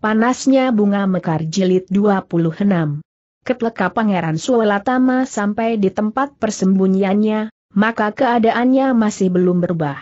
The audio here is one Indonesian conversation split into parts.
Panasnya bunga mekar jilid 26. Ketika Pangeran Suwelatama sampai di tempat persembunyiannya, maka keadaannya masih belum berubah.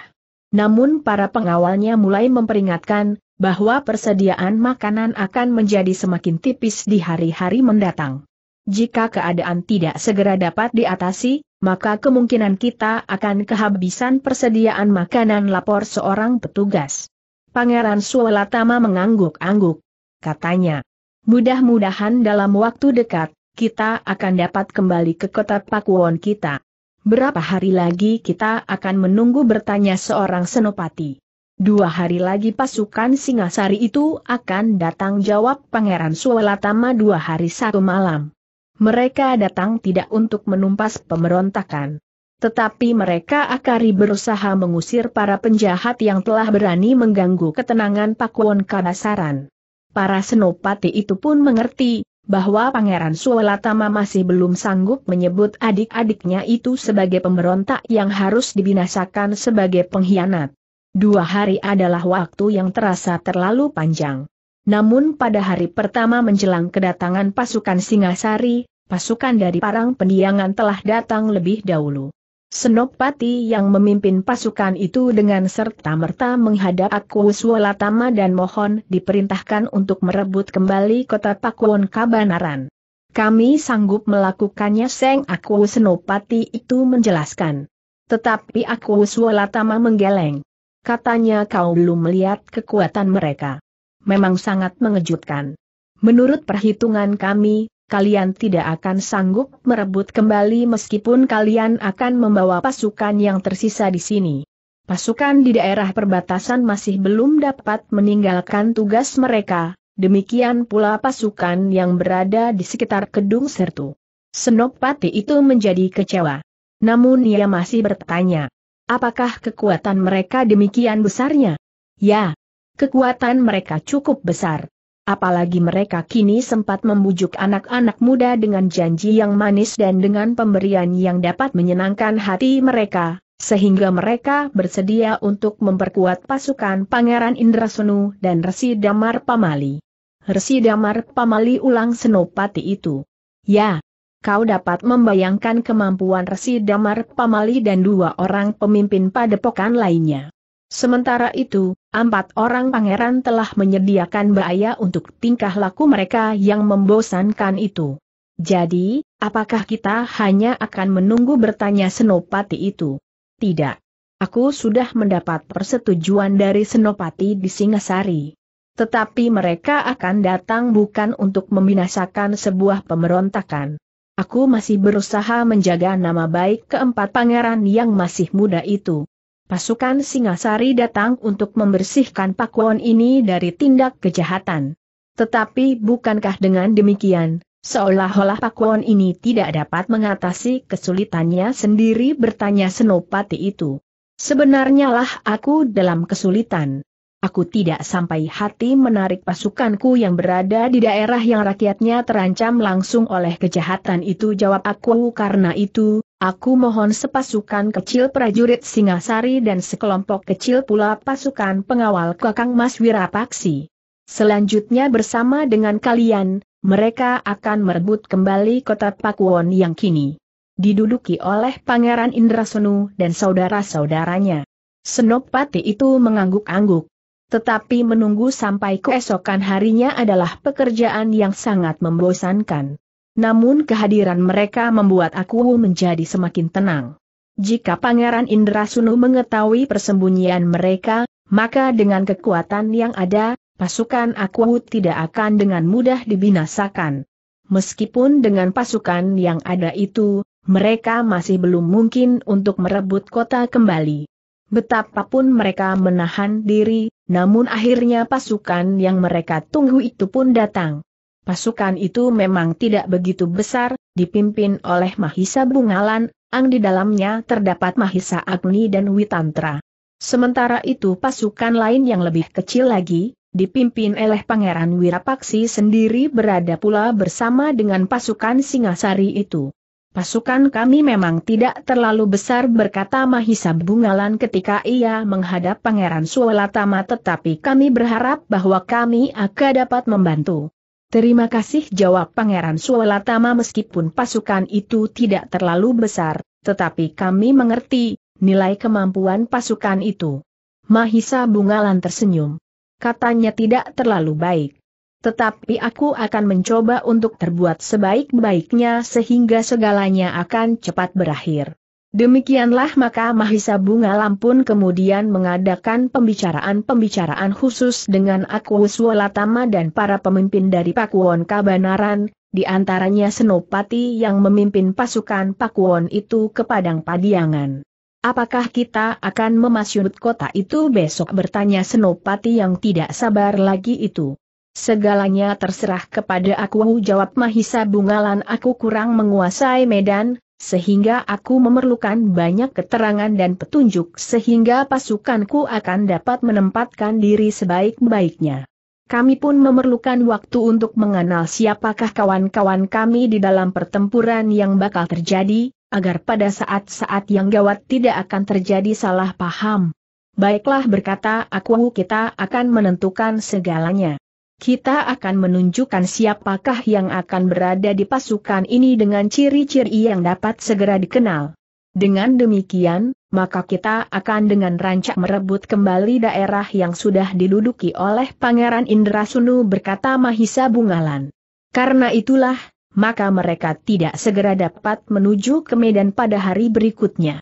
Namun para pengawalnya mulai memperingatkan, bahwa persediaan makanan akan menjadi semakin tipis di hari-hari mendatang. Jika keadaan tidak segera dapat diatasi, maka kemungkinan kita akan kehabisan persediaan makanan lapor seorang petugas. Pangeran Suwelatama mengangguk-angguk katanya. Mudah-mudahan dalam waktu dekat, kita akan dapat kembali ke kota Pakuwon kita. Berapa hari lagi kita akan menunggu bertanya seorang senopati. Dua hari lagi pasukan Singasari itu akan datang jawab Pangeran Suwalatama dua hari satu malam. Mereka datang tidak untuk menumpas pemberontakan. Tetapi mereka akari berusaha mengusir para penjahat yang telah berani mengganggu ketenangan Pakuwon Kanasaran. Para senopati itu pun mengerti, bahwa Pangeran Suwelatama masih belum sanggup menyebut adik-adiknya itu sebagai pemberontak yang harus dibinasakan sebagai pengkhianat. Dua hari adalah waktu yang terasa terlalu panjang. Namun pada hari pertama menjelang kedatangan pasukan Singasari, pasukan dari Parang Pendiangan telah datang lebih dahulu. Senopati yang memimpin pasukan itu dengan serta-merta menghadap Akuuswalatama dan mohon diperintahkan untuk merebut kembali kota Pakuwon Kabanaran. Kami sanggup melakukannya Seng Aku Senopati itu menjelaskan. Tetapi Aku Suwalatama menggeleng. Katanya kau belum melihat kekuatan mereka. Memang sangat mengejutkan. Menurut perhitungan kami, kalian tidak akan sanggup merebut kembali meskipun kalian akan membawa pasukan yang tersisa di sini. Pasukan di daerah perbatasan masih belum dapat meninggalkan tugas mereka, demikian pula pasukan yang berada di sekitar Kedung Sertu. Senopati itu menjadi kecewa. Namun ia masih bertanya, apakah kekuatan mereka demikian besarnya? Ya, kekuatan mereka cukup besar. Apalagi mereka kini sempat membujuk anak-anak muda dengan janji yang manis dan dengan pemberian yang dapat menyenangkan hati mereka, sehingga mereka bersedia untuk memperkuat pasukan Pangeran Indrasunu dan Resi Damar Pamali. Resi Damar Pamali ulang Senopati itu. Ya, kau dapat membayangkan kemampuan Resi Damar Pamali dan dua orang pemimpin padepokan lainnya. Sementara itu, empat orang pangeran telah menyediakan bahaya untuk tingkah laku mereka yang membosankan itu. Jadi, apakah kita hanya akan menunggu bertanya Senopati itu? Tidak. Aku sudah mendapat persetujuan dari Senopati di Singasari. Tetapi mereka akan datang bukan untuk membinasakan sebuah pemberontakan. Aku masih berusaha menjaga nama baik keempat pangeran yang masih muda itu pasukan Singasari datang untuk membersihkan Pakuan ini dari tindak kejahatan. Tetapi bukankah dengan demikian, seolah-olah Pakuan ini tidak dapat mengatasi kesulitannya sendiri bertanya Senopati itu. Sebenarnya lah aku dalam kesulitan. Aku tidak sampai hati menarik pasukanku yang berada di daerah yang rakyatnya terancam langsung oleh kejahatan itu jawab aku karena itu, Aku mohon sepasukan kecil prajurit Singasari dan sekelompok kecil pula pasukan pengawal Kakang Mas Wirapaksi. Selanjutnya bersama dengan kalian, mereka akan merebut kembali kota Pakuwon yang kini diduduki oleh Pangeran Indrasenu dan saudara-saudaranya. Senopati itu mengangguk-angguk. Tetapi menunggu sampai keesokan harinya adalah pekerjaan yang sangat membosankan namun kehadiran mereka membuat aku menjadi semakin tenang. Jika Pangeran Indra Indrasunu mengetahui persembunyian mereka, maka dengan kekuatan yang ada, pasukan aku tidak akan dengan mudah dibinasakan. Meskipun dengan pasukan yang ada itu, mereka masih belum mungkin untuk merebut kota kembali. Betapapun mereka menahan diri, namun akhirnya pasukan yang mereka tunggu itu pun datang. Pasukan itu memang tidak begitu besar, dipimpin oleh Mahisa Bungalan, ang di dalamnya terdapat Mahisa Agni dan Witantra. Sementara itu pasukan lain yang lebih kecil lagi, dipimpin oleh Pangeran Wirapaksi sendiri berada pula bersama dengan pasukan Singasari itu. Pasukan kami memang tidak terlalu besar berkata Mahisa Bungalan ketika ia menghadap Pangeran Suwelatama tetapi kami berharap bahwa kami akan dapat membantu. Terima kasih jawab Pangeran Suwalatama meskipun pasukan itu tidak terlalu besar, tetapi kami mengerti, nilai kemampuan pasukan itu. Mahisa Bungalan tersenyum. Katanya tidak terlalu baik. Tetapi aku akan mencoba untuk terbuat sebaik-baiknya sehingga segalanya akan cepat berakhir. Demikianlah maka Mahisa Bunga Lampun kemudian mengadakan pembicaraan-pembicaraan khusus dengan Aku dan para pemimpin dari Pakuwon Kabanaran, di antaranya Senopati yang memimpin pasukan Pakuwon itu ke Padang Padiangan. Apakah kita akan memasyurut kota itu besok bertanya Senopati yang tidak sabar lagi itu. Segalanya terserah kepada aku jawab Mahisa Bungalan aku kurang menguasai medan, sehingga aku memerlukan banyak keterangan dan petunjuk sehingga pasukanku akan dapat menempatkan diri sebaik-baiknya. Kami pun memerlukan waktu untuk mengenal siapakah kawan-kawan kami di dalam pertempuran yang bakal terjadi, agar pada saat-saat yang gawat tidak akan terjadi salah paham. Baiklah berkata aku kita akan menentukan segalanya kita akan menunjukkan siapakah yang akan berada di pasukan ini dengan ciri-ciri yang dapat segera dikenal. Dengan demikian, maka kita akan dengan rancak merebut kembali daerah yang sudah diduduki oleh Pangeran Indrasunu berkata Mahisa Bungalan. Karena itulah, maka mereka tidak segera dapat menuju ke Medan pada hari berikutnya.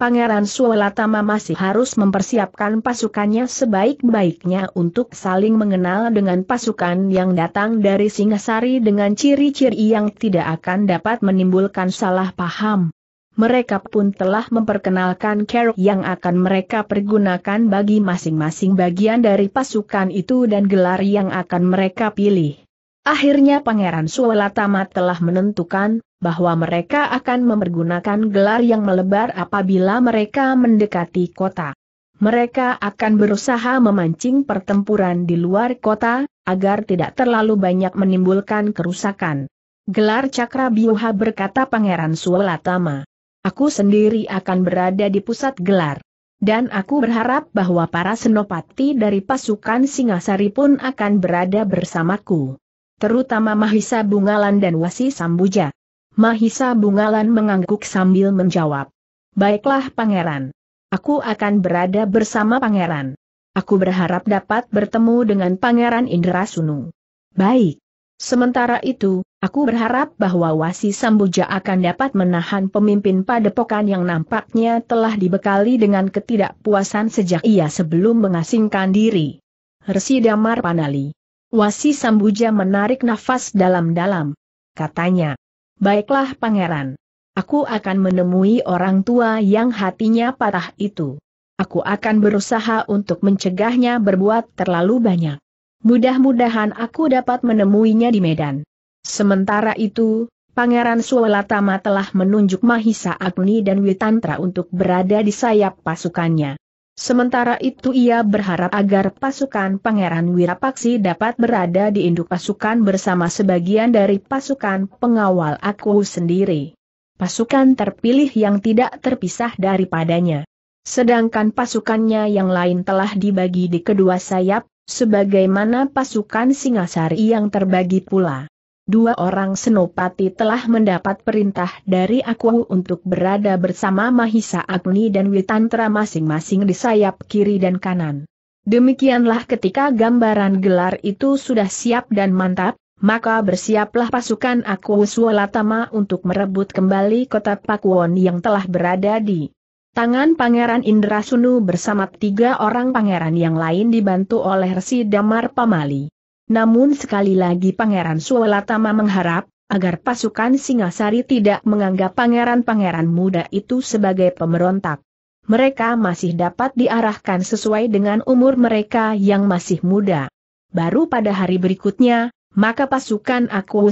Pangeran Tama masih harus mempersiapkan pasukannya sebaik-baiknya untuk saling mengenal dengan pasukan yang datang dari Singasari dengan ciri-ciri yang tidak akan dapat menimbulkan salah paham. Mereka pun telah memperkenalkan kerok yang akan mereka pergunakan bagi masing-masing bagian dari pasukan itu dan gelar yang akan mereka pilih. Akhirnya Pangeran Tama telah menentukan, bahwa mereka akan memergunakan gelar yang melebar apabila mereka mendekati kota. Mereka akan berusaha memancing pertempuran di luar kota, agar tidak terlalu banyak menimbulkan kerusakan. Gelar Cakra Biuha berkata Pangeran Sualatama. Aku sendiri akan berada di pusat gelar. Dan aku berharap bahwa para senopati dari pasukan Singasari pun akan berada bersamaku. Terutama Mahisa Bungalan dan Wasi Sambuja. Mahisa Bungalan mengangguk sambil menjawab. Baiklah pangeran. Aku akan berada bersama pangeran. Aku berharap dapat bertemu dengan pangeran Indrasunu. Baik. Sementara itu, aku berharap bahwa Wasi Sambuja akan dapat menahan pemimpin padepokan yang nampaknya telah dibekali dengan ketidakpuasan sejak ia sebelum mengasingkan diri. Resi Damar Panali. Wasi Sambuja menarik nafas dalam-dalam. Katanya, Baiklah pangeran. Aku akan menemui orang tua yang hatinya patah itu. Aku akan berusaha untuk mencegahnya berbuat terlalu banyak. Mudah-mudahan aku dapat menemuinya di Medan. Sementara itu, Pangeran Sualatama telah menunjuk Mahisa Agni dan Witantra untuk berada di sayap pasukannya. Sementara itu ia berharap agar pasukan Pangeran Wirapaksi dapat berada di induk pasukan bersama sebagian dari pasukan pengawal aku sendiri. Pasukan terpilih yang tidak terpisah daripadanya. Sedangkan pasukannya yang lain telah dibagi di kedua sayap, sebagaimana pasukan Singasari yang terbagi pula dua orang senopati telah mendapat perintah dari aku untuk berada bersama Mahisa Agni dan Witantra masing-masing di sayap kiri dan kanan. Demikianlah ketika gambaran gelar itu sudah siap dan mantap, maka bersiaplah pasukan aku Swalatama untuk merebut kembali kota Pakuwon yang telah berada di tangan Pangeran Indrasunu bersama tiga orang pangeran yang lain dibantu oleh Resi Damar Pamali. Namun sekali lagi Pangeran Tama mengharap, agar pasukan Singasari tidak menganggap pangeran-pangeran muda itu sebagai pemberontak. Mereka masih dapat diarahkan sesuai dengan umur mereka yang masih muda. Baru pada hari berikutnya, maka pasukan Aku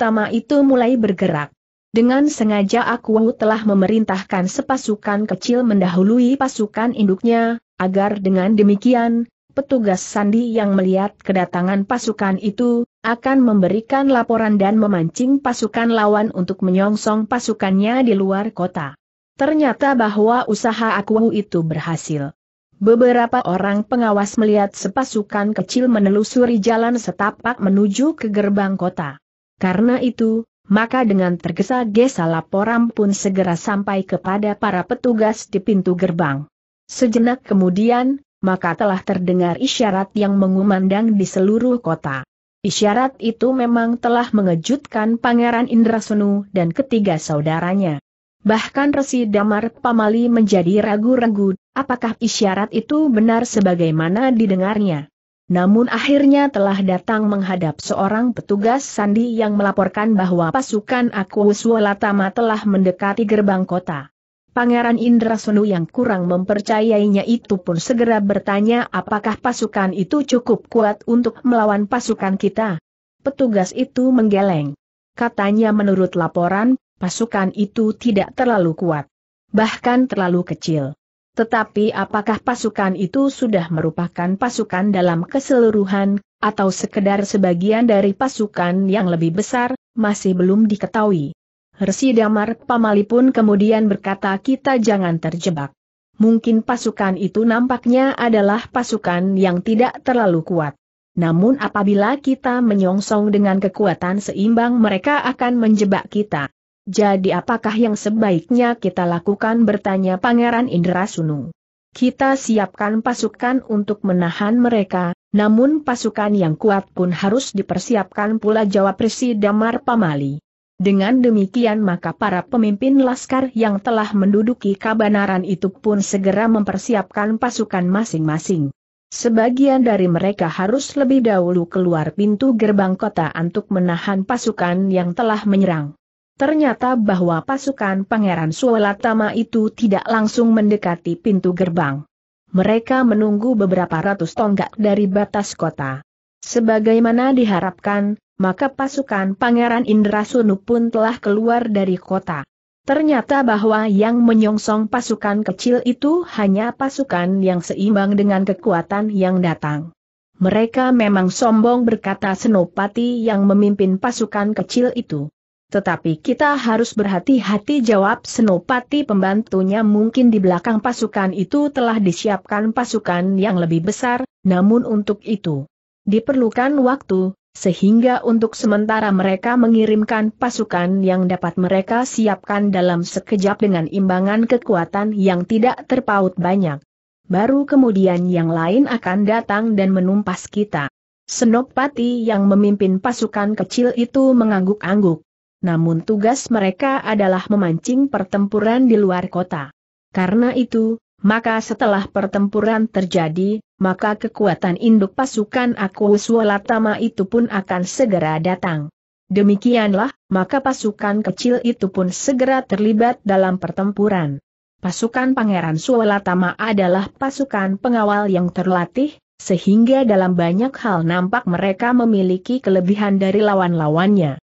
Tama itu mulai bergerak. Dengan sengaja Aku telah memerintahkan sepasukan kecil mendahului pasukan induknya, agar dengan demikian, petugas sandi yang melihat kedatangan pasukan itu, akan memberikan laporan dan memancing pasukan lawan untuk menyongsong pasukannya di luar kota. Ternyata bahwa usaha Akuwu itu berhasil. Beberapa orang pengawas melihat sepasukan kecil menelusuri jalan setapak menuju ke gerbang kota. Karena itu, maka dengan tergesa-gesa laporan pun segera sampai kepada para petugas di pintu gerbang. Sejenak kemudian, maka telah terdengar isyarat yang mengumandang di seluruh kota. Isyarat itu memang telah mengejutkan Pangeran Indrasunu dan ketiga saudaranya. Bahkan Resi Damar Pamali menjadi ragu-ragu, apakah isyarat itu benar sebagaimana didengarnya. Namun akhirnya telah datang menghadap seorang petugas sandi yang melaporkan bahwa pasukan Akuswalatama telah mendekati gerbang kota. Pangeran Indra Sunu yang kurang mempercayainya itu pun segera bertanya apakah pasukan itu cukup kuat untuk melawan pasukan kita. Petugas itu menggeleng. Katanya menurut laporan, pasukan itu tidak terlalu kuat. Bahkan terlalu kecil. Tetapi apakah pasukan itu sudah merupakan pasukan dalam keseluruhan, atau sekedar sebagian dari pasukan yang lebih besar, masih belum diketahui. Resi Damar Pamali pun kemudian berkata kita jangan terjebak. Mungkin pasukan itu nampaknya adalah pasukan yang tidak terlalu kuat. Namun apabila kita menyongsong dengan kekuatan seimbang mereka akan menjebak kita. Jadi apakah yang sebaiknya kita lakukan bertanya Pangeran Indra Sunu. Kita siapkan pasukan untuk menahan mereka, namun pasukan yang kuat pun harus dipersiapkan pula jawab Resi Damar Pamali. Dengan demikian maka para pemimpin laskar yang telah menduduki kabanaran itu pun segera mempersiapkan pasukan masing-masing. Sebagian dari mereka harus lebih dahulu keluar pintu gerbang kota untuk menahan pasukan yang telah menyerang. Ternyata bahwa pasukan Pangeran Suwelatama itu tidak langsung mendekati pintu gerbang. Mereka menunggu beberapa ratus tonggak dari batas kota. Sebagaimana diharapkan, maka pasukan Pangeran Indrasunu pun telah keluar dari kota. Ternyata bahwa yang menyongsong pasukan kecil itu hanya pasukan yang seimbang dengan kekuatan yang datang. Mereka memang sombong berkata Senopati yang memimpin pasukan kecil itu. Tetapi kita harus berhati-hati jawab Senopati pembantunya mungkin di belakang pasukan itu telah disiapkan pasukan yang lebih besar, namun untuk itu diperlukan waktu, sehingga untuk sementara mereka mengirimkan pasukan yang dapat mereka siapkan dalam sekejap dengan imbangan kekuatan yang tidak terpaut banyak. Baru kemudian yang lain akan datang dan menumpas kita. Senopati yang memimpin pasukan kecil itu mengangguk-angguk. Namun tugas mereka adalah memancing pertempuran di luar kota. Karena itu, maka setelah pertempuran terjadi, maka kekuatan induk pasukan aku Swalatama itu pun akan segera datang. Demikianlah, maka pasukan kecil itu pun segera terlibat dalam pertempuran. Pasukan Pangeran Swalatama adalah pasukan pengawal yang terlatih, sehingga dalam banyak hal nampak mereka memiliki kelebihan dari lawan-lawannya.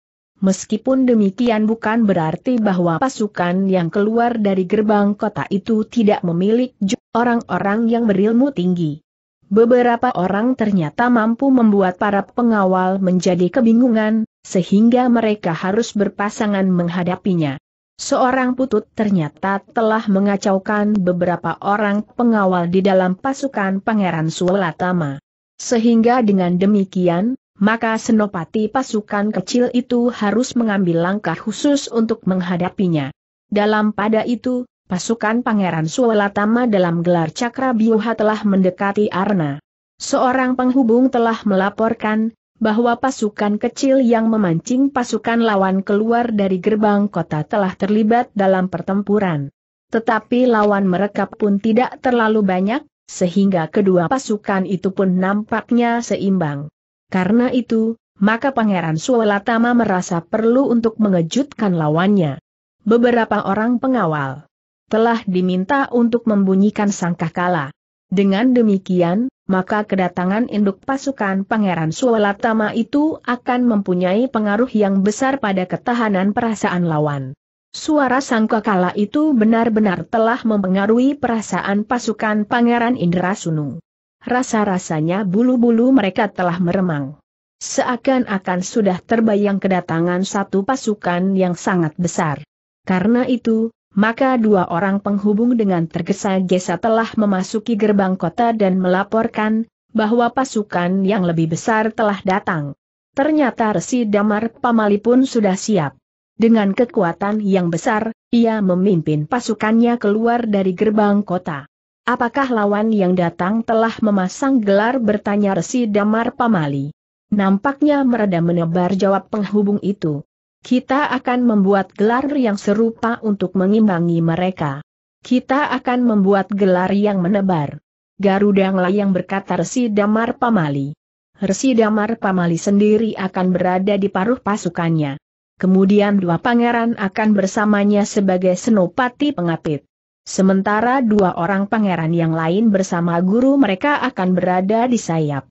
Meskipun demikian bukan berarti bahwa pasukan yang keluar dari gerbang kota itu tidak memiliki orang-orang yang berilmu tinggi. Beberapa orang ternyata mampu membuat para pengawal menjadi kebingungan, sehingga mereka harus berpasangan menghadapinya. Seorang putut ternyata telah mengacaukan beberapa orang pengawal di dalam pasukan Pangeran Sulatama. Sehingga dengan demikian, maka senopati pasukan kecil itu harus mengambil langkah khusus untuk menghadapinya. Dalam pada itu, pasukan Pangeran Suelatama dalam gelar Cakra Biuha telah mendekati Arna. Seorang penghubung telah melaporkan, bahwa pasukan kecil yang memancing pasukan lawan keluar dari gerbang kota telah terlibat dalam pertempuran. Tetapi lawan mereka pun tidak terlalu banyak, sehingga kedua pasukan itu pun nampaknya seimbang. Karena itu, maka Pangeran Tama merasa perlu untuk mengejutkan lawannya. Beberapa orang pengawal telah diminta untuk membunyikan sangkakala. Dengan demikian, maka kedatangan induk pasukan Pangeran Tama itu akan mempunyai pengaruh yang besar pada ketahanan perasaan lawan. Suara sangkakala itu benar-benar telah mempengaruhi perasaan pasukan Pangeran Indra Sunung. Rasa-rasanya bulu-bulu mereka telah meremang. Seakan-akan sudah terbayang kedatangan satu pasukan yang sangat besar. Karena itu, maka dua orang penghubung dengan tergesa-gesa telah memasuki gerbang kota dan melaporkan, bahwa pasukan yang lebih besar telah datang. Ternyata Resi Damar Pamali pun sudah siap. Dengan kekuatan yang besar, ia memimpin pasukannya keluar dari gerbang kota. Apakah lawan yang datang telah memasang gelar bertanya Resi Damar Pamali? Nampaknya mereda menebar jawab penghubung itu. Kita akan membuat gelar yang serupa untuk mengimbangi mereka. Kita akan membuat gelar yang menebar. Garudanglah yang berkata Resi Damar Pamali. Resi Damar Pamali sendiri akan berada di paruh pasukannya. Kemudian dua pangeran akan bersamanya sebagai senopati pengapit. Sementara dua orang pangeran yang lain bersama guru mereka akan berada di sayap.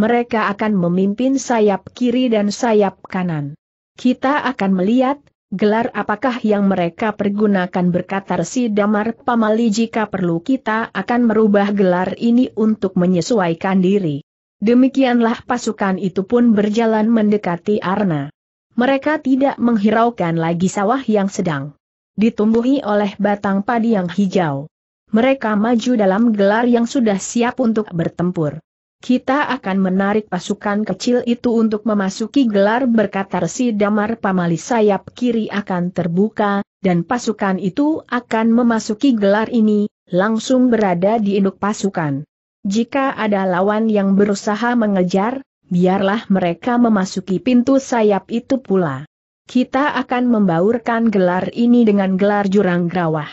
Mereka akan memimpin sayap kiri dan sayap kanan. Kita akan melihat, gelar apakah yang mereka pergunakan berkata Resi Damar Pamali jika perlu kita akan merubah gelar ini untuk menyesuaikan diri. Demikianlah pasukan itu pun berjalan mendekati Arna. Mereka tidak menghiraukan lagi sawah yang sedang ditumbuhi oleh batang padi yang hijau. Mereka maju dalam gelar yang sudah siap untuk bertempur. Kita akan menarik pasukan kecil itu untuk memasuki gelar berkata resi damar pamali sayap kiri akan terbuka, dan pasukan itu akan memasuki gelar ini, langsung berada di induk pasukan. Jika ada lawan yang berusaha mengejar, biarlah mereka memasuki pintu sayap itu pula. Kita akan membaurkan gelar ini dengan gelar jurang gerawah.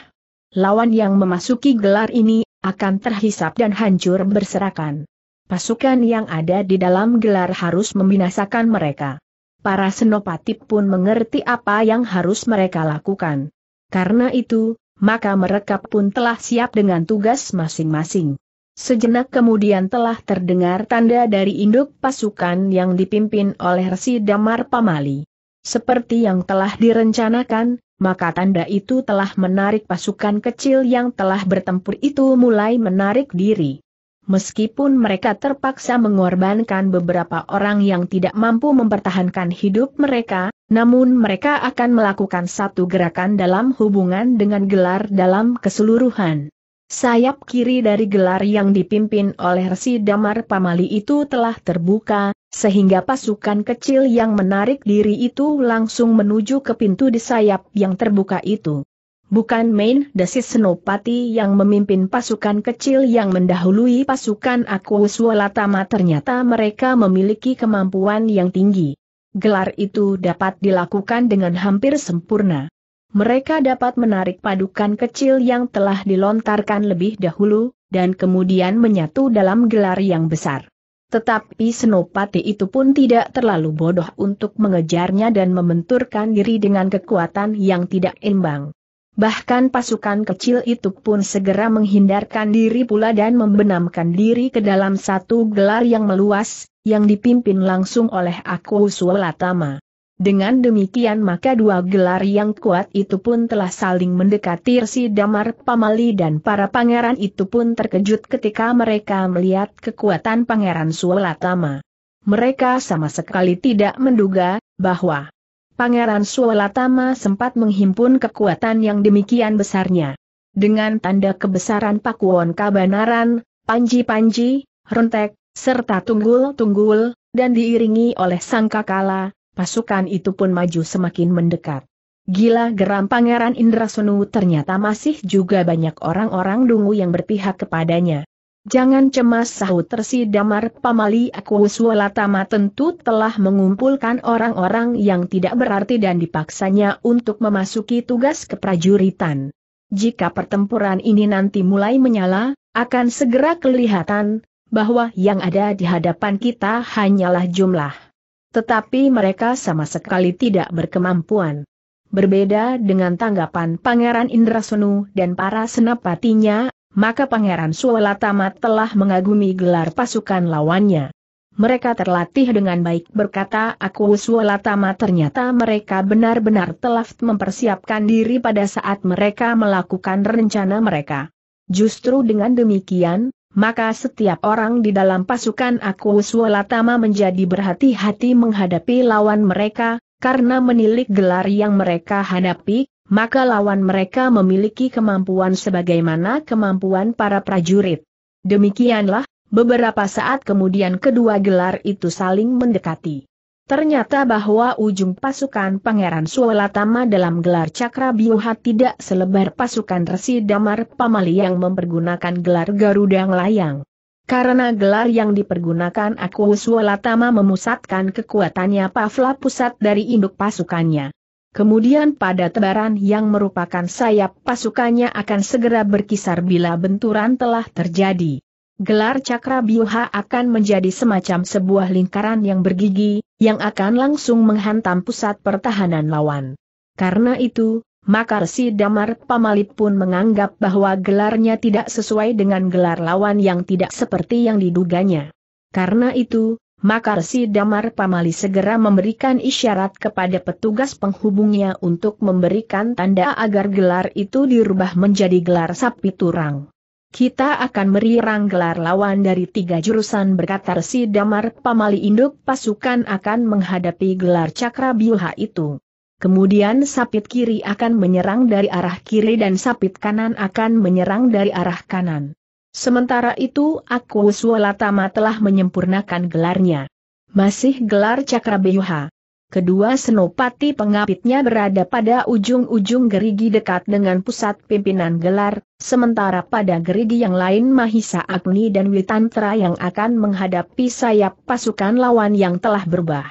Lawan yang memasuki gelar ini, akan terhisap dan hancur berserakan. Pasukan yang ada di dalam gelar harus membinasakan mereka. Para senopati pun mengerti apa yang harus mereka lakukan. Karena itu, maka mereka pun telah siap dengan tugas masing-masing. Sejenak kemudian telah terdengar tanda dari induk pasukan yang dipimpin oleh Resi Damar Pamali. Seperti yang telah direncanakan, maka tanda itu telah menarik pasukan kecil yang telah bertempur itu mulai menarik diri. Meskipun mereka terpaksa mengorbankan beberapa orang yang tidak mampu mempertahankan hidup mereka, namun mereka akan melakukan satu gerakan dalam hubungan dengan gelar dalam keseluruhan. Sayap kiri dari gelar yang dipimpin oleh Resi Damar Pamali itu telah terbuka, sehingga pasukan kecil yang menarik diri itu langsung menuju ke pintu di sayap yang terbuka itu. Bukan main desis Senopati yang memimpin pasukan kecil yang mendahului pasukan Akwuswalatama ternyata mereka memiliki kemampuan yang tinggi. Gelar itu dapat dilakukan dengan hampir sempurna. Mereka dapat menarik padukan kecil yang telah dilontarkan lebih dahulu, dan kemudian menyatu dalam gelar yang besar. Tetapi Senopati itu pun tidak terlalu bodoh untuk mengejarnya dan membenturkan diri dengan kekuatan yang tidak imbang. Bahkan pasukan kecil itu pun segera menghindarkan diri pula dan membenamkan diri ke dalam satu gelar yang meluas, yang dipimpin langsung oleh Aku Sualatama. Dengan demikian maka dua gelar yang kuat itu pun telah saling mendekati si Damar Pamali dan para pangeran itu pun terkejut ketika mereka melihat kekuatan pangeran Sualatama. Mereka sama sekali tidak menduga, bahwa pangeran Sualatama sempat menghimpun kekuatan yang demikian besarnya. Dengan tanda kebesaran Pakuwon Kabanaran, Panji-Panji, Rentek, serta Tunggul-Tunggul, dan diiringi oleh Sangkakala, pasukan itu pun maju semakin mendekat. Gila geram Pangeran Indra Indrasunu ternyata masih juga banyak orang-orang dungu yang berpihak kepadanya. Jangan cemas sahut tersi damar pamali aku Tama. tentu telah mengumpulkan orang-orang yang tidak berarti dan dipaksanya untuk memasuki tugas keprajuritan. Jika pertempuran ini nanti mulai menyala, akan segera kelihatan bahwa yang ada di hadapan kita hanyalah jumlah. Tetapi mereka sama sekali tidak berkemampuan. Berbeda dengan tanggapan Pangeran Indrasunu dan para senapatinya, maka Pangeran Suwalatama telah mengagumi gelar pasukan lawannya. Mereka terlatih dengan baik berkata aku Suwalatama ternyata mereka benar-benar telah mempersiapkan diri pada saat mereka melakukan rencana mereka. Justru dengan demikian, maka setiap orang di dalam pasukan aku Suwalatama menjadi berhati-hati menghadapi lawan mereka, karena menilik gelar yang mereka hadapi, maka lawan mereka memiliki kemampuan sebagaimana kemampuan para prajurit. Demikianlah, beberapa saat kemudian kedua gelar itu saling mendekati. Ternyata bahwa ujung pasukan Pangeran Tama dalam gelar Cakra Bioha tidak selebar pasukan Resi Damar Pamali yang mempergunakan gelar Garuda Layang. Karena gelar yang dipergunakan Aku Tama memusatkan kekuatannya Pavla pusat dari induk pasukannya. Kemudian pada tebaran yang merupakan sayap pasukannya akan segera berkisar bila benturan telah terjadi gelar cakra biuha akan menjadi semacam sebuah lingkaran yang bergigi, yang akan langsung menghantam pusat pertahanan lawan. Karena itu, maka Resi Damar Pamalip pun menganggap bahwa gelarnya tidak sesuai dengan gelar lawan yang tidak seperti yang diduganya. Karena itu, maka Resi Damar Pamali segera memberikan isyarat kepada petugas penghubungnya untuk memberikan tanda agar gelar itu dirubah menjadi gelar sapi turang. Kita akan merirang gelar lawan dari tiga jurusan berkata Resi Damar Pamali Induk pasukan akan menghadapi gelar cakra biuha itu. Kemudian sapit kiri akan menyerang dari arah kiri dan sapit kanan akan menyerang dari arah kanan. Sementara itu aku Sualatama telah menyempurnakan gelarnya. Masih gelar cakra biuha. Kedua senopati pengapitnya berada pada ujung-ujung gerigi dekat dengan pusat pimpinan gelar, sementara pada gerigi yang lain Mahisa Agni dan Witantra yang akan menghadapi sayap pasukan lawan yang telah berubah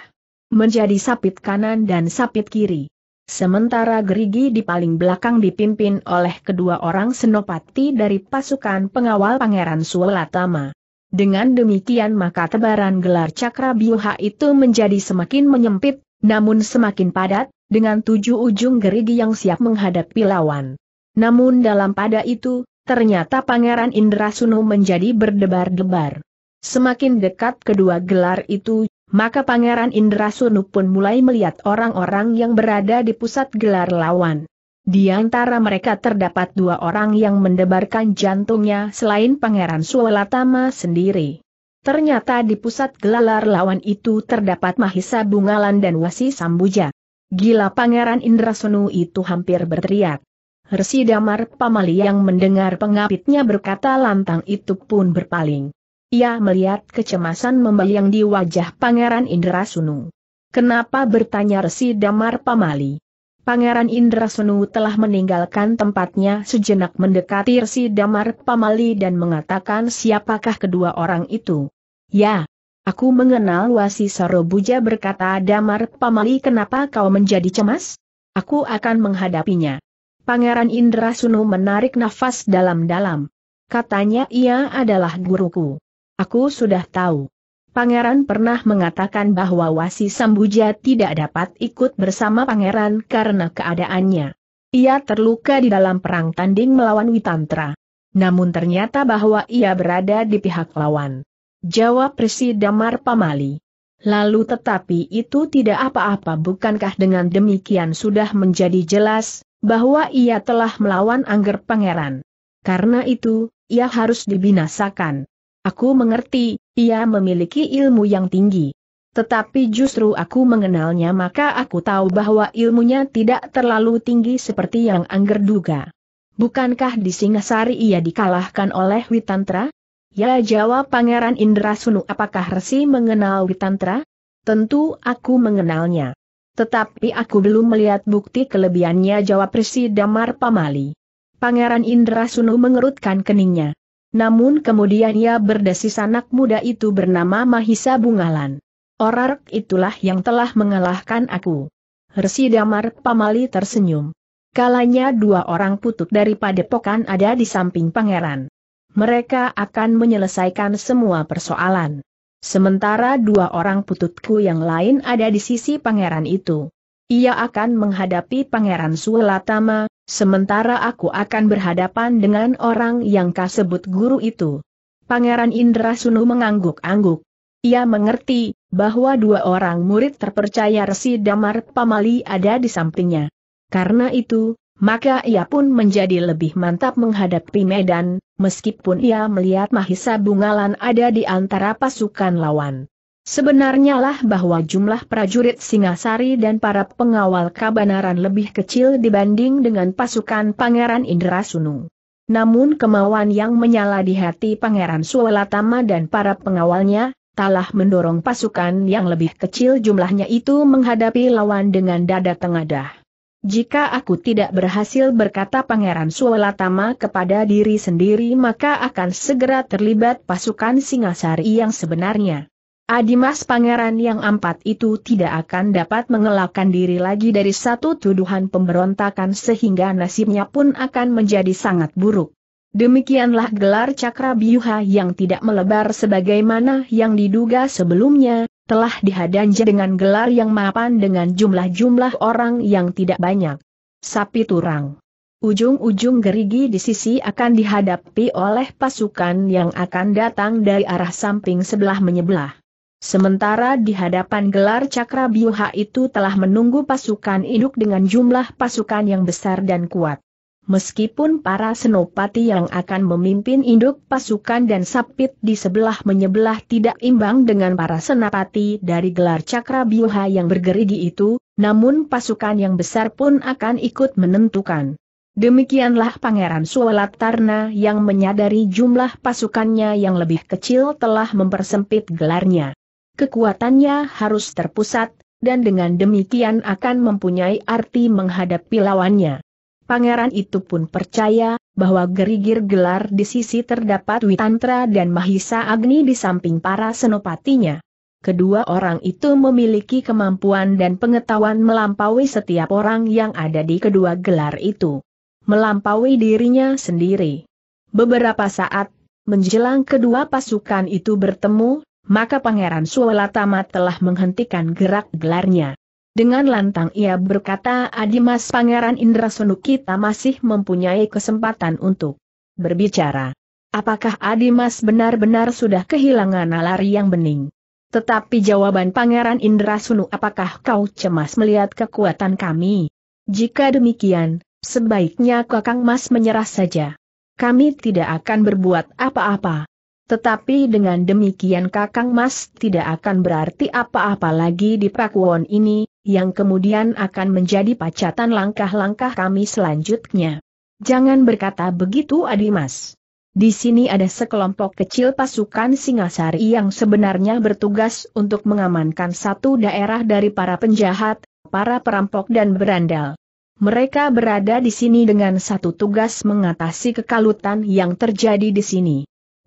menjadi sapit kanan dan sapit kiri. Sementara gerigi di paling belakang dipimpin oleh kedua orang senopati dari pasukan pengawal Pangeran Sulatama. Dengan demikian maka tebaran gelar cakra biuha itu menjadi semakin menyempit, namun semakin padat, dengan tujuh ujung gerigi yang siap menghadapi lawan. Namun dalam pada itu, ternyata Pangeran Indrasunu menjadi berdebar-debar. Semakin dekat kedua gelar itu, maka Pangeran Indrasunu pun mulai melihat orang-orang yang berada di pusat gelar lawan. Di antara mereka terdapat dua orang yang mendebarkan jantungnya selain Pangeran Suwelatama sendiri. Ternyata di pusat gelalar lawan itu terdapat Mahisa Bungalan dan Wasi Sambuja. Gila Pangeran Indrasunu itu hampir berteriak. Resi Damar Pamali yang mendengar pengapitnya berkata lantang itu pun berpaling. Ia melihat kecemasan membayang di wajah Pangeran Indrasunu. Kenapa bertanya Resi Damar Pamali? Pangeran Indra Sunu telah meninggalkan tempatnya sejenak mendekati Rsi Damar Pamali dan mengatakan siapakah kedua orang itu. Ya, aku mengenal Wasi Sarobuja berkata Damar Pamali kenapa kau menjadi cemas? Aku akan menghadapinya. Pangeran Indra Sunu menarik nafas dalam-dalam. Katanya ia adalah guruku. Aku sudah tahu. Pangeran pernah mengatakan bahwa Wasi Sambuja tidak dapat ikut bersama pangeran karena keadaannya. Ia terluka di dalam perang tanding melawan Witantra. Namun ternyata bahwa ia berada di pihak lawan. Jawab Resi Damar Pamali. Lalu tetapi itu tidak apa-apa bukankah dengan demikian sudah menjadi jelas, bahwa ia telah melawan Angger Pangeran. Karena itu, ia harus dibinasakan. Aku mengerti, ia memiliki ilmu yang tinggi. Tetapi justru aku mengenalnya maka aku tahu bahwa ilmunya tidak terlalu tinggi seperti yang Angger duga. Bukankah di Singasari ia dikalahkan oleh Witantra? Ya jawab Pangeran Indra Sunu apakah Resi mengenal Witantra? Tentu aku mengenalnya. Tetapi aku belum melihat bukti kelebihannya jawab Resi Damar Pamali. Pangeran Indra Sunu mengerutkan keningnya. Namun kemudian ia berdesis anak muda itu bernama Mahisa Bungalan. Orang itulah yang telah mengalahkan aku. Resi Damar Pamali tersenyum. Kalanya dua orang putut daripada padepokan ada di samping pangeran. Mereka akan menyelesaikan semua persoalan. Sementara dua orang pututku yang lain ada di sisi pangeran itu. Ia akan menghadapi pangeran Sulatama, Sementara aku akan berhadapan dengan orang yang kasebut guru itu. Pangeran Indra Sunu mengangguk-angguk. Ia mengerti, bahwa dua orang murid terpercaya Resi Damar Pamali ada di sampingnya. Karena itu, maka ia pun menjadi lebih mantap menghadapi medan, meskipun ia melihat Mahisa Bungalan ada di antara pasukan lawan. Sebenarnya lah bahwa jumlah prajurit Singasari dan para pengawal kabanaran lebih kecil dibanding dengan pasukan Pangeran Indrasunung. Namun kemauan yang menyala di hati Pangeran Suwelatama dan para pengawalnya, telah mendorong pasukan yang lebih kecil jumlahnya itu menghadapi lawan dengan dada tengadah. Jika aku tidak berhasil berkata Pangeran Suwelatama kepada diri sendiri maka akan segera terlibat pasukan Singasari yang sebenarnya. Adimas pangeran yang empat itu tidak akan dapat mengelakkan diri lagi dari satu tuduhan pemberontakan sehingga nasibnya pun akan menjadi sangat buruk. Demikianlah gelar cakra biuha yang tidak melebar sebagaimana yang diduga sebelumnya, telah dihadanja dengan gelar yang mapan dengan jumlah-jumlah orang yang tidak banyak. Sapi turang. Ujung-ujung gerigi di sisi akan dihadapi oleh pasukan yang akan datang dari arah samping sebelah menyebelah. Sementara di hadapan gelar cakra biuha itu telah menunggu pasukan induk dengan jumlah pasukan yang besar dan kuat. Meskipun para senopati yang akan memimpin induk pasukan dan sapit di sebelah menyebelah tidak imbang dengan para senapati dari gelar cakra biuha yang bergerigi itu, namun pasukan yang besar pun akan ikut menentukan. Demikianlah Pangeran Suwalatarna yang menyadari jumlah pasukannya yang lebih kecil telah mempersempit gelarnya kekuatannya harus terpusat, dan dengan demikian akan mempunyai arti menghadapi lawannya. Pangeran itu pun percaya, bahwa gerigir gelar di sisi terdapat Witantra dan Mahisa Agni di samping para senopatinya. Kedua orang itu memiliki kemampuan dan pengetahuan melampaui setiap orang yang ada di kedua gelar itu. Melampaui dirinya sendiri. Beberapa saat, menjelang kedua pasukan itu bertemu, maka Pangeran Suwelatama telah menghentikan gerak gelarnya. Dengan lantang ia berkata Adimas Pangeran Indra Sunu kita masih mempunyai kesempatan untuk berbicara. Apakah Adimas benar-benar sudah kehilangan nalari yang bening? Tetapi jawaban Pangeran Indra Sunu apakah kau cemas melihat kekuatan kami? Jika demikian, sebaiknya Kakang Mas menyerah saja. Kami tidak akan berbuat apa-apa. Tetapi dengan demikian Kakang Mas tidak akan berarti apa-apa lagi di Pakuwon ini, yang kemudian akan menjadi pacatan langkah-langkah kami selanjutnya. Jangan berkata begitu Adi Mas. Di sini ada sekelompok kecil pasukan Singasari yang sebenarnya bertugas untuk mengamankan satu daerah dari para penjahat, para perampok dan berandal. Mereka berada di sini dengan satu tugas mengatasi kekalutan yang terjadi di sini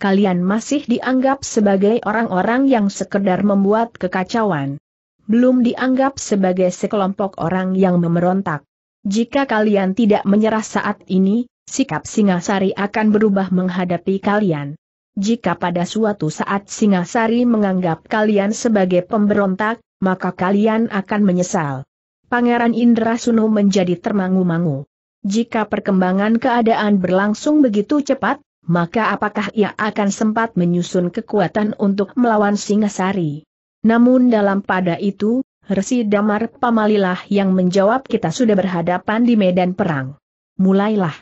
kalian masih dianggap sebagai orang-orang yang sekedar membuat kekacauan. Belum dianggap sebagai sekelompok orang yang memberontak. Jika kalian tidak menyerah saat ini, sikap Singasari akan berubah menghadapi kalian. Jika pada suatu saat Singasari menganggap kalian sebagai pemberontak, maka kalian akan menyesal. Pangeran Indra Suno menjadi termangu-mangu. Jika perkembangan keadaan berlangsung begitu cepat, maka apakah ia akan sempat menyusun kekuatan untuk melawan Singasari? Namun dalam pada itu, Resi Damar Pamalilah yang menjawab kita sudah berhadapan di medan perang. Mulailah.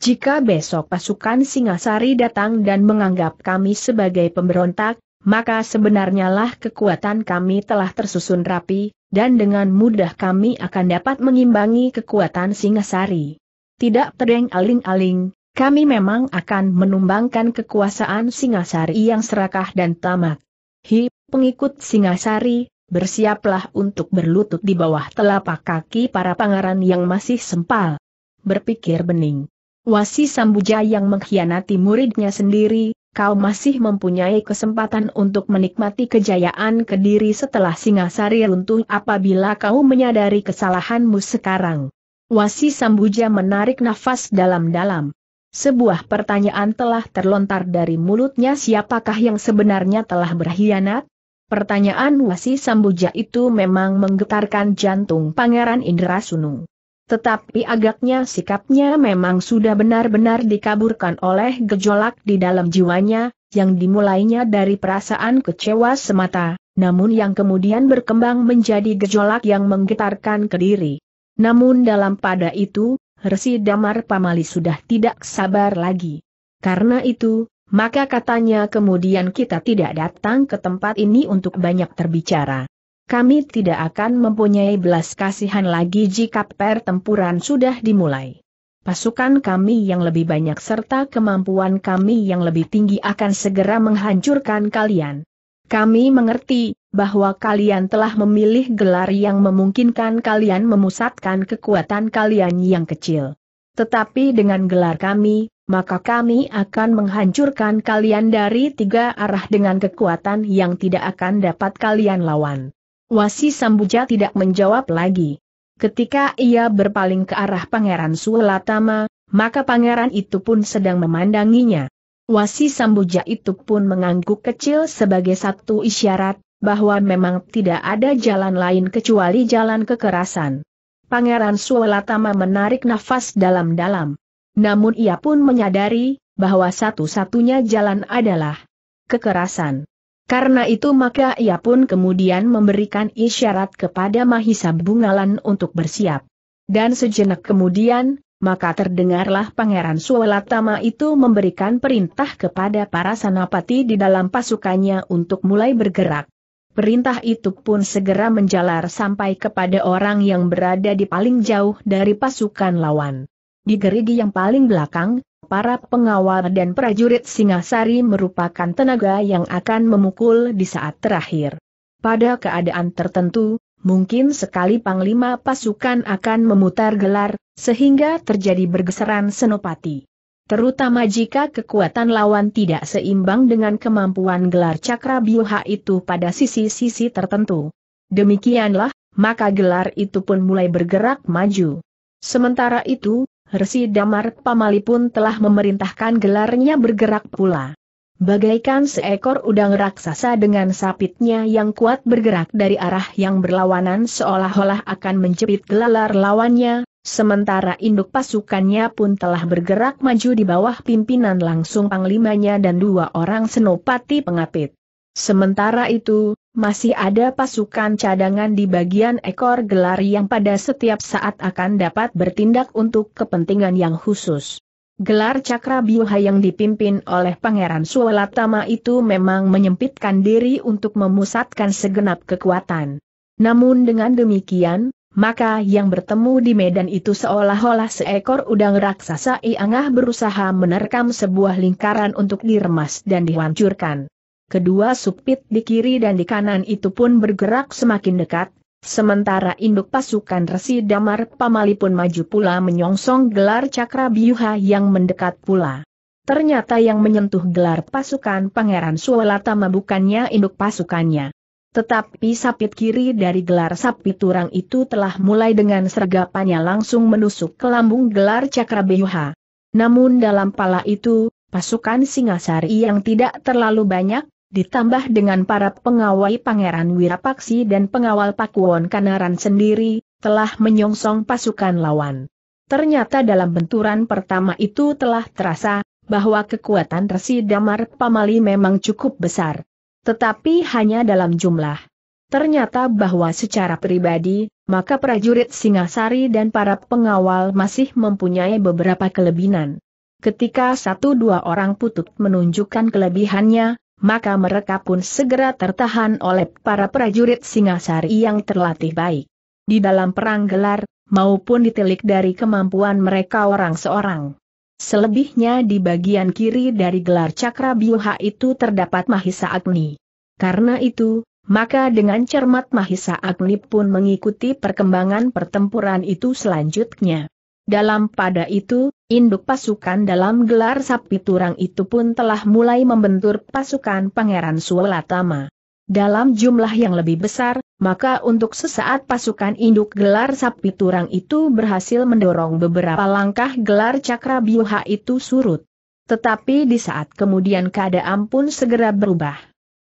Jika besok pasukan Singasari datang dan menganggap kami sebagai pemberontak, maka sebenarnya lah kekuatan kami telah tersusun rapi, dan dengan mudah kami akan dapat mengimbangi kekuatan Singasari. Tidak terdeng aling-aling, kami memang akan menumbangkan kekuasaan Singasari yang serakah dan tamak. Hi, pengikut Singasari, bersiaplah untuk berlutut di bawah telapak kaki para pangeran yang masih sempal. Berpikir bening. Wasi Sambuja yang mengkhianati muridnya sendiri, kau masih mempunyai kesempatan untuk menikmati kejayaan kediri setelah Singasari runtuh apabila kau menyadari kesalahanmu sekarang. Wasi Sambuja menarik nafas dalam-dalam. Sebuah pertanyaan telah terlontar dari mulutnya siapakah yang sebenarnya telah berkhianat? Pertanyaan Wasi Sambuja itu memang menggetarkan jantung Pangeran Indrasunu. Tetapi agaknya sikapnya memang sudah benar-benar dikaburkan oleh gejolak di dalam jiwanya, yang dimulainya dari perasaan kecewa semata, namun yang kemudian berkembang menjadi gejolak yang menggetarkan kediri. Namun dalam pada itu, Resi Damar Pamali sudah tidak sabar lagi. Karena itu, maka katanya kemudian kita tidak datang ke tempat ini untuk banyak terbicara. Kami tidak akan mempunyai belas kasihan lagi jika pertempuran sudah dimulai. Pasukan kami yang lebih banyak serta kemampuan kami yang lebih tinggi akan segera menghancurkan kalian. Kami mengerti bahwa kalian telah memilih gelar yang memungkinkan kalian memusatkan kekuatan kalian yang kecil. Tetapi dengan gelar kami, maka kami akan menghancurkan kalian dari tiga arah dengan kekuatan yang tidak akan dapat kalian lawan. Wasi Sambuja tidak menjawab lagi. Ketika ia berpaling ke arah Pangeran Sulatama, maka pangeran itu pun sedang memandanginya. Wasi Sambuja itu pun mengangguk kecil sebagai satu isyarat, bahwa memang tidak ada jalan lain kecuali jalan kekerasan. Pangeran Suwelatama menarik nafas dalam-dalam. Namun ia pun menyadari, bahwa satu-satunya jalan adalah kekerasan. Karena itu maka ia pun kemudian memberikan isyarat kepada Mahisa Bungalan untuk bersiap. Dan sejenak kemudian, maka terdengarlah Pangeran Tama itu memberikan perintah kepada para sanapati di dalam pasukannya untuk mulai bergerak. Perintah itu pun segera menjalar sampai kepada orang yang berada di paling jauh dari pasukan lawan. Di gerigi yang paling belakang, para pengawal dan prajurit Singasari merupakan tenaga yang akan memukul di saat terakhir. Pada keadaan tertentu, Mungkin sekali Panglima pasukan akan memutar gelar, sehingga terjadi bergeseran senopati. Terutama jika kekuatan lawan tidak seimbang dengan kemampuan gelar cakra biuha itu pada sisi-sisi tertentu. Demikianlah, maka gelar itu pun mulai bergerak maju. Sementara itu, Resi Damar Pamali pun telah memerintahkan gelarnya bergerak pula. Bagaikan seekor udang raksasa dengan sapitnya yang kuat bergerak dari arah yang berlawanan seolah-olah akan menjepit gelalar lawannya, sementara induk pasukannya pun telah bergerak maju di bawah pimpinan langsung panglimanya dan dua orang senopati pengapit. Sementara itu, masih ada pasukan cadangan di bagian ekor gelar yang pada setiap saat akan dapat bertindak untuk kepentingan yang khusus. Gelar Cakra Biuha yang dipimpin oleh Pangeran Suwalatama itu memang menyempitkan diri untuk memusatkan segenap kekuatan. Namun dengan demikian, maka yang bertemu di medan itu seolah-olah seekor udang raksasa Iangah berusaha menerkam sebuah lingkaran untuk diremas dan dihancurkan. Kedua supit di kiri dan di kanan itu pun bergerak semakin dekat, Sementara induk pasukan resi Damar Pamali pun maju pula menyongsong gelar cakra biuha yang mendekat pula. Ternyata yang menyentuh gelar pasukan Pangeran Suwalatama bukannya induk pasukannya. Tetapi sapit kiri dari gelar sapit turang itu telah mulai dengan sergapannya langsung menusuk ke lambung gelar cakra biuha. Namun dalam pala itu, pasukan Singasari yang tidak terlalu banyak, ditambah dengan para pengawai Pangeran Wirapaksi dan pengawal Pakuwon Kanaran sendiri, telah menyongsong pasukan lawan. Ternyata dalam benturan pertama itu telah terasa, bahwa kekuatan Resi Damar Pamali memang cukup besar. Tetapi hanya dalam jumlah. Ternyata bahwa secara pribadi, maka prajurit Singasari dan para pengawal masih mempunyai beberapa kelebihan. Ketika satu dua orang putut menunjukkan kelebihannya, maka mereka pun segera tertahan oleh para prajurit Singasari yang terlatih baik. Di dalam perang gelar, maupun ditilik dari kemampuan mereka orang seorang. Selebihnya di bagian kiri dari gelar cakra biuha itu terdapat Mahisa Agni. Karena itu, maka dengan cermat Mahisa Agni pun mengikuti perkembangan pertempuran itu selanjutnya. Dalam pada itu, induk pasukan dalam gelar sapi turang itu pun telah mulai membentur pasukan Pangeran Sualatama. Dalam jumlah yang lebih besar, maka untuk sesaat pasukan induk gelar sapi turang itu berhasil mendorong beberapa langkah gelar cakra biuha itu surut. Tetapi di saat kemudian keadaan pun segera berubah.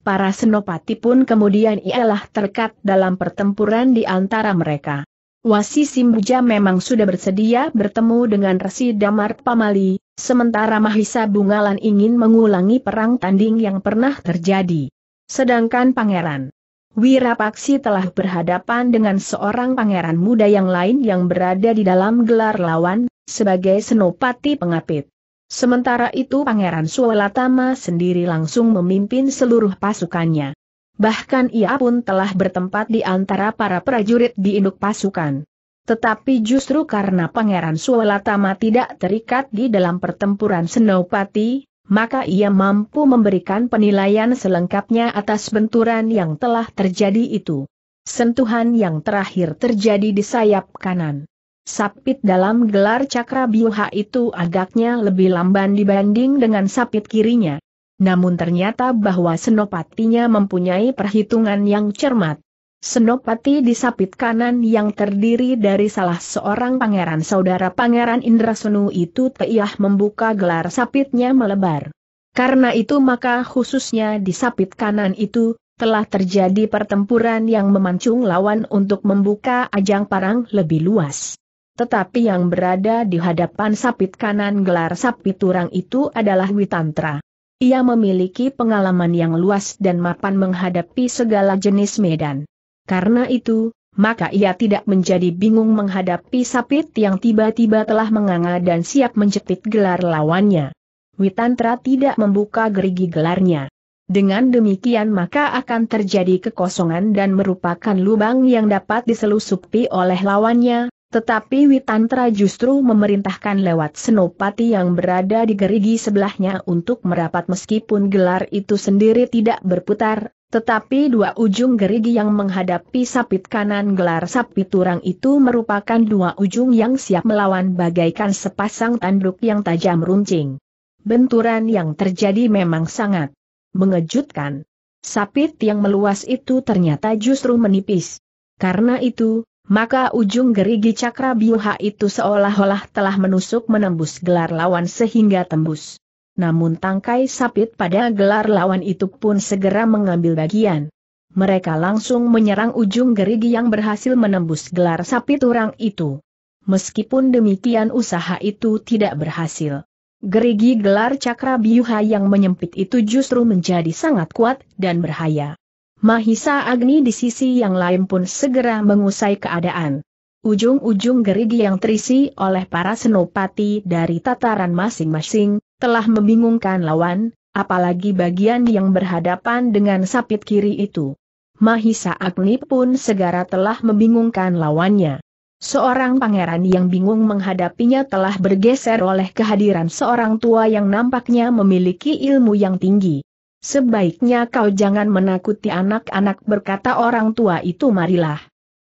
Para senopati pun kemudian ialah terkat dalam pertempuran di antara mereka. Wasi Simbuja memang sudah bersedia bertemu dengan Resi Damar Pamali, sementara Mahisa Bungalan ingin mengulangi perang tanding yang pernah terjadi. Sedangkan Pangeran Wirapaksi telah berhadapan dengan seorang pangeran muda yang lain yang berada di dalam gelar lawan, sebagai senopati pengapit. Sementara itu Pangeran Suwalatama sendiri langsung memimpin seluruh pasukannya. Bahkan ia pun telah bertempat di antara para prajurit di induk pasukan. Tetapi justru karena Pangeran Suwalatama tidak terikat di dalam pertempuran Senopati, maka ia mampu memberikan penilaian selengkapnya atas benturan yang telah terjadi itu. Sentuhan yang terakhir terjadi di sayap kanan. Sapit dalam gelar cakra biuha itu agaknya lebih lamban dibanding dengan sapit kirinya namun ternyata bahwa Senopatinya mempunyai perhitungan yang cermat. Senopati di sapit kanan yang terdiri dari salah seorang pangeran saudara Pangeran Indrasunu itu teiah membuka gelar sapitnya melebar. Karena itu maka khususnya di sapit kanan itu, telah terjadi pertempuran yang memancung lawan untuk membuka ajang parang lebih luas. Tetapi yang berada di hadapan sapit kanan gelar sapit turang itu adalah Witantra. Ia memiliki pengalaman yang luas dan mapan menghadapi segala jenis medan. Karena itu, maka ia tidak menjadi bingung menghadapi sapit yang tiba-tiba telah menganga dan siap menjepit gelar lawannya. Witantra tidak membuka gerigi gelarnya. Dengan demikian maka akan terjadi kekosongan dan merupakan lubang yang dapat diselusupi oleh lawannya, tetapi Witantra justru memerintahkan lewat Senopati yang berada di gerigi sebelahnya untuk merapat meskipun gelar itu sendiri tidak berputar, tetapi dua ujung gerigi yang menghadapi sapit kanan gelar sapit turang itu merupakan dua ujung yang siap melawan bagaikan sepasang tanduk yang tajam runcing. Benturan yang terjadi memang sangat mengejutkan. Sapit yang meluas itu ternyata justru menipis. Karena itu, maka ujung gerigi cakra biuha itu seolah-olah telah menusuk menembus gelar lawan sehingga tembus. Namun tangkai sapit pada gelar lawan itu pun segera mengambil bagian. Mereka langsung menyerang ujung gerigi yang berhasil menembus gelar sapit orang itu. Meskipun demikian usaha itu tidak berhasil. Gerigi gelar cakra biuha yang menyempit itu justru menjadi sangat kuat dan berhaya. Mahisa Agni di sisi yang lain pun segera mengusai keadaan. Ujung-ujung gerigi yang terisi oleh para senopati dari tataran masing-masing, telah membingungkan lawan, apalagi bagian yang berhadapan dengan sapit kiri itu. Mahisa Agni pun segera telah membingungkan lawannya. Seorang pangeran yang bingung menghadapinya telah bergeser oleh kehadiran seorang tua yang nampaknya memiliki ilmu yang tinggi. Sebaiknya kau jangan menakuti anak-anak berkata orang tua itu marilah.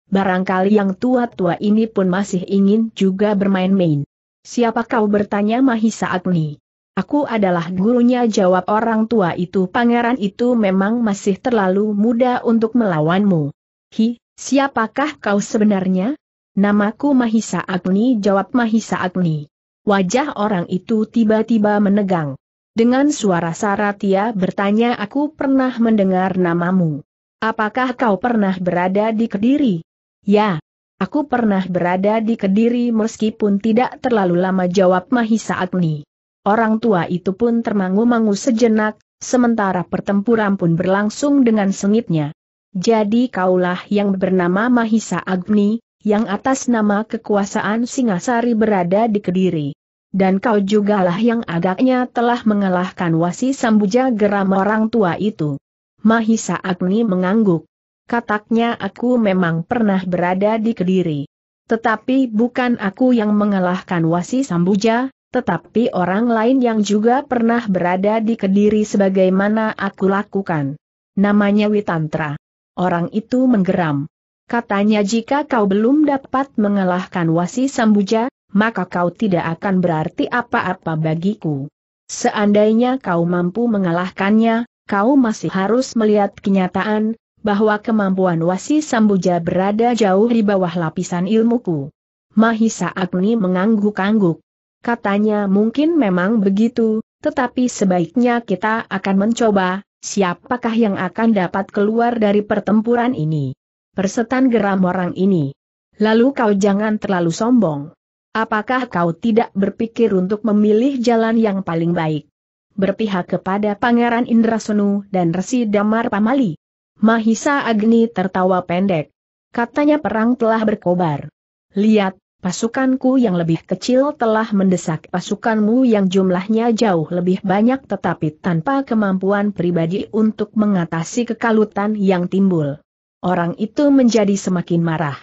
Barangkali yang tua-tua ini pun masih ingin juga bermain-main. Siapa kau bertanya Mahisa Agni? Aku adalah gurunya jawab orang tua itu pangeran itu memang masih terlalu muda untuk melawanmu. Hi, siapakah kau sebenarnya? Namaku Mahisa Agni jawab Mahisa Agni. Wajah orang itu tiba-tiba menegang. Dengan suara sarat ia bertanya aku pernah mendengar namamu. Apakah kau pernah berada di Kediri? Ya, aku pernah berada di Kediri meskipun tidak terlalu lama jawab Mahisa Agni. Orang tua itu pun termangu-mangu sejenak, sementara pertempuran pun berlangsung dengan sengitnya. Jadi kaulah yang bernama Mahisa Agni, yang atas nama kekuasaan Singasari berada di Kediri dan kau jugalah yang agaknya telah mengalahkan wasi sambuja geram orang tua itu. Mahisa Agni mengangguk. Kataknya aku memang pernah berada di Kediri. Tetapi bukan aku yang mengalahkan wasi sambuja, tetapi orang lain yang juga pernah berada di Kediri sebagaimana aku lakukan. Namanya Witantra. Orang itu menggeram. Katanya jika kau belum dapat mengalahkan wasi sambuja, maka kau tidak akan berarti apa-apa bagiku. Seandainya kau mampu mengalahkannya, kau masih harus melihat kenyataan, bahwa kemampuan Wasi Sambuja berada jauh di bawah lapisan ilmuku. Mahisa Agni mengangguk-angguk. Katanya mungkin memang begitu, tetapi sebaiknya kita akan mencoba, siapakah yang akan dapat keluar dari pertempuran ini? Persetan geram orang ini. Lalu kau jangan terlalu sombong. Apakah kau tidak berpikir untuk memilih jalan yang paling baik? Berpihak kepada Pangeran Indrasenu dan Resi Damar Pamali. Mahisa Agni tertawa pendek. Katanya perang telah berkobar. Lihat, pasukanku yang lebih kecil telah mendesak pasukanmu yang jumlahnya jauh lebih banyak tetapi tanpa kemampuan pribadi untuk mengatasi kekalutan yang timbul. Orang itu menjadi semakin marah.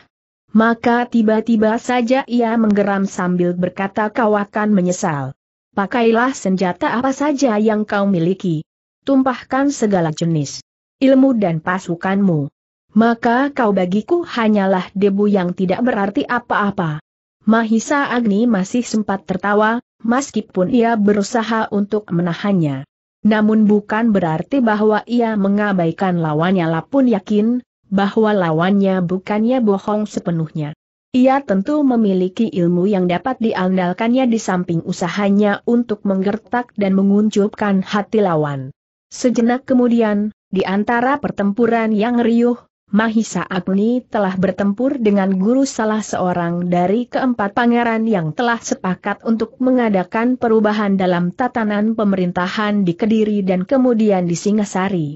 Maka tiba-tiba saja ia menggeram sambil berkata kau akan menyesal. Pakailah senjata apa saja yang kau miliki. Tumpahkan segala jenis ilmu dan pasukanmu. Maka kau bagiku hanyalah debu yang tidak berarti apa-apa. Mahisa Agni masih sempat tertawa, meskipun ia berusaha untuk menahannya. Namun bukan berarti bahwa ia mengabaikan lawannya Lapun yakin, bahwa lawannya bukannya bohong sepenuhnya. Ia tentu memiliki ilmu yang dapat diandalkannya di samping usahanya untuk menggertak dan menguncupkan hati lawan. Sejenak kemudian, di antara pertempuran yang riuh, Mahisa Agni telah bertempur dengan guru salah seorang dari keempat pangeran yang telah sepakat untuk mengadakan perubahan dalam tatanan pemerintahan di Kediri dan kemudian di Singasari.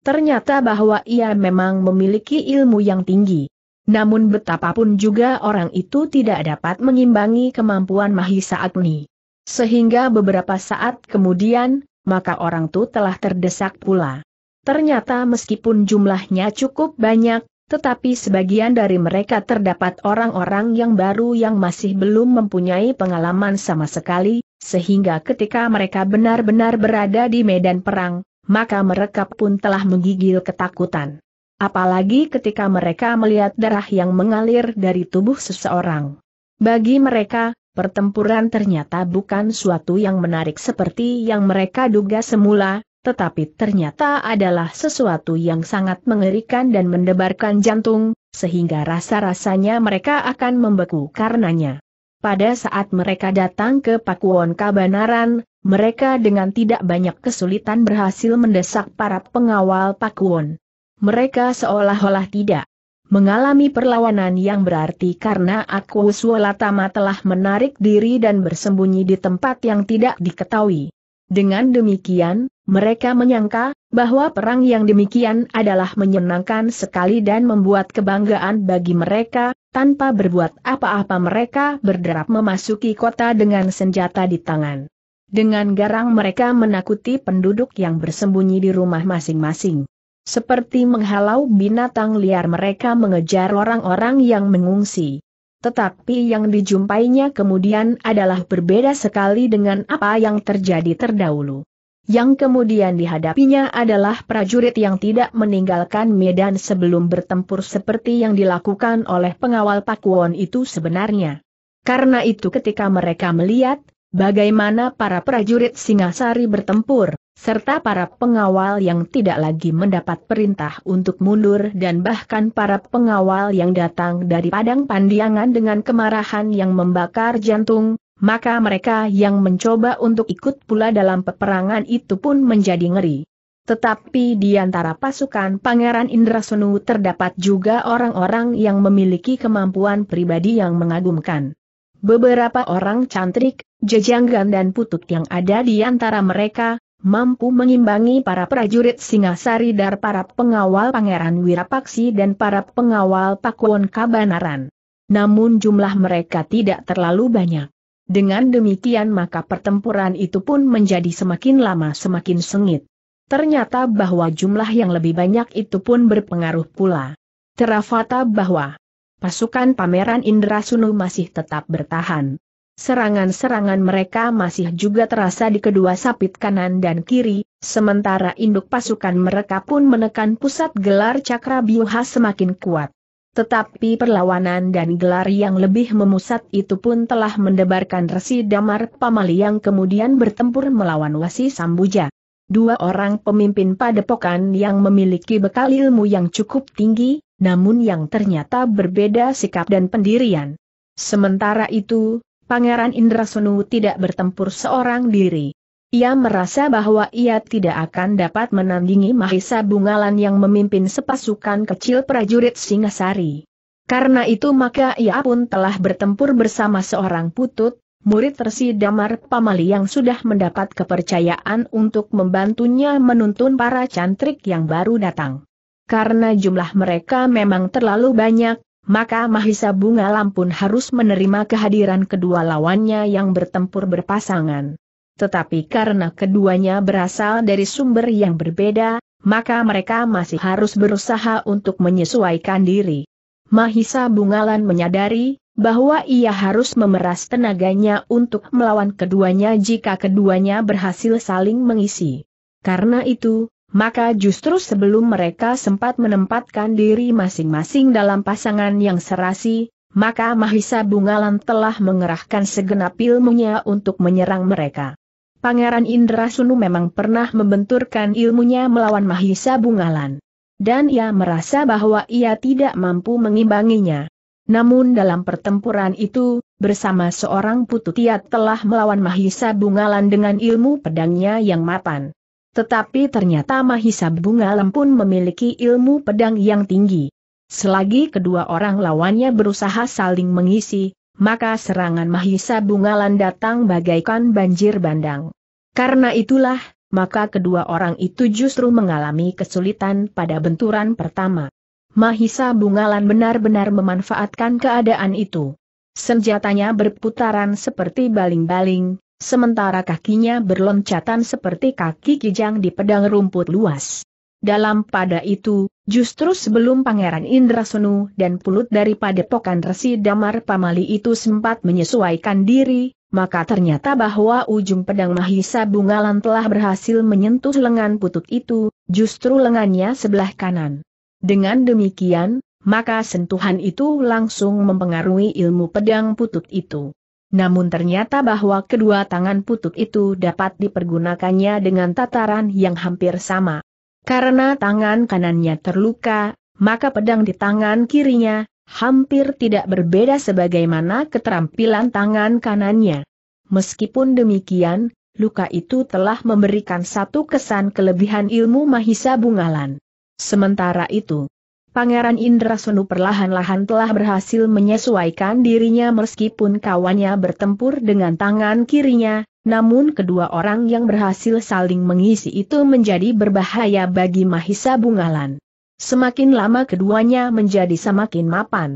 Ternyata bahwa ia memang memiliki ilmu yang tinggi. Namun betapapun juga orang itu tidak dapat mengimbangi kemampuan Mahisa Agni. Sehingga beberapa saat kemudian, maka orang itu telah terdesak pula. Ternyata meskipun jumlahnya cukup banyak, tetapi sebagian dari mereka terdapat orang-orang yang baru yang masih belum mempunyai pengalaman sama sekali, sehingga ketika mereka benar-benar berada di medan perang, maka mereka pun telah menggigil ketakutan. Apalagi ketika mereka melihat darah yang mengalir dari tubuh seseorang. Bagi mereka, pertempuran ternyata bukan suatu yang menarik seperti yang mereka duga semula, tetapi ternyata adalah sesuatu yang sangat mengerikan dan mendebarkan jantung, sehingga rasa-rasanya mereka akan membeku karenanya. Pada saat mereka datang ke Pakuwon Kabanaran, mereka dengan tidak banyak kesulitan berhasil mendesak para pengawal Kwon. Mereka seolah-olah tidak mengalami perlawanan yang berarti karena Aquus Walatama telah menarik diri dan bersembunyi di tempat yang tidak diketahui. Dengan demikian, mereka menyangka bahwa perang yang demikian adalah menyenangkan sekali dan membuat kebanggaan bagi mereka, tanpa berbuat apa-apa mereka berderap memasuki kota dengan senjata di tangan. Dengan garang mereka menakuti penduduk yang bersembunyi di rumah masing-masing. Seperti menghalau binatang liar mereka mengejar orang-orang yang mengungsi. Tetapi yang dijumpainya kemudian adalah berbeda sekali dengan apa yang terjadi terdahulu. Yang kemudian dihadapinya adalah prajurit yang tidak meninggalkan medan sebelum bertempur seperti yang dilakukan oleh pengawal Pakuon itu sebenarnya. Karena itu ketika mereka melihat bagaimana para prajurit Singasari bertempur, serta para pengawal yang tidak lagi mendapat perintah untuk mundur dan bahkan para pengawal yang datang dari padang pandiangan dengan kemarahan yang membakar jantung, maka mereka yang mencoba untuk ikut pula dalam peperangan itu pun menjadi ngeri. Tetapi di antara pasukan Pangeran Indrasunu terdapat juga orang-orang yang memiliki kemampuan pribadi yang mengagumkan. Beberapa orang cantrik, jejanggan dan putut yang ada di antara mereka, mampu mengimbangi para prajurit Singasari dar para pengawal Pangeran Wirapaksi dan para pengawal Pakuwon Kabanaran. Namun jumlah mereka tidak terlalu banyak. Dengan demikian maka pertempuran itu pun menjadi semakin lama semakin sengit. Ternyata bahwa jumlah yang lebih banyak itu pun berpengaruh pula. Terafata bahwa pasukan Pameran Indra Sunu masih tetap bertahan. Serangan-serangan mereka masih juga terasa di kedua sapit kanan dan kiri, sementara induk pasukan mereka pun menekan pusat gelar cakra biuha semakin kuat. Tetapi perlawanan dan gelar yang lebih memusat itu pun telah mendebarkan resi damar pamali yang kemudian bertempur melawan wasi sambuja. Dua orang pemimpin padepokan yang memiliki bekal ilmu yang cukup tinggi, namun yang ternyata berbeda sikap dan pendirian. Sementara itu, Pangeran Indrasunu tidak bertempur seorang diri. Ia merasa bahwa ia tidak akan dapat menandingi Mahesa Bungalan yang memimpin sepasukan kecil prajurit Singasari. Karena itu maka ia pun telah bertempur bersama seorang putut, murid Resi Damar Pamali yang sudah mendapat kepercayaan untuk membantunya menuntun para cantrik yang baru datang karena jumlah mereka memang terlalu banyak, maka Mahisa Bunga Lampun harus menerima kehadiran kedua lawannya yang bertempur berpasangan. Tetapi karena keduanya berasal dari sumber yang berbeda, maka mereka masih harus berusaha untuk menyesuaikan diri. Mahisa Bungalan menyadari bahwa ia harus memeras tenaganya untuk melawan keduanya jika keduanya berhasil saling mengisi. Karena itu, maka justru sebelum mereka sempat menempatkan diri masing-masing dalam pasangan yang serasi, maka Mahisa Bungalan telah mengerahkan segenap ilmunya untuk menyerang mereka. Pangeran Indra Sunu memang pernah membenturkan ilmunya melawan Mahisa Bungalan. Dan ia merasa bahwa ia tidak mampu mengimbanginya. Namun dalam pertempuran itu, bersama seorang putu tiat telah melawan Mahisa Bungalan dengan ilmu pedangnya yang mapan. Tetapi ternyata Mahisa Lem pun memiliki ilmu pedang yang tinggi. Selagi kedua orang lawannya berusaha saling mengisi, maka serangan Mahisa Bungalan datang bagaikan banjir bandang. Karena itulah, maka kedua orang itu justru mengalami kesulitan pada benturan pertama. Mahisa Bungalan benar-benar memanfaatkan keadaan itu. Senjatanya berputaran seperti baling-baling, sementara kakinya berloncatan seperti kaki kijang di pedang rumput luas. Dalam pada itu, justru sebelum Pangeran Indra Sunu dan pulut dari padepokan resi Damar Pamali itu sempat menyesuaikan diri, maka ternyata bahwa ujung pedang Mahisa Bungalan telah berhasil menyentuh lengan putut itu, justru lengannya sebelah kanan. Dengan demikian, maka sentuhan itu langsung mempengaruhi ilmu pedang putut itu. Namun ternyata bahwa kedua tangan putut itu dapat dipergunakannya dengan tataran yang hampir sama. Karena tangan kanannya terluka, maka pedang di tangan kirinya hampir tidak berbeda sebagaimana keterampilan tangan kanannya. Meskipun demikian, luka itu telah memberikan satu kesan kelebihan ilmu Mahisa Bungalan. Sementara itu, Pangeran Indra Sunu perlahan-lahan telah berhasil menyesuaikan dirinya meskipun kawannya bertempur dengan tangan kirinya, namun kedua orang yang berhasil saling mengisi itu menjadi berbahaya bagi Mahisa Bungalan. Semakin lama keduanya menjadi semakin mapan.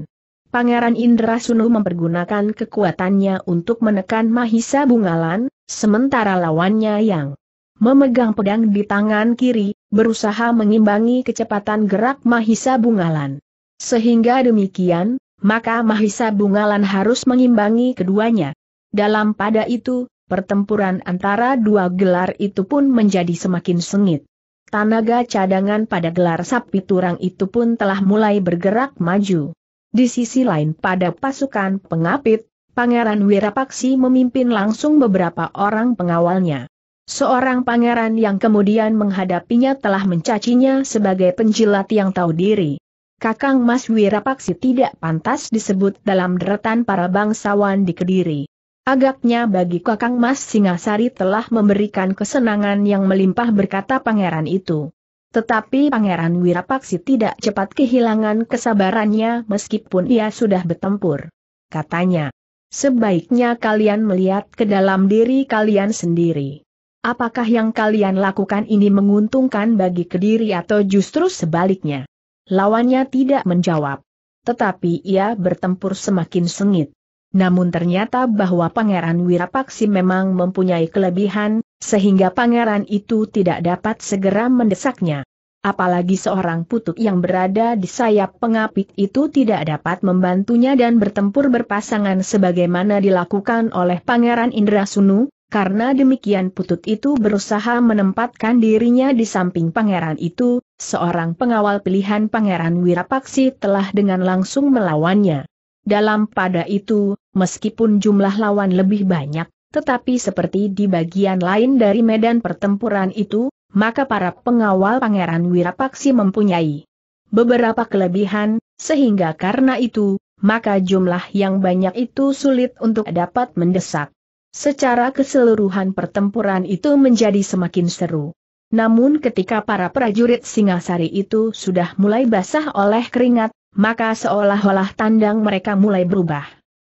Pangeran Indra Sunu mempergunakan kekuatannya untuk menekan Mahisa Bungalan, sementara lawannya yang memegang pedang di tangan kiri, berusaha mengimbangi kecepatan gerak Mahisa Bungalan. Sehingga demikian, maka Mahisa Bungalan harus mengimbangi keduanya. Dalam pada itu, pertempuran antara dua gelar itu pun menjadi semakin sengit. Tanaga cadangan pada gelar sapi turang itu pun telah mulai bergerak maju. Di sisi lain pada pasukan pengapit, Pangeran Wirapaksi memimpin langsung beberapa orang pengawalnya. Seorang pangeran yang kemudian menghadapinya telah mencacinya sebagai penjilat yang tahu diri. Kakang Mas Wirapaksi tidak pantas disebut dalam deretan para bangsawan di Kediri. Agaknya bagi Kakang Mas Singasari telah memberikan kesenangan yang melimpah berkata pangeran itu. Tetapi Pangeran Wirapaksi tidak cepat kehilangan kesabarannya meskipun ia sudah bertempur. Katanya, sebaiknya kalian melihat ke dalam diri kalian sendiri. Apakah yang kalian lakukan ini menguntungkan bagi Kediri atau justru sebaliknya? Lawannya tidak menjawab. Tetapi ia bertempur semakin sengit. Namun ternyata bahwa Pangeran Wirapaksi memang mempunyai kelebihan, sehingga pangeran itu tidak dapat segera mendesaknya. Apalagi seorang putut yang berada di sayap pengapit itu tidak dapat membantunya dan bertempur berpasangan sebagaimana dilakukan oleh Pangeran Indra Sunu, karena demikian putut itu berusaha menempatkan dirinya di samping pangeran itu, seorang pengawal pilihan pangeran Wirapaksi telah dengan langsung melawannya. Dalam pada itu, meskipun jumlah lawan lebih banyak, tetapi seperti di bagian lain dari medan pertempuran itu, maka para pengawal pangeran Wirapaksi mempunyai beberapa kelebihan, sehingga karena itu, maka jumlah yang banyak itu sulit untuk dapat mendesak. Secara keseluruhan pertempuran itu menjadi semakin seru. Namun ketika para prajurit Singasari itu sudah mulai basah oleh keringat, maka seolah-olah tandang mereka mulai berubah.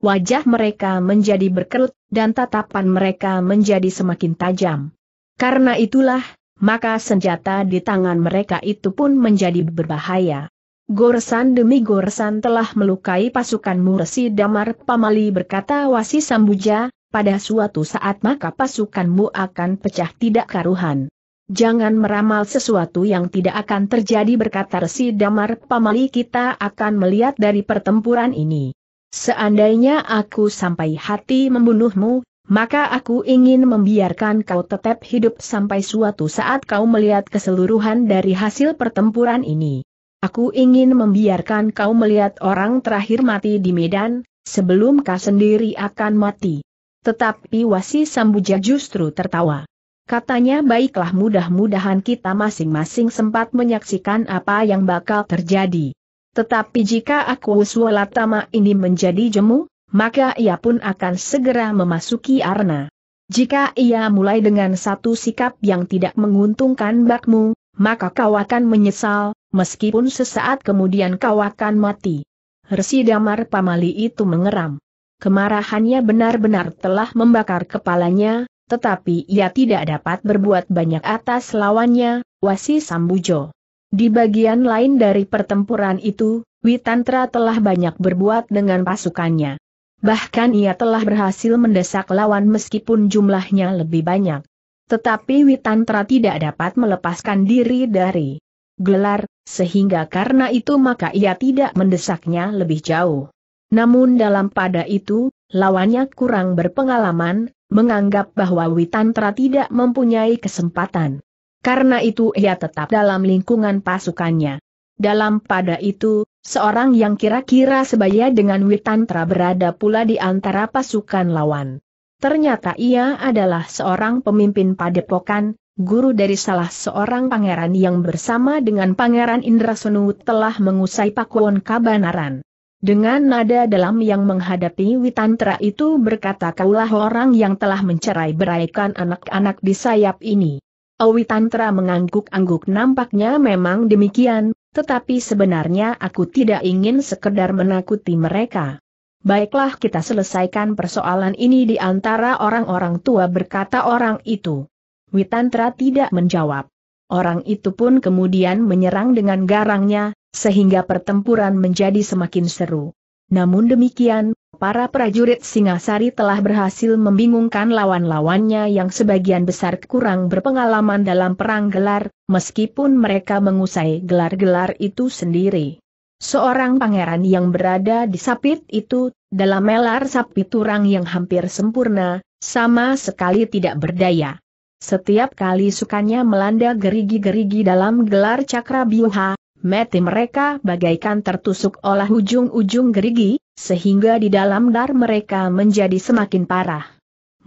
Wajah mereka menjadi berkerut, dan tatapan mereka menjadi semakin tajam. Karena itulah, maka senjata di tangan mereka itu pun menjadi berbahaya. Goresan demi goresan telah melukai pasukan Mursi Damar Pamali berkata Wasi Sambuja, pada suatu saat maka pasukanmu akan pecah tidak karuhan. Jangan meramal sesuatu yang tidak akan terjadi berkata Resi Damar Pamali kita akan melihat dari pertempuran ini. Seandainya aku sampai hati membunuhmu, maka aku ingin membiarkan kau tetap hidup sampai suatu saat kau melihat keseluruhan dari hasil pertempuran ini. Aku ingin membiarkan kau melihat orang terakhir mati di medan, sebelum kau sendiri akan mati. Tetapi Wasi Sambuja justru tertawa. Katanya baiklah mudah-mudahan kita masing-masing sempat menyaksikan apa yang bakal terjadi. Tetapi jika aku Uswalatama ini menjadi jemu, maka ia pun akan segera memasuki arna. Jika ia mulai dengan satu sikap yang tidak menguntungkan bakmu, maka kau akan menyesal, meskipun sesaat kemudian kau akan mati. Resi Damar Pamali itu mengeram. Kemarahannya benar-benar telah membakar kepalanya, tetapi ia tidak dapat berbuat banyak atas lawannya, Wasi Sambujo. Di bagian lain dari pertempuran itu, Witantra telah banyak berbuat dengan pasukannya. Bahkan ia telah berhasil mendesak lawan meskipun jumlahnya lebih banyak. Tetapi Witantra tidak dapat melepaskan diri dari gelar, sehingga karena itu maka ia tidak mendesaknya lebih jauh. Namun dalam pada itu, lawannya kurang berpengalaman, menganggap bahwa Witantra tidak mempunyai kesempatan. Karena itu ia tetap dalam lingkungan pasukannya. Dalam pada itu, seorang yang kira-kira sebaya dengan Witantra berada pula di antara pasukan lawan. Ternyata ia adalah seorang pemimpin padepokan, guru dari salah seorang pangeran yang bersama dengan Pangeran Indrasenu telah mengusai Pakuwon Kabanaran. Dengan nada dalam yang menghadapi Witantra itu berkata kaulah orang yang telah mencerai beraikan anak-anak di sayap ini. Witantra mengangguk-angguk nampaknya memang demikian, tetapi sebenarnya aku tidak ingin sekedar menakuti mereka. Baiklah kita selesaikan persoalan ini di antara orang-orang tua berkata orang itu. Witantra tidak menjawab. Orang itu pun kemudian menyerang dengan garangnya, sehingga pertempuran menjadi semakin seru. Namun demikian, para prajurit Singasari telah berhasil membingungkan lawan-lawannya yang sebagian besar kurang berpengalaman dalam perang gelar, meskipun mereka mengusai gelar-gelar itu sendiri. Seorang pangeran yang berada di sapit itu, dalam melar sapi turang yang hampir sempurna, sama sekali tidak berdaya. Setiap kali sukanya melanda gerigi-gerigi dalam gelar cakra biuha, Mati mereka bagaikan tertusuk oleh ujung-ujung gerigi, sehingga di dalam dar mereka menjadi semakin parah.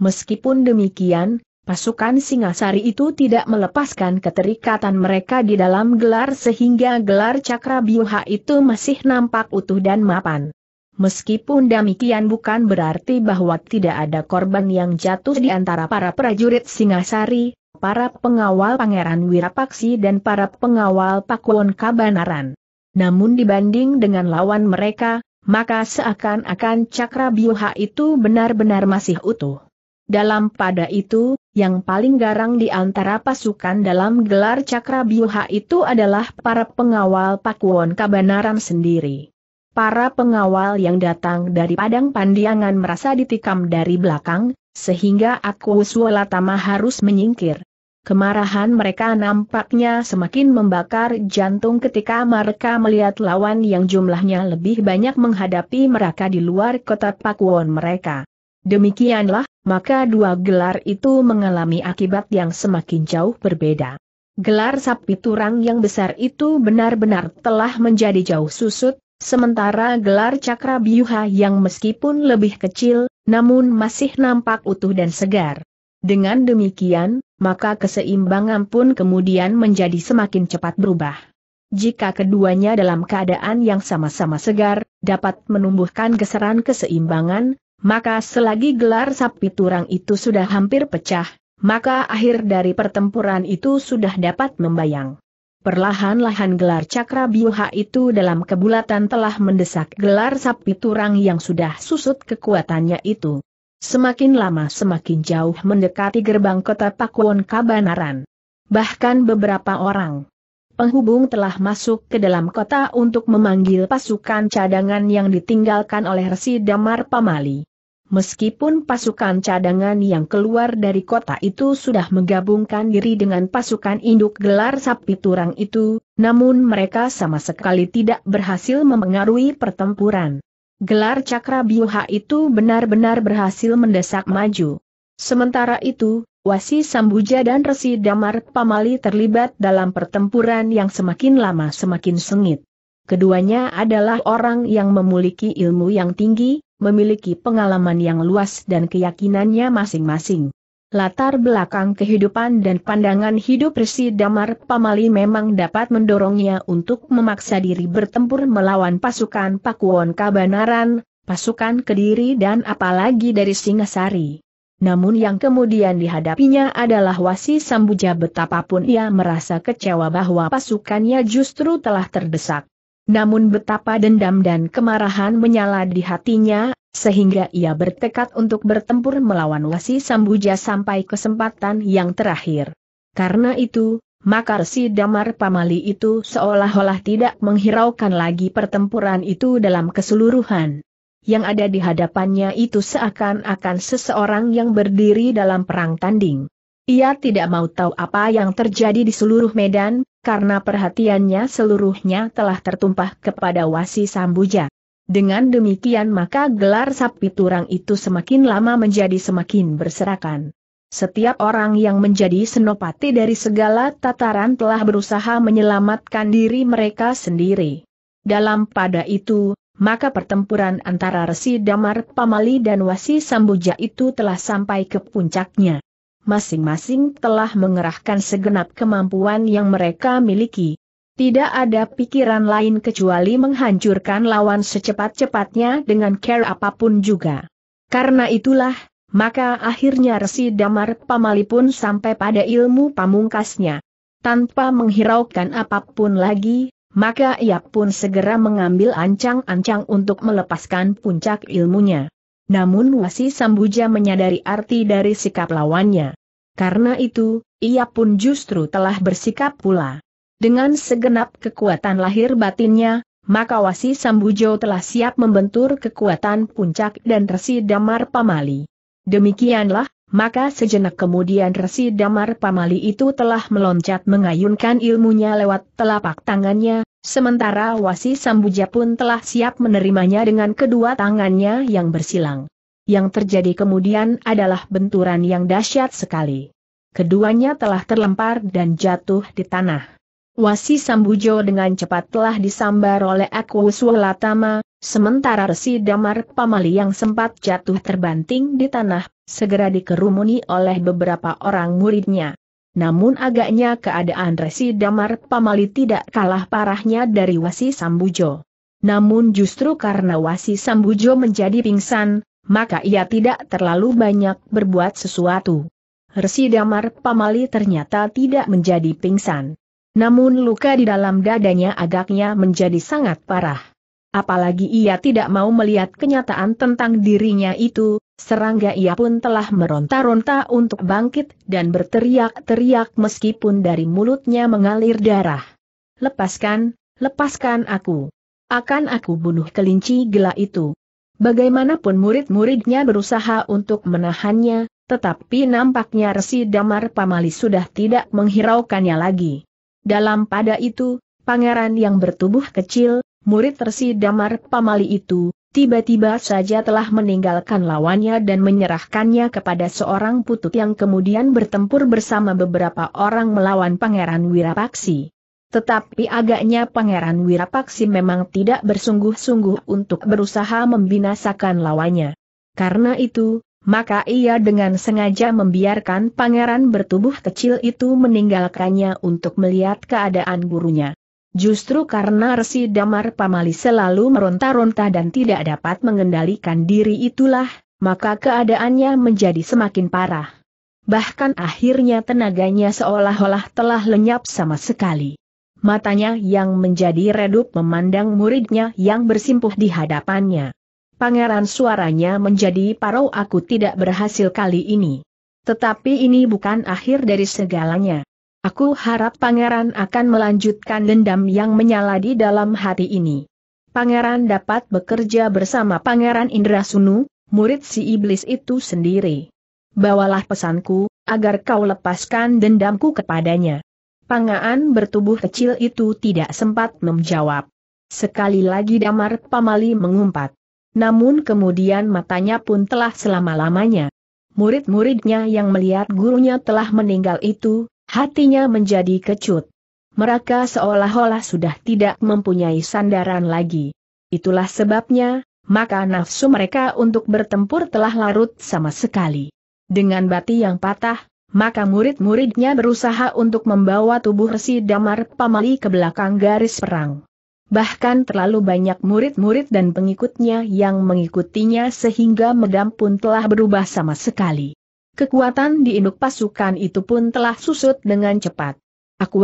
Meskipun demikian, pasukan Singasari itu tidak melepaskan keterikatan mereka di dalam gelar sehingga gelar cakra biuha itu masih nampak utuh dan mapan. Meskipun demikian bukan berarti bahwa tidak ada korban yang jatuh di antara para prajurit Singasari, para pengawal Pangeran Wirapaksi dan para pengawal Pakuwon Kabanaran. Namun dibanding dengan lawan mereka, maka seakan-akan cakra biuha itu benar-benar masih utuh. Dalam pada itu, yang paling garang di antara pasukan dalam gelar cakra biuha itu adalah para pengawal Pakuwon Kabanaran sendiri. Para pengawal yang datang dari Padang Pandiangan merasa ditikam dari belakang, sehingga aku Tama harus menyingkir. Kemarahan mereka nampaknya semakin membakar jantung ketika mereka melihat lawan yang jumlahnya lebih banyak menghadapi mereka di luar kota Pakuwon mereka. Demikianlah, maka dua gelar itu mengalami akibat yang semakin jauh berbeda. Gelar sapi turang yang besar itu benar-benar telah menjadi jauh susut, sementara gelar cakra biuha yang meskipun lebih kecil, namun masih nampak utuh dan segar. Dengan demikian, maka keseimbangan pun kemudian menjadi semakin cepat berubah. Jika keduanya dalam keadaan yang sama-sama segar, dapat menumbuhkan geseran keseimbangan, maka selagi gelar sapi turang itu sudah hampir pecah, maka akhir dari pertempuran itu sudah dapat membayang. Perlahan-lahan gelar cakra biuha itu dalam kebulatan telah mendesak gelar sapi turang yang sudah susut kekuatannya itu. Semakin lama semakin jauh mendekati gerbang kota Pakuwon Kabanaran. Bahkan beberapa orang penghubung telah masuk ke dalam kota untuk memanggil pasukan cadangan yang ditinggalkan oleh Resi Damar Pamali. Meskipun pasukan cadangan yang keluar dari kota itu sudah menggabungkan diri dengan pasukan induk gelar sapi turang itu, namun mereka sama sekali tidak berhasil memengaruhi pertempuran. Gelar cakra biuha itu benar-benar berhasil mendesak maju. Sementara itu, Wasi Sambuja dan Resi Damar Pamali terlibat dalam pertempuran yang semakin lama semakin sengit. Keduanya adalah orang yang memiliki ilmu yang tinggi, memiliki pengalaman yang luas dan keyakinannya masing-masing. Latar belakang kehidupan dan pandangan hidup Resi Damar Pamali memang dapat mendorongnya untuk memaksa diri bertempur melawan pasukan Pakuwon Kabanaran, pasukan Kediri dan apalagi dari Singasari. Namun yang kemudian dihadapinya adalah Wasi Sambuja betapapun ia merasa kecewa bahwa pasukannya justru telah terdesak. Namun betapa dendam dan kemarahan menyala di hatinya, sehingga ia bertekad untuk bertempur melawan Wasi Sambuja sampai kesempatan yang terakhir. Karena itu, maka Resi Damar Pamali itu seolah-olah tidak menghiraukan lagi pertempuran itu dalam keseluruhan. Yang ada di hadapannya itu seakan-akan seseorang yang berdiri dalam perang tanding. Ia tidak mau tahu apa yang terjadi di seluruh medan, karena perhatiannya seluruhnya telah tertumpah kepada Wasi Sambuja. Dengan demikian maka gelar sapi turang itu semakin lama menjadi semakin berserakan. Setiap orang yang menjadi senopati dari segala tataran telah berusaha menyelamatkan diri mereka sendiri. Dalam pada itu, maka pertempuran antara Resi Damar Pamali dan Wasi Sambuja itu telah sampai ke puncaknya masing-masing telah mengerahkan segenap kemampuan yang mereka miliki. Tidak ada pikiran lain kecuali menghancurkan lawan secepat-cepatnya dengan care apapun juga. Karena itulah, maka akhirnya Resi Damar Pamali pun sampai pada ilmu pamungkasnya. Tanpa menghiraukan apapun lagi, maka ia pun segera mengambil ancang-ancang untuk melepaskan puncak ilmunya. Namun Wasi Sambuja menyadari arti dari sikap lawannya. Karena itu, ia pun justru telah bersikap pula. Dengan segenap kekuatan lahir batinnya, maka Wasi Sambujo telah siap membentur kekuatan puncak dan resi damar pamali. Demikianlah, maka sejenak kemudian resi damar pamali itu telah meloncat mengayunkan ilmunya lewat telapak tangannya, sementara Wasi Sambuja pun telah siap menerimanya dengan kedua tangannya yang bersilang yang terjadi kemudian adalah benturan yang dahsyat sekali. Keduanya telah terlempar dan jatuh di tanah. Wasi Sambujo dengan cepat telah disambar oleh Akwuswalatama, sementara Resi Damar Pamali yang sempat jatuh terbanting di tanah, segera dikerumuni oleh beberapa orang muridnya. Namun agaknya keadaan Resi Damar Pamali tidak kalah parahnya dari Wasi Sambujo. Namun justru karena Wasi Sambujo menjadi pingsan, maka ia tidak terlalu banyak berbuat sesuatu. Resi Damar Pamali ternyata tidak menjadi pingsan. Namun luka di dalam dadanya agaknya menjadi sangat parah. Apalagi ia tidak mau melihat kenyataan tentang dirinya itu, serangga ia pun telah meronta-ronta untuk bangkit dan berteriak-teriak meskipun dari mulutnya mengalir darah. Lepaskan, lepaskan aku. Akan aku bunuh kelinci gila itu. Bagaimanapun murid-muridnya berusaha untuk menahannya, tetapi nampaknya Resi Damar Pamali sudah tidak menghiraukannya lagi. Dalam pada itu, pangeran yang bertubuh kecil, murid Resi Damar Pamali itu, tiba-tiba saja telah meninggalkan lawannya dan menyerahkannya kepada seorang putut yang kemudian bertempur bersama beberapa orang melawan pangeran Wirapaksi. Tetapi agaknya Pangeran Wirapaksi memang tidak bersungguh-sungguh untuk berusaha membinasakan lawannya. Karena itu, maka ia dengan sengaja membiarkan pangeran bertubuh kecil itu meninggalkannya untuk melihat keadaan gurunya. Justru karena Resi Damar Pamali selalu meronta-ronta dan tidak dapat mengendalikan diri itulah, maka keadaannya menjadi semakin parah. Bahkan akhirnya tenaganya seolah-olah telah lenyap sama sekali matanya yang menjadi redup memandang muridnya yang bersimpuh di hadapannya. Pangeran suaranya menjadi parau aku tidak berhasil kali ini. Tetapi ini bukan akhir dari segalanya. Aku harap pangeran akan melanjutkan dendam yang menyala di dalam hati ini. Pangeran dapat bekerja bersama Pangeran Indra Sunu, murid si iblis itu sendiri. Bawalah pesanku, agar kau lepaskan dendamku kepadanya. Pangaan bertubuh kecil itu tidak sempat menjawab. Sekali lagi Damar Pamali mengumpat. Namun kemudian matanya pun telah selama-lamanya. Murid-muridnya yang melihat gurunya telah meninggal itu, hatinya menjadi kecut. Mereka seolah-olah sudah tidak mempunyai sandaran lagi. Itulah sebabnya, maka nafsu mereka untuk bertempur telah larut sama sekali. Dengan bati yang patah, maka murid-muridnya berusaha untuk membawa tubuh Resi Damar Pamali ke belakang garis perang. Bahkan terlalu banyak murid-murid dan pengikutnya yang mengikutinya sehingga medam pun telah berubah sama sekali. Kekuatan di induk pasukan itu pun telah susut dengan cepat. Aku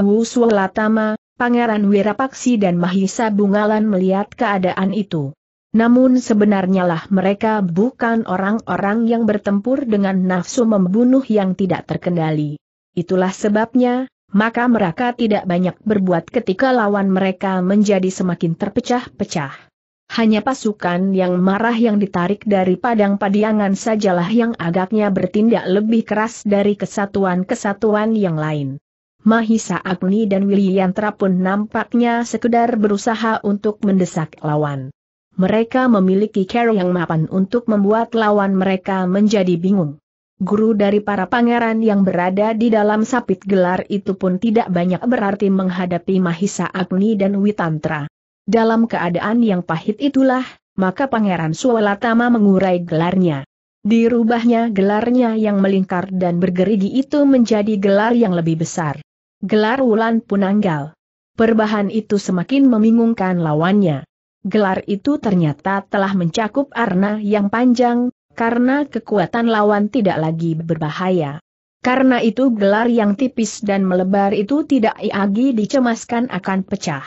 Latama, Pangeran Wirapaksi dan Mahisa Bungalan melihat keadaan itu. Namun sebenarnya lah mereka bukan orang-orang yang bertempur dengan nafsu membunuh yang tidak terkendali. Itulah sebabnya, maka mereka tidak banyak berbuat ketika lawan mereka menjadi semakin terpecah-pecah. Hanya pasukan yang marah yang ditarik dari padang padiangan sajalah yang agaknya bertindak lebih keras dari kesatuan-kesatuan yang lain. Mahisa Agni dan Wiliantra pun nampaknya sekedar berusaha untuk mendesak lawan. Mereka memiliki cara yang mapan untuk membuat lawan mereka menjadi bingung. Guru dari para pangeran yang berada di dalam sapit gelar itu pun tidak banyak berarti menghadapi Mahisa Agni dan Witantra. Dalam keadaan yang pahit itulah, maka Pangeran Suwalatama mengurai gelarnya. Dirubahnya gelarnya yang melingkar dan bergerigi itu menjadi gelar yang lebih besar. Gelar Wulan Punanggal. Perbahan itu semakin membingungkan lawannya. Gelar itu ternyata telah mencakup arna yang panjang, karena kekuatan lawan tidak lagi berbahaya. Karena itu gelar yang tipis dan melebar itu tidak lagi dicemaskan akan pecah.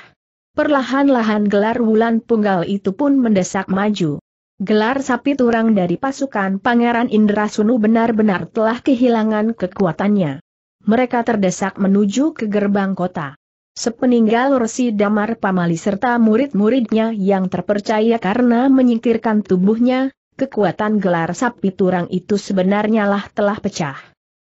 Perlahan-lahan gelar wulan punggal itu pun mendesak maju. Gelar sapi turang dari pasukan Pangeran Indra Sunu benar-benar telah kehilangan kekuatannya. Mereka terdesak menuju ke gerbang kota. Sepeninggal Resi Damar Pamali serta murid-muridnya yang terpercaya karena menyingkirkan tubuhnya, kekuatan gelar sapi turang itu sebenarnya lah telah pecah.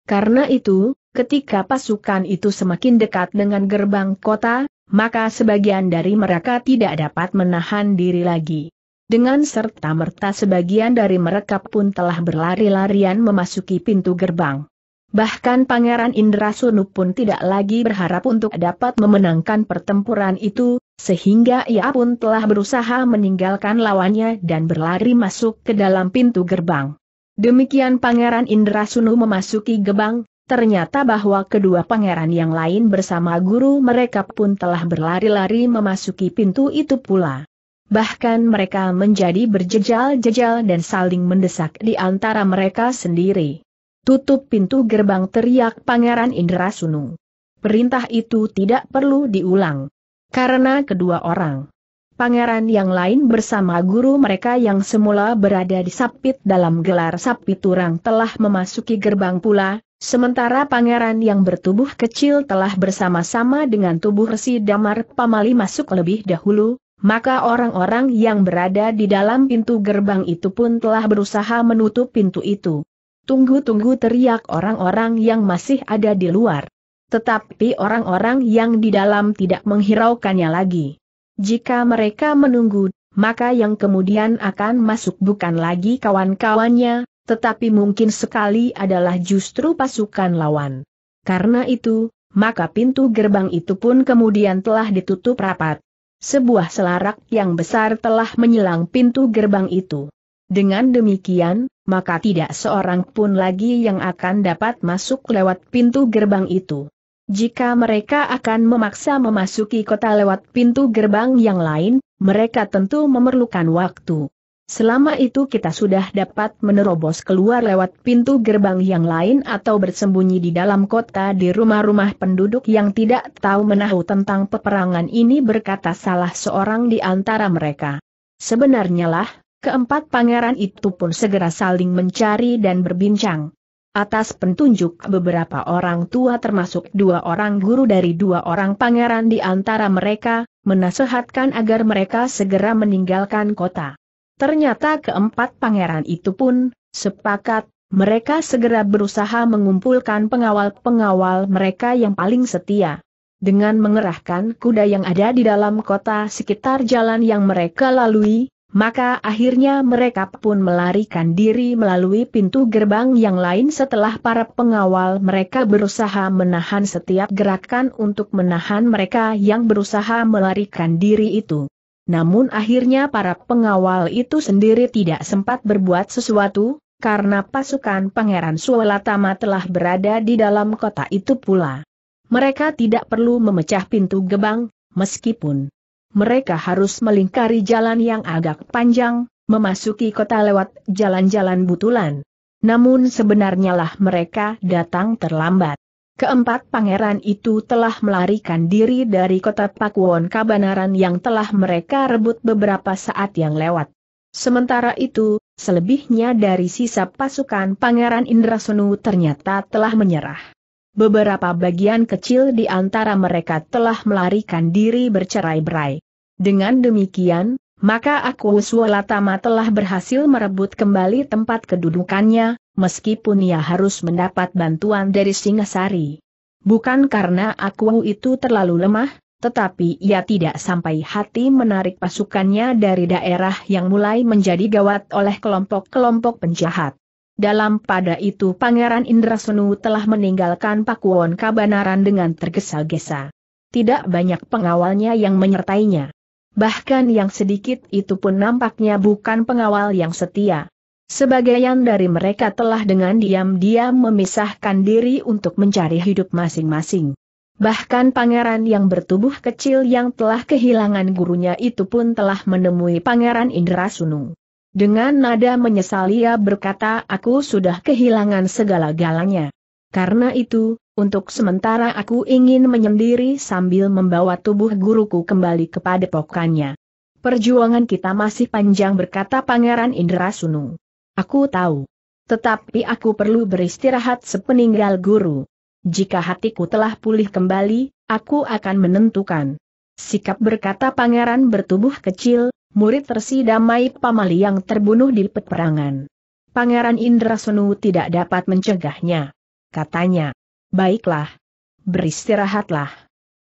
Karena itu, ketika pasukan itu semakin dekat dengan gerbang kota, maka sebagian dari mereka tidak dapat menahan diri lagi. Dengan serta merta sebagian dari mereka pun telah berlari-larian memasuki pintu gerbang. Bahkan Pangeran Indrasunu pun tidak lagi berharap untuk dapat memenangkan pertempuran itu, sehingga ia pun telah berusaha meninggalkan lawannya dan berlari masuk ke dalam pintu gerbang. Demikian Pangeran Indra Indrasunu memasuki gerbang, ternyata bahwa kedua pangeran yang lain bersama guru mereka pun telah berlari-lari memasuki pintu itu pula. Bahkan mereka menjadi berjejal-jejal dan saling mendesak di antara mereka sendiri. Tutup pintu gerbang teriak Pangeran Indra Sunung. Perintah itu tidak perlu diulang. Karena kedua orang. Pangeran yang lain bersama guru mereka yang semula berada di sapit dalam gelar sapi turang telah memasuki gerbang pula, sementara pangeran yang bertubuh kecil telah bersama-sama dengan tubuh resi damar pamali masuk lebih dahulu, maka orang-orang yang berada di dalam pintu gerbang itu pun telah berusaha menutup pintu itu. Tunggu-tunggu teriak orang-orang yang masih ada di luar. Tetapi orang-orang yang di dalam tidak menghiraukannya lagi. Jika mereka menunggu, maka yang kemudian akan masuk bukan lagi kawan-kawannya, tetapi mungkin sekali adalah justru pasukan lawan. Karena itu, maka pintu gerbang itu pun kemudian telah ditutup rapat. Sebuah selarak yang besar telah menyelang pintu gerbang itu. Dengan demikian, maka tidak seorang pun lagi yang akan dapat masuk lewat pintu gerbang itu. Jika mereka akan memaksa memasuki kota lewat pintu gerbang yang lain, mereka tentu memerlukan waktu. Selama itu kita sudah dapat menerobos keluar lewat pintu gerbang yang lain atau bersembunyi di dalam kota di rumah-rumah penduduk yang tidak tahu menahu tentang peperangan ini berkata salah seorang di antara mereka. Sebenarnya lah, Keempat pangeran itu pun segera saling mencari dan berbincang. Atas petunjuk beberapa orang tua termasuk dua orang guru dari dua orang pangeran di antara mereka, menasehatkan agar mereka segera meninggalkan kota. Ternyata keempat pangeran itu pun, sepakat, mereka segera berusaha mengumpulkan pengawal-pengawal mereka yang paling setia. Dengan mengerahkan kuda yang ada di dalam kota sekitar jalan yang mereka lalui, maka akhirnya mereka pun melarikan diri melalui pintu gerbang yang lain setelah para pengawal mereka berusaha menahan setiap gerakan untuk menahan mereka yang berusaha melarikan diri itu. Namun akhirnya para pengawal itu sendiri tidak sempat berbuat sesuatu, karena pasukan Pangeran Suwelatama telah berada di dalam kota itu pula. Mereka tidak perlu memecah pintu gerbang meskipun mereka harus melingkari jalan yang agak panjang, memasuki kota lewat jalan-jalan butulan. Namun sebenarnya lah mereka datang terlambat. Keempat pangeran itu telah melarikan diri dari kota Pakuon Kabanaran yang telah mereka rebut beberapa saat yang lewat. Sementara itu, selebihnya dari sisa pasukan Pangeran Indrasunu ternyata telah menyerah. Beberapa bagian kecil di antara mereka telah melarikan diri bercerai-berai. Dengan demikian, maka aku Wolatama telah berhasil merebut kembali tempat kedudukannya, meskipun ia harus mendapat bantuan dari Singasari. Bukan karena aku itu terlalu lemah, tetapi ia tidak sampai hati menarik pasukannya dari daerah yang mulai menjadi gawat oleh kelompok-kelompok penjahat. Dalam pada itu Pangeran Indrasenu telah meninggalkan Pakuwon Kabanaran dengan tergesa-gesa. Tidak banyak pengawalnya yang menyertainya. Bahkan yang sedikit itu pun nampaknya bukan pengawal yang setia. Sebagian dari mereka telah dengan diam-diam memisahkan diri untuk mencari hidup masing-masing. Bahkan pangeran yang bertubuh kecil yang telah kehilangan gurunya itu pun telah menemui pangeran Indrasunu. Dengan nada menyesal ia berkata aku sudah kehilangan segala-galanya. Karena itu, untuk sementara aku ingin menyendiri sambil membawa tubuh guruku kembali kepada pokannya. Perjuangan kita masih panjang berkata Pangeran Indra Sunu. Aku tahu. Tetapi aku perlu beristirahat sepeninggal guru. Jika hatiku telah pulih kembali, aku akan menentukan. Sikap berkata pangeran bertubuh kecil, murid Resi Damai Pamali yang terbunuh di peperangan. Pangeran Indrasenu tidak dapat mencegahnya. Katanya, baiklah, beristirahatlah.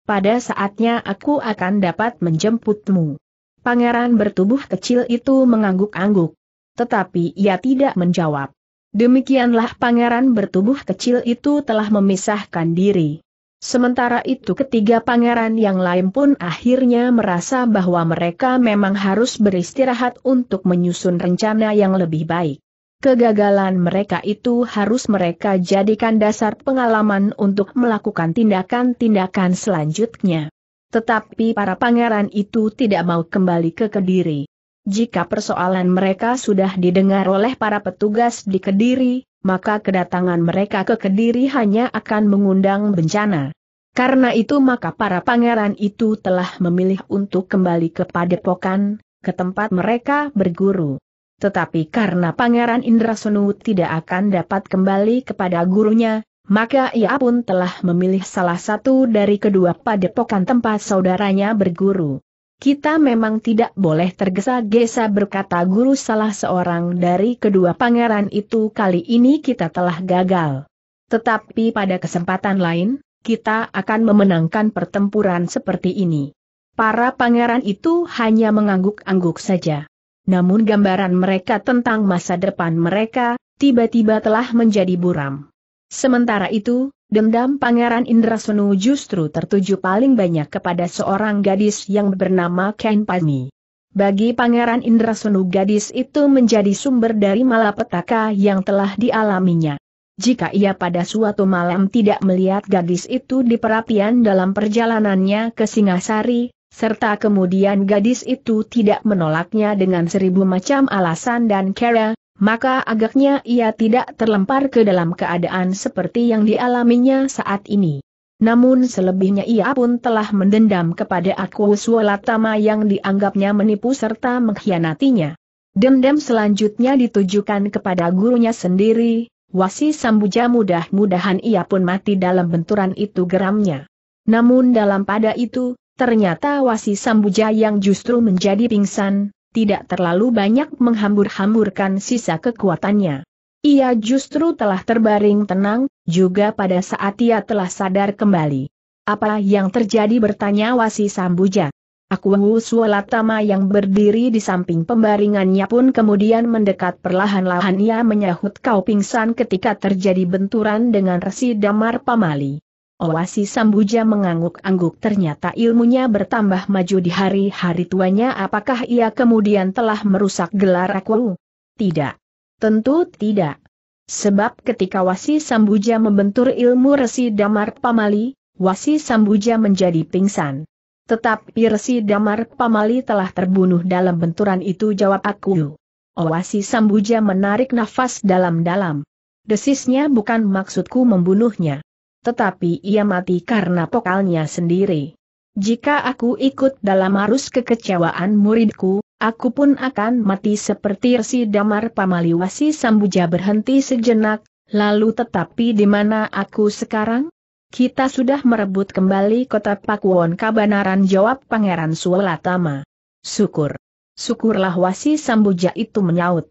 Pada saatnya aku akan dapat menjemputmu. Pangeran bertubuh kecil itu mengangguk-angguk. Tetapi ia tidak menjawab. Demikianlah pangeran bertubuh kecil itu telah memisahkan diri. Sementara itu ketiga pangeran yang lain pun akhirnya merasa bahwa mereka memang harus beristirahat untuk menyusun rencana yang lebih baik. Kegagalan mereka itu harus mereka jadikan dasar pengalaman untuk melakukan tindakan-tindakan selanjutnya. Tetapi para pangeran itu tidak mau kembali ke Kediri. Jika persoalan mereka sudah didengar oleh para petugas di Kediri, maka kedatangan mereka ke Kediri hanya akan mengundang bencana. Karena itu maka para pangeran itu telah memilih untuk kembali ke padepokan, ke tempat mereka berguru. Tetapi karena Pangeran Indra Indrasunu tidak akan dapat kembali kepada gurunya, maka ia pun telah memilih salah satu dari kedua padepokan tempat saudaranya berguru. Kita memang tidak boleh tergesa-gesa berkata guru salah seorang dari kedua pangeran itu kali ini kita telah gagal. Tetapi pada kesempatan lain, kita akan memenangkan pertempuran seperti ini. Para pangeran itu hanya mengangguk-angguk saja. Namun gambaran mereka tentang masa depan mereka, tiba-tiba telah menjadi buram. Sementara itu, Dendam Pangeran Indrasenu justru tertuju paling banyak kepada seorang gadis yang bernama Ken Pani. Bagi Pangeran Indrasenu gadis itu menjadi sumber dari malapetaka yang telah dialaminya. Jika ia pada suatu malam tidak melihat gadis itu di perapian dalam perjalanannya ke Singasari, serta kemudian gadis itu tidak menolaknya dengan seribu macam alasan dan kera, maka agaknya ia tidak terlempar ke dalam keadaan seperti yang dialaminya saat ini. Namun selebihnya ia pun telah mendendam kepada aku Swalatama yang dianggapnya menipu serta mengkhianatinya. Dendam selanjutnya ditujukan kepada gurunya sendiri, Wasi Sambuja mudah-mudahan ia pun mati dalam benturan itu geramnya. Namun dalam pada itu, ternyata Wasi Sambuja yang justru menjadi pingsan, tidak terlalu banyak menghambur-hamburkan sisa kekuatannya. Ia justru telah terbaring tenang, juga pada saat ia telah sadar kembali. Apa yang terjadi bertanya Wasi Sambuja. Aku Sualatama yang berdiri di samping pembaringannya pun kemudian mendekat perlahan-lahan ia menyahut kau pingsan ketika terjadi benturan dengan Resi Damar Pamali. Owasi Sambuja mengangguk-angguk ternyata ilmunya bertambah maju di hari-hari tuanya apakah ia kemudian telah merusak gelar aku? Tidak. Tentu tidak. Sebab ketika Wasi Sambuja membentur ilmu resi damar pamali, Wasi Sambuja menjadi pingsan. Tetapi resi damar pamali telah terbunuh dalam benturan itu jawab aku. Owasi Sambuja menarik nafas dalam-dalam. Desisnya bukan maksudku membunuhnya tetapi ia mati karena pokalnya sendiri. Jika aku ikut dalam arus kekecewaan muridku, aku pun akan mati seperti Resi Damar Pamaliwasi Sambuja berhenti sejenak, lalu tetapi di mana aku sekarang? Kita sudah merebut kembali kota Pakuwon Kabanaran jawab Pangeran Suolatama. Syukur. Syukurlah Wasi Sambuja itu menyaut.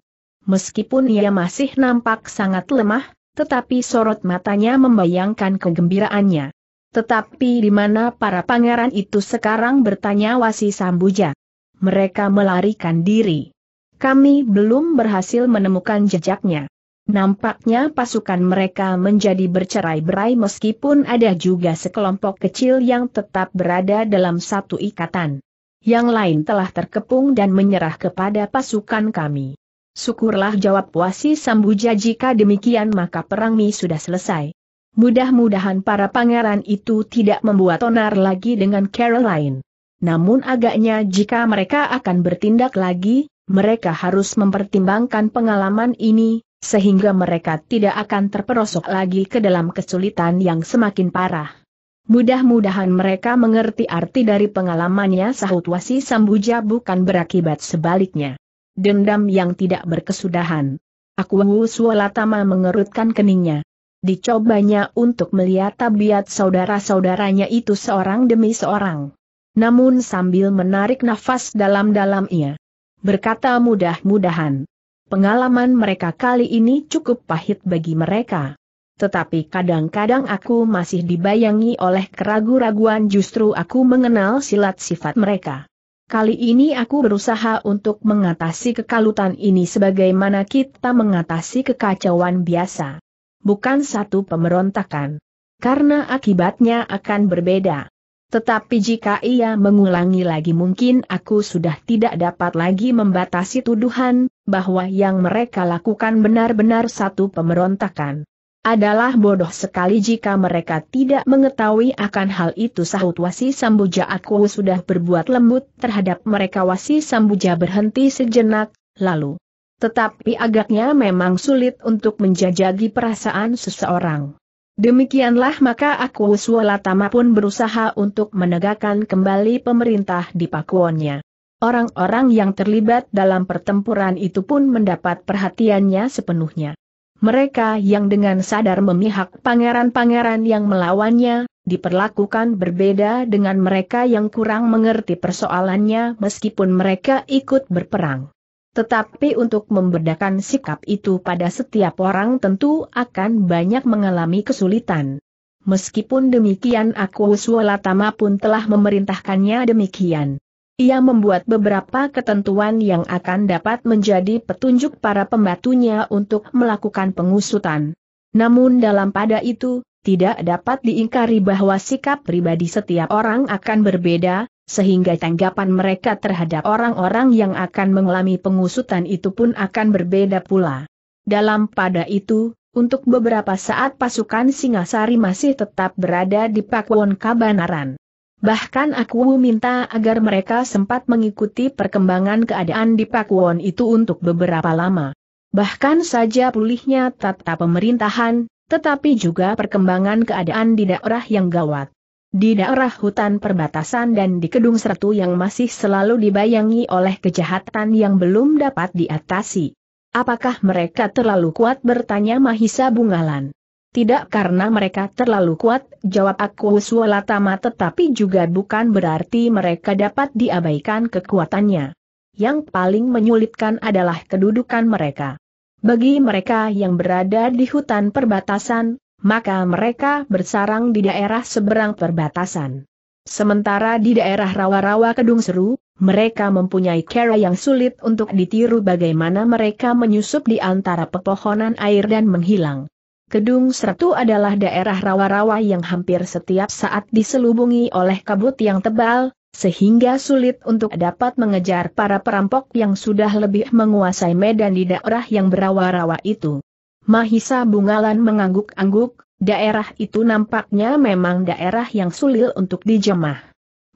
Meskipun ia masih nampak sangat lemah, tetapi sorot matanya membayangkan kegembiraannya. Tetapi di mana para pangeran itu sekarang bertanya Wasi Sambuja? Mereka melarikan diri. Kami belum berhasil menemukan jejaknya. Nampaknya pasukan mereka menjadi bercerai-berai meskipun ada juga sekelompok kecil yang tetap berada dalam satu ikatan. Yang lain telah terkepung dan menyerah kepada pasukan kami. Syukurlah jawab Wasi Sambuja jika demikian maka perang Mi sudah selesai. Mudah-mudahan para pangeran itu tidak membuat onar lagi dengan Caroline. Namun agaknya jika mereka akan bertindak lagi, mereka harus mempertimbangkan pengalaman ini, sehingga mereka tidak akan terperosok lagi ke dalam kesulitan yang semakin parah. Mudah-mudahan mereka mengerti arti dari pengalamannya sahut Wasi Sambuja bukan berakibat sebaliknya dendam yang tidak berkesudahan. Aku Sualatama mengerutkan keningnya. Dicobanya untuk melihat tabiat saudara-saudaranya itu seorang demi seorang. Namun sambil menarik nafas dalam-dalam ia berkata mudah-mudahan. Pengalaman mereka kali ini cukup pahit bagi mereka. Tetapi kadang-kadang aku masih dibayangi oleh keraguan-raguan justru aku mengenal silat sifat mereka. Kali ini aku berusaha untuk mengatasi kekalutan ini sebagaimana kita mengatasi kekacauan biasa. Bukan satu pemberontakan. Karena akibatnya akan berbeda. Tetapi jika ia mengulangi lagi mungkin aku sudah tidak dapat lagi membatasi tuduhan, bahwa yang mereka lakukan benar-benar satu pemberontakan. Adalah bodoh sekali jika mereka tidak mengetahui akan hal itu sahut Wasi Sambuja aku sudah berbuat lembut terhadap mereka Wasi Sambuja berhenti sejenak, lalu. Tetapi agaknya memang sulit untuk menjajagi perasaan seseorang. Demikianlah maka aku Swalatama pun berusaha untuk menegakkan kembali pemerintah di Pakuonnya. Orang-orang yang terlibat dalam pertempuran itu pun mendapat perhatiannya sepenuhnya. Mereka yang dengan sadar memihak pangeran-pangeran yang melawannya, diperlakukan berbeda dengan mereka yang kurang mengerti persoalannya meskipun mereka ikut berperang. Tetapi untuk membedakan sikap itu pada setiap orang tentu akan banyak mengalami kesulitan. Meskipun demikian aku Tama pun telah memerintahkannya demikian. Ia membuat beberapa ketentuan yang akan dapat menjadi petunjuk para pembantunya untuk melakukan pengusutan. Namun dalam pada itu, tidak dapat diingkari bahwa sikap pribadi setiap orang akan berbeda, sehingga tanggapan mereka terhadap orang-orang yang akan mengalami pengusutan itu pun akan berbeda pula. Dalam pada itu, untuk beberapa saat pasukan Singasari masih tetap berada di Pakuwon Kabanaran. Bahkan aku minta agar mereka sempat mengikuti perkembangan keadaan di Pakuwon itu untuk beberapa lama. Bahkan saja pulihnya tata pemerintahan, tetapi juga perkembangan keadaan di daerah yang gawat. Di daerah hutan perbatasan dan di Kedung Sertu yang masih selalu dibayangi oleh kejahatan yang belum dapat diatasi. Apakah mereka terlalu kuat bertanya Mahisa Bungalan? Tidak karena mereka terlalu kuat, jawab aku Suwalatama tetapi juga bukan berarti mereka dapat diabaikan kekuatannya. Yang paling menyulitkan adalah kedudukan mereka. Bagi mereka yang berada di hutan perbatasan, maka mereka bersarang di daerah seberang perbatasan. Sementara di daerah rawa-rawa Kedung Seru, mereka mempunyai cara yang sulit untuk ditiru bagaimana mereka menyusup di antara pepohonan air dan menghilang. Kedung Sertu adalah daerah rawa-rawa yang hampir setiap saat diselubungi oleh kabut yang tebal, sehingga sulit untuk dapat mengejar para perampok yang sudah lebih menguasai medan di daerah yang berawa-rawa itu. Mahisa Bungalan mengangguk-angguk, daerah itu nampaknya memang daerah yang sulit untuk dijemah.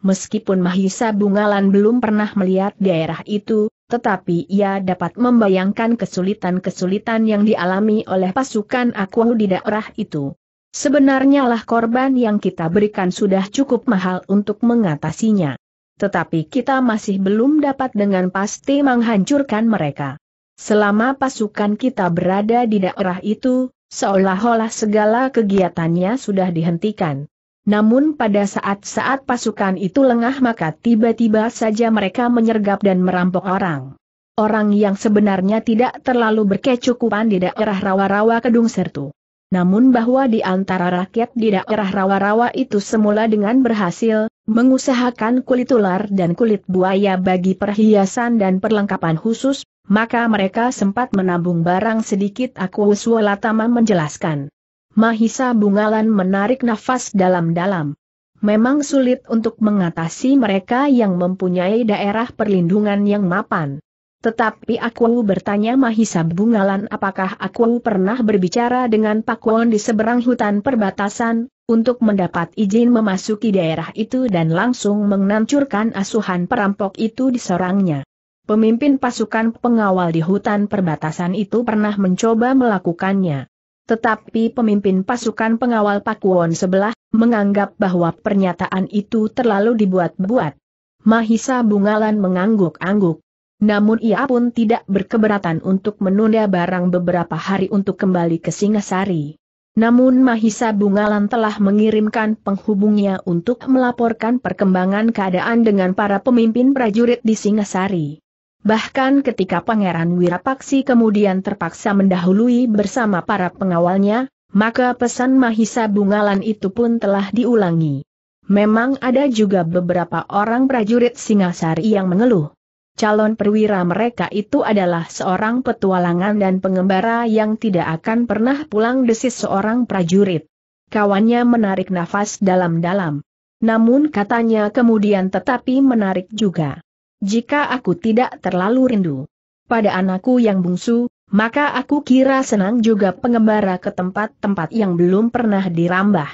Meskipun Mahisa Bungalan belum pernah melihat daerah itu, tetapi ia dapat membayangkan kesulitan-kesulitan yang dialami oleh pasukan Akuang di daerah itu. Sebenarnya lah korban yang kita berikan sudah cukup mahal untuk mengatasinya. Tetapi kita masih belum dapat dengan pasti menghancurkan mereka. Selama pasukan kita berada di daerah itu, seolah-olah segala kegiatannya sudah dihentikan. Namun pada saat-saat pasukan itu lengah maka tiba-tiba saja mereka menyergap dan merampok orang. Orang yang sebenarnya tidak terlalu berkecukupan di daerah rawa-rawa Kedung Sertu. Namun bahwa di antara rakyat di daerah rawa-rawa itu semula dengan berhasil, mengusahakan kulit ular dan kulit buaya bagi perhiasan dan perlengkapan khusus, maka mereka sempat menabung barang sedikit Aku Tama menjelaskan. Mahisa Bungalan menarik nafas dalam-dalam. Memang sulit untuk mengatasi mereka yang mempunyai daerah perlindungan yang mapan. Tetapi aku bertanya Mahisa Bungalan apakah aku pernah berbicara dengan Pak Won di seberang hutan perbatasan, untuk mendapat izin memasuki daerah itu dan langsung menghancurkan asuhan perampok itu di sorangnya. Pemimpin pasukan pengawal di hutan perbatasan itu pernah mencoba melakukannya. Tetapi pemimpin pasukan pengawal Pakuwon sebelah, menganggap bahwa pernyataan itu terlalu dibuat-buat. Mahisa Bungalan mengangguk-angguk. Namun ia pun tidak berkeberatan untuk menunda barang beberapa hari untuk kembali ke Singasari. Namun Mahisa Bungalan telah mengirimkan penghubungnya untuk melaporkan perkembangan keadaan dengan para pemimpin prajurit di Singasari. Bahkan ketika Pangeran Wirapaksi kemudian terpaksa mendahului bersama para pengawalnya, maka pesan Mahisa Bungalan itu pun telah diulangi. Memang ada juga beberapa orang prajurit Singasari yang mengeluh. Calon perwira mereka itu adalah seorang petualangan dan pengembara yang tidak akan pernah pulang desis seorang prajurit. Kawannya menarik nafas dalam-dalam. Namun katanya kemudian tetapi menarik juga jika aku tidak terlalu rindu pada anakku yang bungsu, maka aku kira senang juga pengembara ke tempat-tempat yang belum pernah dirambah.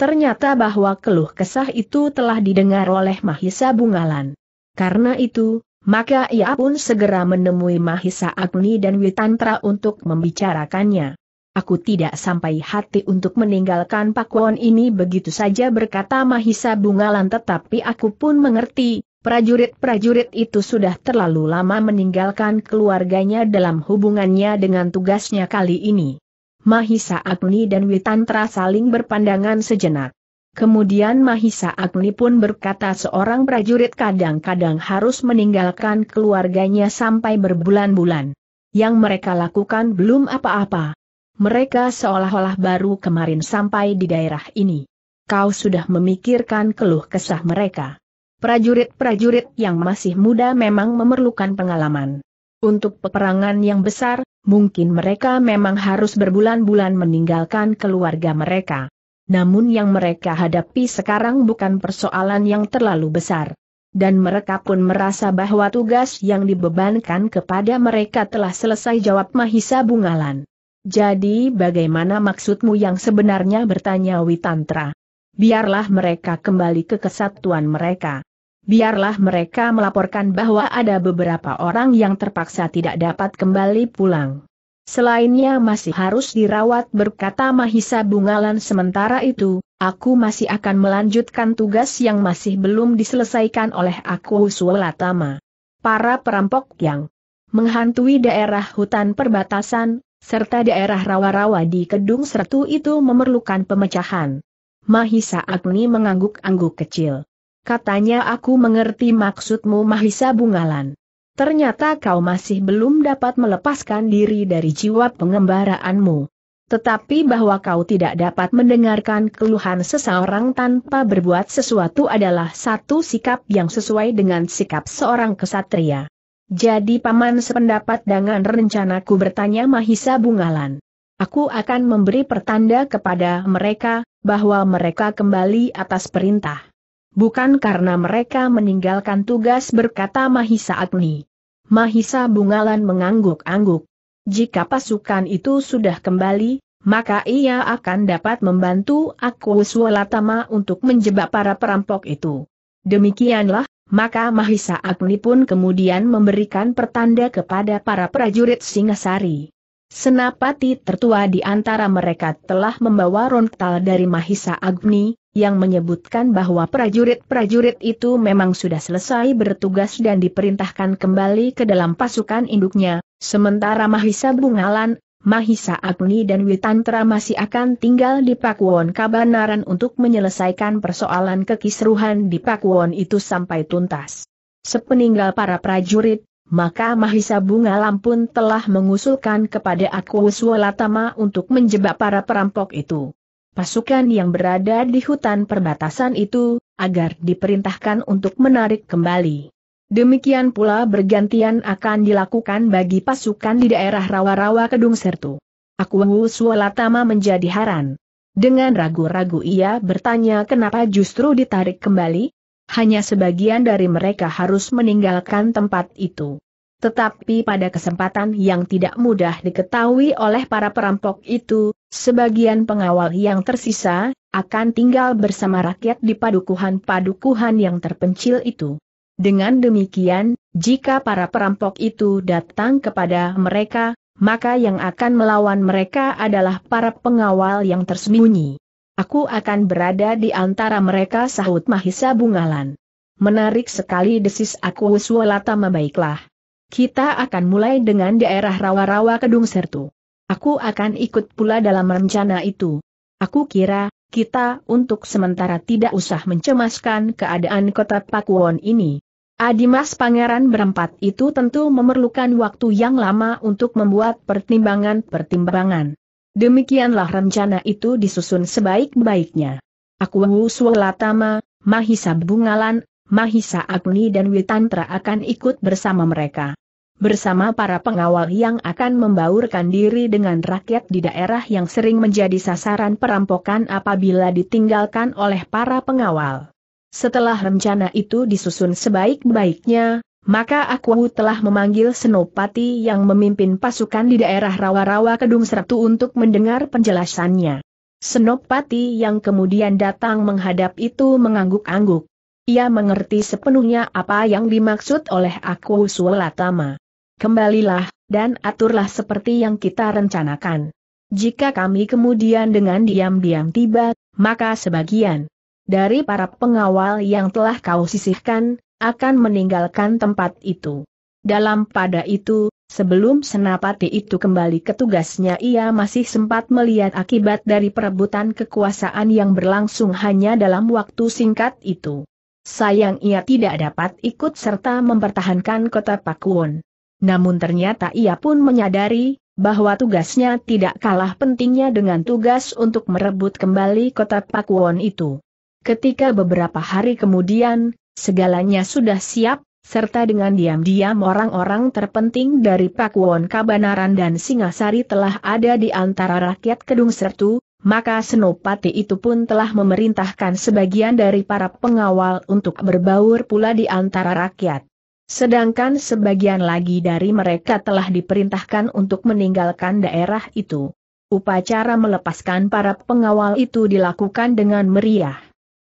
Ternyata bahwa keluh kesah itu telah didengar oleh Mahisa Bungalan. Karena itu, maka ia pun segera menemui Mahisa Agni dan Witantra untuk membicarakannya. Aku tidak sampai hati untuk meninggalkan Pakuan ini begitu saja berkata Mahisa Bungalan tetapi aku pun mengerti, Prajurit-prajurit itu sudah terlalu lama meninggalkan keluarganya dalam hubungannya dengan tugasnya kali ini. Mahisa Agni dan Witantra saling berpandangan sejenak. Kemudian Mahisa Agni pun berkata seorang prajurit kadang-kadang harus meninggalkan keluarganya sampai berbulan-bulan. Yang mereka lakukan belum apa-apa. Mereka seolah-olah baru kemarin sampai di daerah ini. Kau sudah memikirkan keluh kesah mereka prajurit-prajurit yang masih muda memang memerlukan pengalaman. Untuk peperangan yang besar, mungkin mereka memang harus berbulan-bulan meninggalkan keluarga mereka. Namun yang mereka hadapi sekarang bukan persoalan yang terlalu besar. Dan mereka pun merasa bahwa tugas yang dibebankan kepada mereka telah selesai jawab Mahisa Bungalan. Jadi bagaimana maksudmu yang sebenarnya bertanya Witantra? Biarlah mereka kembali ke kesatuan mereka biarlah mereka melaporkan bahwa ada beberapa orang yang terpaksa tidak dapat kembali pulang. Selainnya masih harus dirawat berkata Mahisa Bungalan sementara itu, aku masih akan melanjutkan tugas yang masih belum diselesaikan oleh aku Sulatama. Para perampok yang menghantui daerah hutan perbatasan, serta daerah rawa-rawa di Kedung Sertu itu memerlukan pemecahan. Mahisa Agni mengangguk-angguk kecil katanya aku mengerti maksudmu Mahisa Bungalan. Ternyata kau masih belum dapat melepaskan diri dari jiwa pengembaraanmu. Tetapi bahwa kau tidak dapat mendengarkan keluhan seseorang tanpa berbuat sesuatu adalah satu sikap yang sesuai dengan sikap seorang kesatria. Jadi paman sependapat dengan rencanaku bertanya Mahisa Bungalan. Aku akan memberi pertanda kepada mereka, bahwa mereka kembali atas perintah. Bukan karena mereka meninggalkan tugas berkata Mahisa Agni. Mahisa Bungalan mengangguk-angguk. Jika pasukan itu sudah kembali, maka ia akan dapat membantu aku Swalatama untuk menjebak para perampok itu. Demikianlah, maka Mahisa Agni pun kemudian memberikan pertanda kepada para prajurit Singasari. Senapati tertua di antara mereka telah membawa rontal dari Mahisa Agni, yang menyebutkan bahwa prajurit-prajurit itu memang sudah selesai bertugas dan diperintahkan kembali ke dalam pasukan induknya, sementara Mahisa Bungalan, Mahisa Agni dan Witantra masih akan tinggal di Pakuwon Kabanaran untuk menyelesaikan persoalan kekisruhan di Pakuwon itu sampai tuntas. Sepeninggal para prajurit, maka Mahisa Bungalam pun telah mengusulkan kepada aku Wiswalatama untuk menjebak para perampok itu. Pasukan yang berada di hutan perbatasan itu, agar diperintahkan untuk menarik kembali. Demikian pula bergantian akan dilakukan bagi pasukan di daerah rawa-rawa Kedung Sertu. Aku Wiswalatama menjadi haran. Dengan ragu-ragu ia bertanya kenapa justru ditarik kembali? hanya sebagian dari mereka harus meninggalkan tempat itu. Tetapi pada kesempatan yang tidak mudah diketahui oleh para perampok itu, sebagian pengawal yang tersisa, akan tinggal bersama rakyat di padukuhan-padukuhan yang terpencil itu. Dengan demikian, jika para perampok itu datang kepada mereka, maka yang akan melawan mereka adalah para pengawal yang tersembunyi. Aku akan berada di antara mereka sahut Mahisa Bungalan. Menarik sekali desis aku Wiswalatama baiklah. Kita akan mulai dengan daerah rawa-rawa Kedung Sertu. Aku akan ikut pula dalam rencana itu. Aku kira, kita untuk sementara tidak usah mencemaskan keadaan kota Pakuwon ini. Adimas pangeran berempat itu tentu memerlukan waktu yang lama untuk membuat pertimbangan-pertimbangan. Demikianlah rencana itu disusun sebaik-baiknya. Aku Sualatama, Mahisa Bungalan, Mahisa Agni dan Witantra akan ikut bersama mereka. Bersama para pengawal yang akan membaurkan diri dengan rakyat di daerah yang sering menjadi sasaran perampokan apabila ditinggalkan oleh para pengawal. Setelah rencana itu disusun sebaik-baiknya, maka aku telah memanggil Senopati yang memimpin pasukan di daerah rawa-rawa Kedung Sertu untuk mendengar penjelasannya. Senopati yang kemudian datang menghadap itu mengangguk-angguk. Ia mengerti sepenuhnya apa yang dimaksud oleh aku Sulatama. Kembalilah, dan aturlah seperti yang kita rencanakan. Jika kami kemudian dengan diam-diam tiba, maka sebagian dari para pengawal yang telah kau sisihkan, akan meninggalkan tempat itu. Dalam pada itu, sebelum Senapati itu kembali ke tugasnya ia masih sempat melihat akibat dari perebutan kekuasaan yang berlangsung hanya dalam waktu singkat itu. Sayang ia tidak dapat ikut serta mempertahankan kota Pakuwon. Namun ternyata ia pun menyadari, bahwa tugasnya tidak kalah pentingnya dengan tugas untuk merebut kembali kota Pakuwon itu. Ketika beberapa hari kemudian, Segalanya sudah siap, serta dengan diam-diam orang-orang terpenting dari Pakuwon Kabanaran dan Singasari telah ada di antara rakyat Kedung Sertu, maka Senopati itu pun telah memerintahkan sebagian dari para pengawal untuk berbaur pula di antara rakyat. Sedangkan sebagian lagi dari mereka telah diperintahkan untuk meninggalkan daerah itu. Upacara melepaskan para pengawal itu dilakukan dengan meriah.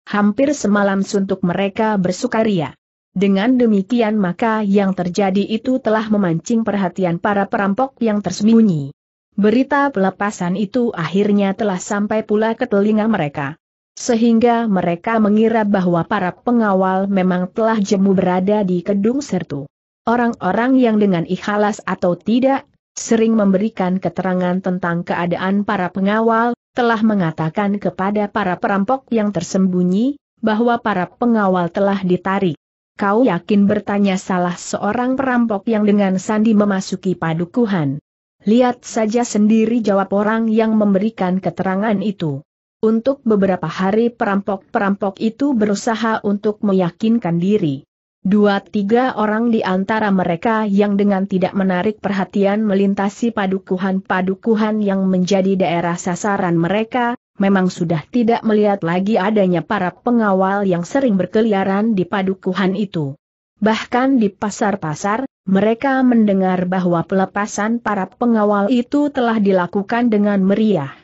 Hampir semalam suntuk mereka bersukaria. Dengan demikian maka yang terjadi itu telah memancing perhatian para perampok yang tersembunyi. Berita pelepasan itu akhirnya telah sampai pula ke telinga mereka. Sehingga mereka mengira bahwa para pengawal memang telah jemu berada di Kedung Sertu. Orang-orang yang dengan ikhlas atau tidak, sering memberikan keterangan tentang keadaan para pengawal, telah mengatakan kepada para perampok yang tersembunyi, bahwa para pengawal telah ditarik. Kau yakin bertanya salah seorang perampok yang dengan sandi memasuki padukuhan. Lihat saja sendiri jawab orang yang memberikan keterangan itu. Untuk beberapa hari perampok-perampok itu berusaha untuk meyakinkan diri. Dua tiga orang di antara mereka yang dengan tidak menarik perhatian melintasi padukuhan-padukuhan yang menjadi daerah sasaran mereka, memang sudah tidak melihat lagi adanya para pengawal yang sering berkeliaran di padukuhan itu. Bahkan di pasar-pasar, mereka mendengar bahwa pelepasan para pengawal itu telah dilakukan dengan meriah.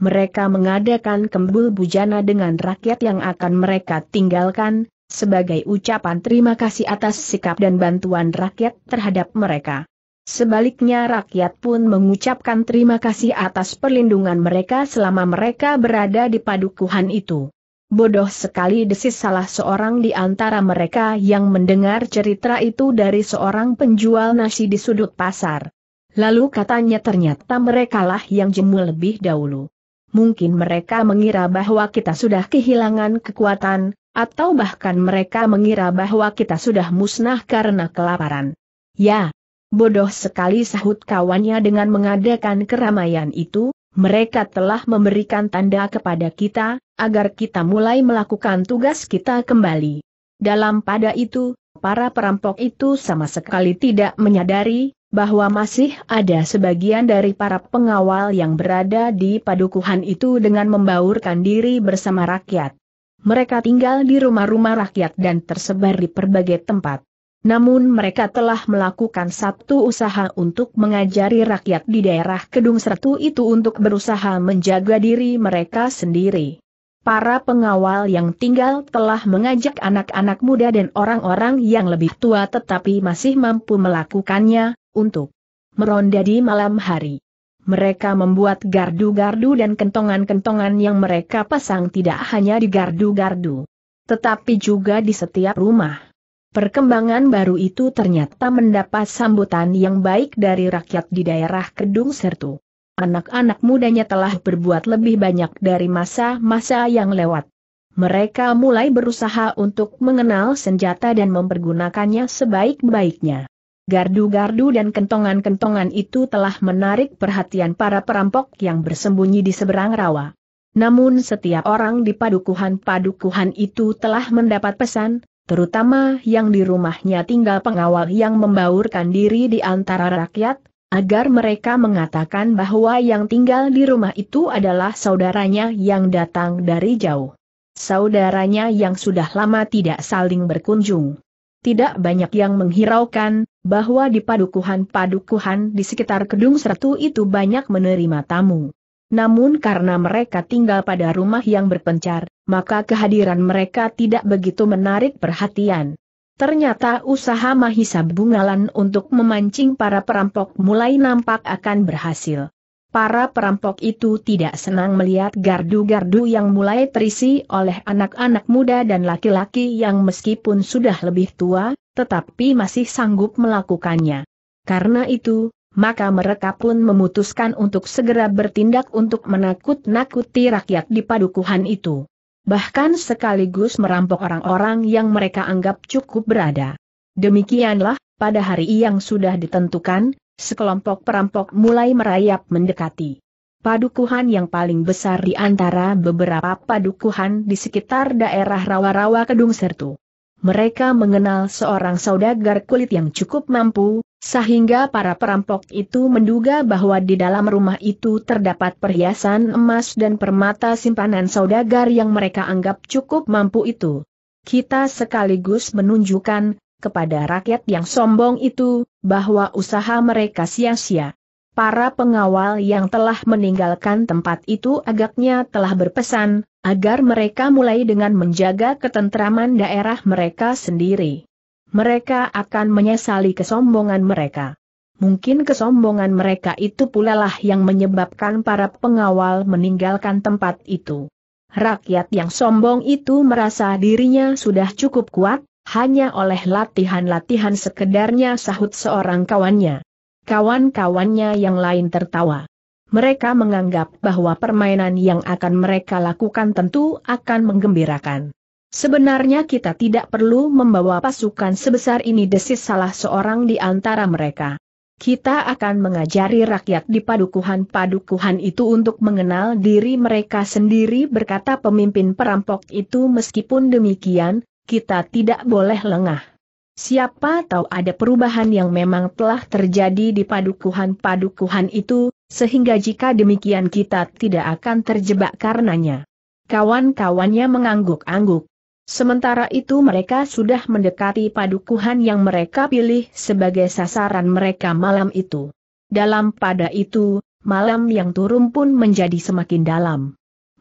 Mereka mengadakan kembul bujana dengan rakyat yang akan mereka tinggalkan, sebagai ucapan terima kasih atas sikap dan bantuan rakyat terhadap mereka. Sebaliknya rakyat pun mengucapkan terima kasih atas perlindungan mereka selama mereka berada di padukuhan itu. Bodoh sekali desis salah seorang di antara mereka yang mendengar cerita itu dari seorang penjual nasi di sudut pasar. Lalu katanya ternyata merekalah yang jemu lebih dahulu. Mungkin mereka mengira bahwa kita sudah kehilangan kekuatan, atau bahkan mereka mengira bahwa kita sudah musnah karena kelaparan. Ya, bodoh sekali sahut kawannya dengan mengadakan keramaian itu, mereka telah memberikan tanda kepada kita, agar kita mulai melakukan tugas kita kembali. Dalam pada itu, para perampok itu sama sekali tidak menyadari, bahwa masih ada sebagian dari para pengawal yang berada di padukuhan itu dengan membaurkan diri bersama rakyat. Mereka tinggal di rumah-rumah rakyat dan tersebar di berbagai tempat. Namun mereka telah melakukan satu usaha untuk mengajari rakyat di daerah Kedung Sertu itu untuk berusaha menjaga diri mereka sendiri. Para pengawal yang tinggal telah mengajak anak-anak muda dan orang-orang yang lebih tua tetapi masih mampu melakukannya, untuk meronda di malam hari mereka membuat gardu-gardu dan kentongan-kentongan yang mereka pasang tidak hanya di gardu-gardu, tetapi juga di setiap rumah. Perkembangan baru itu ternyata mendapat sambutan yang baik dari rakyat di daerah Kedung Sertu. Anak-anak mudanya telah berbuat lebih banyak dari masa-masa yang lewat. Mereka mulai berusaha untuk mengenal senjata dan mempergunakannya sebaik-baiknya. Gardu-gardu dan kentongan-kentongan itu telah menarik perhatian para perampok yang bersembunyi di seberang rawa. Namun setiap orang di padukuhan-padukuhan itu telah mendapat pesan, terutama yang di rumahnya tinggal pengawal yang membaurkan diri di antara rakyat, agar mereka mengatakan bahwa yang tinggal di rumah itu adalah saudaranya yang datang dari jauh. Saudaranya yang sudah lama tidak saling berkunjung tidak banyak yang menghiraukan, bahwa di padukuhan-padukuhan di sekitar Kedung Seratu itu banyak menerima tamu. Namun karena mereka tinggal pada rumah yang berpencar, maka kehadiran mereka tidak begitu menarik perhatian. Ternyata usaha Mahisa Bungalan untuk memancing para perampok mulai nampak akan berhasil. Para perampok itu tidak senang melihat gardu-gardu yang mulai terisi oleh anak-anak muda dan laki-laki yang meskipun sudah lebih tua, tetapi masih sanggup melakukannya. Karena itu, maka mereka pun memutuskan untuk segera bertindak untuk menakut-nakuti rakyat di padukuhan itu. Bahkan sekaligus merampok orang-orang yang mereka anggap cukup berada. Demikianlah, pada hari yang sudah ditentukan, sekelompok perampok mulai merayap mendekati. Padukuhan yang paling besar di antara beberapa padukuhan di sekitar daerah rawa-rawa Kedung Sertu. Mereka mengenal seorang saudagar kulit yang cukup mampu, sehingga para perampok itu menduga bahwa di dalam rumah itu terdapat perhiasan emas dan permata simpanan saudagar yang mereka anggap cukup mampu itu. Kita sekaligus menunjukkan kepada rakyat yang sombong itu, bahwa usaha mereka sia-sia. Para pengawal yang telah meninggalkan tempat itu agaknya telah berpesan, agar mereka mulai dengan menjaga ketentraman daerah mereka sendiri. Mereka akan menyesali kesombongan mereka. Mungkin kesombongan mereka itu pula lah yang menyebabkan para pengawal meninggalkan tempat itu. Rakyat yang sombong itu merasa dirinya sudah cukup kuat, hanya oleh latihan-latihan sekedarnya sahut seorang kawannya. Kawan-kawannya yang lain tertawa. Mereka menganggap bahwa permainan yang akan mereka lakukan tentu akan menggembirakan. Sebenarnya kita tidak perlu membawa pasukan sebesar ini desis salah seorang di antara mereka. Kita akan mengajari rakyat di padukuhan-padukuhan itu untuk mengenal diri mereka sendiri berkata pemimpin perampok itu meskipun demikian, kita tidak boleh lengah. Siapa tahu ada perubahan yang memang telah terjadi di padukuhan-padukuhan itu, sehingga jika demikian kita tidak akan terjebak karenanya. Kawan-kawannya mengangguk-angguk. Sementara itu mereka sudah mendekati padukuhan yang mereka pilih sebagai sasaran mereka malam itu. Dalam pada itu, malam yang turun pun menjadi semakin dalam.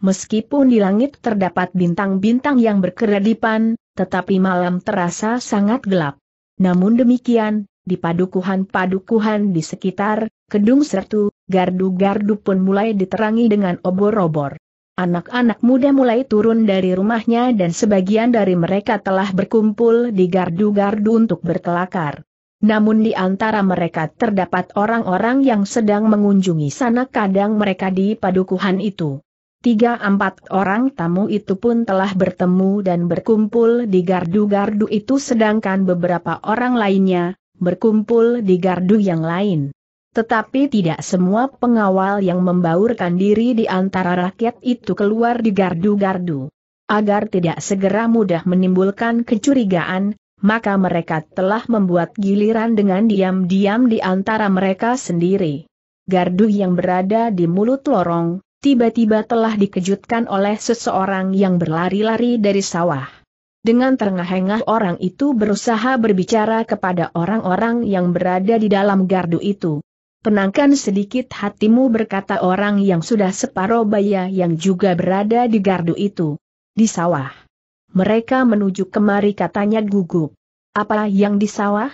Meskipun di langit terdapat bintang-bintang yang berkeradipan, tetapi malam terasa sangat gelap. Namun demikian, di padukuhan-padukuhan di sekitar, kedung sertu, gardu-gardu pun mulai diterangi dengan obor-obor. Anak-anak muda mulai turun dari rumahnya dan sebagian dari mereka telah berkumpul di gardu-gardu untuk berkelakar. Namun di antara mereka terdapat orang-orang yang sedang mengunjungi sana kadang mereka di padukuhan itu. Tiga empat orang tamu itu pun telah bertemu dan berkumpul di gardu-gardu itu sedangkan beberapa orang lainnya, berkumpul di gardu yang lain. Tetapi tidak semua pengawal yang membaurkan diri di antara rakyat itu keluar di gardu-gardu. Agar tidak segera mudah menimbulkan kecurigaan, maka mereka telah membuat giliran dengan diam-diam di antara mereka sendiri. Gardu yang berada di mulut lorong, tiba-tiba telah dikejutkan oleh seseorang yang berlari-lari dari sawah. Dengan terengah-engah orang itu berusaha berbicara kepada orang-orang yang berada di dalam gardu itu. Tenangkan sedikit hatimu berkata orang yang sudah separuh baya yang juga berada di gardu itu. Di sawah. Mereka menuju kemari katanya gugup. Apa yang di sawah?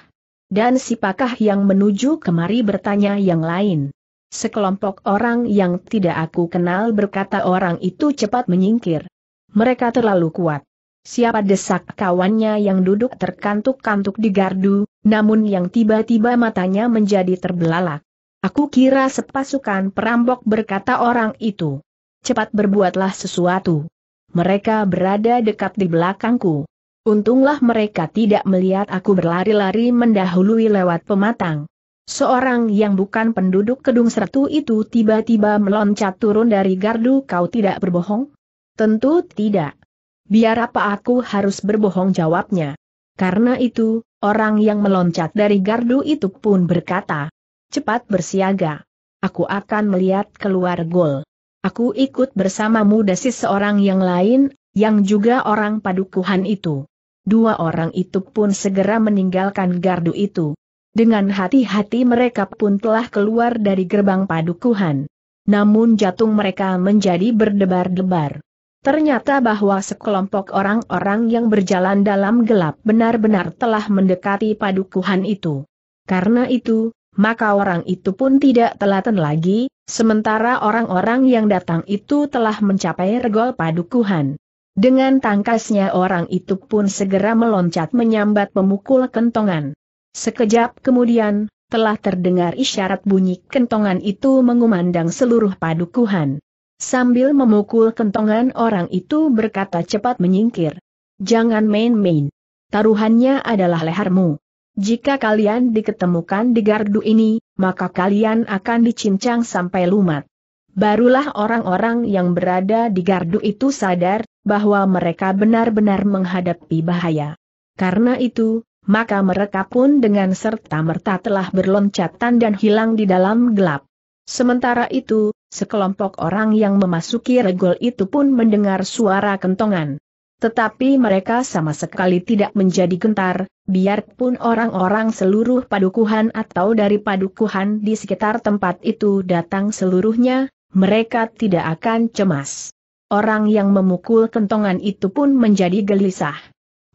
Dan sipakah yang menuju kemari bertanya yang lain. Sekelompok orang yang tidak aku kenal berkata orang itu cepat menyingkir. Mereka terlalu kuat. Siapa desak kawannya yang duduk terkantuk-kantuk di gardu, namun yang tiba-tiba matanya menjadi terbelalak. Aku kira sepasukan perampok berkata orang itu. Cepat berbuatlah sesuatu. Mereka berada dekat di belakangku. Untunglah mereka tidak melihat aku berlari-lari mendahului lewat pematang. Seorang yang bukan penduduk Kedung Sertu itu tiba-tiba meloncat turun dari gardu kau tidak berbohong? Tentu tidak. Biar apa aku harus berbohong jawabnya. Karena itu, orang yang meloncat dari gardu itu pun berkata, cepat bersiaga. Aku akan melihat keluar gol. Aku ikut bersamamu dasi seorang yang lain, yang juga orang padukuhan itu. Dua orang itu pun segera meninggalkan gardu itu. Dengan hati-hati mereka pun telah keluar dari gerbang padukuhan. Namun jatung mereka menjadi berdebar-debar. Ternyata bahwa sekelompok orang-orang yang berjalan dalam gelap benar-benar telah mendekati padukuhan itu. Karena itu, maka orang itu pun tidak telaten lagi, sementara orang-orang yang datang itu telah mencapai regol padukuhan. Dengan tangkasnya orang itu pun segera meloncat menyambat pemukul kentongan. Sekejap kemudian, telah terdengar isyarat bunyi kentongan itu mengumandang seluruh padukuhan. Sambil memukul kentongan orang itu berkata cepat menyingkir. Jangan main-main. Taruhannya adalah lehermu. Jika kalian diketemukan di gardu ini, maka kalian akan dicincang sampai lumat. Barulah orang-orang yang berada di gardu itu sadar bahwa mereka benar-benar menghadapi bahaya. Karena itu, maka mereka pun dengan serta-merta telah berloncatan dan hilang di dalam gelap. Sementara itu, sekelompok orang yang memasuki regol itu pun mendengar suara kentongan. Tetapi mereka sama sekali tidak menjadi gentar, biarpun orang-orang seluruh padukuhan atau dari padukuhan di sekitar tempat itu datang seluruhnya, mereka tidak akan cemas. Orang yang memukul kentongan itu pun menjadi gelisah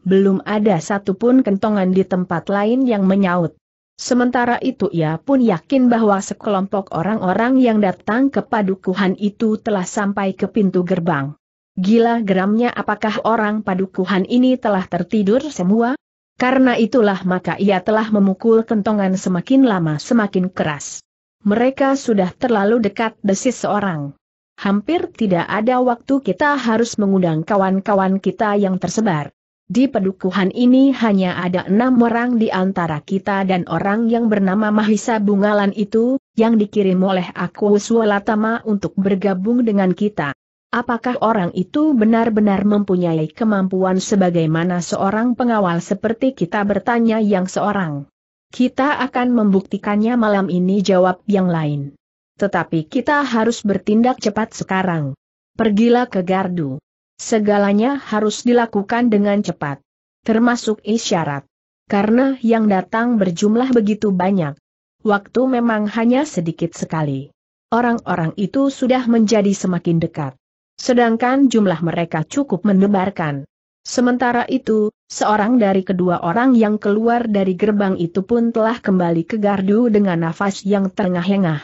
belum ada satupun kentongan di tempat lain yang menyaut. Sementara itu ia pun yakin bahwa sekelompok orang-orang yang datang ke padukuhan itu telah sampai ke pintu gerbang. Gila geramnya apakah orang padukuhan ini telah tertidur semua? Karena itulah maka ia telah memukul kentongan semakin lama semakin keras. Mereka sudah terlalu dekat desis seorang. Hampir tidak ada waktu kita harus mengundang kawan-kawan kita yang tersebar. Di pedukuhan ini hanya ada enam orang di antara kita dan orang yang bernama Mahisa Bungalan itu, yang dikirim oleh aku Swalatama untuk bergabung dengan kita. Apakah orang itu benar-benar mempunyai kemampuan sebagaimana seorang pengawal seperti kita bertanya yang seorang? Kita akan membuktikannya malam ini jawab yang lain. Tetapi kita harus bertindak cepat sekarang. Pergilah ke gardu. Segalanya harus dilakukan dengan cepat. Termasuk isyarat. Karena yang datang berjumlah begitu banyak. Waktu memang hanya sedikit sekali. Orang-orang itu sudah menjadi semakin dekat. Sedangkan jumlah mereka cukup mendebarkan. Sementara itu, seorang dari kedua orang yang keluar dari gerbang itu pun telah kembali ke gardu dengan nafas yang terengah-engah.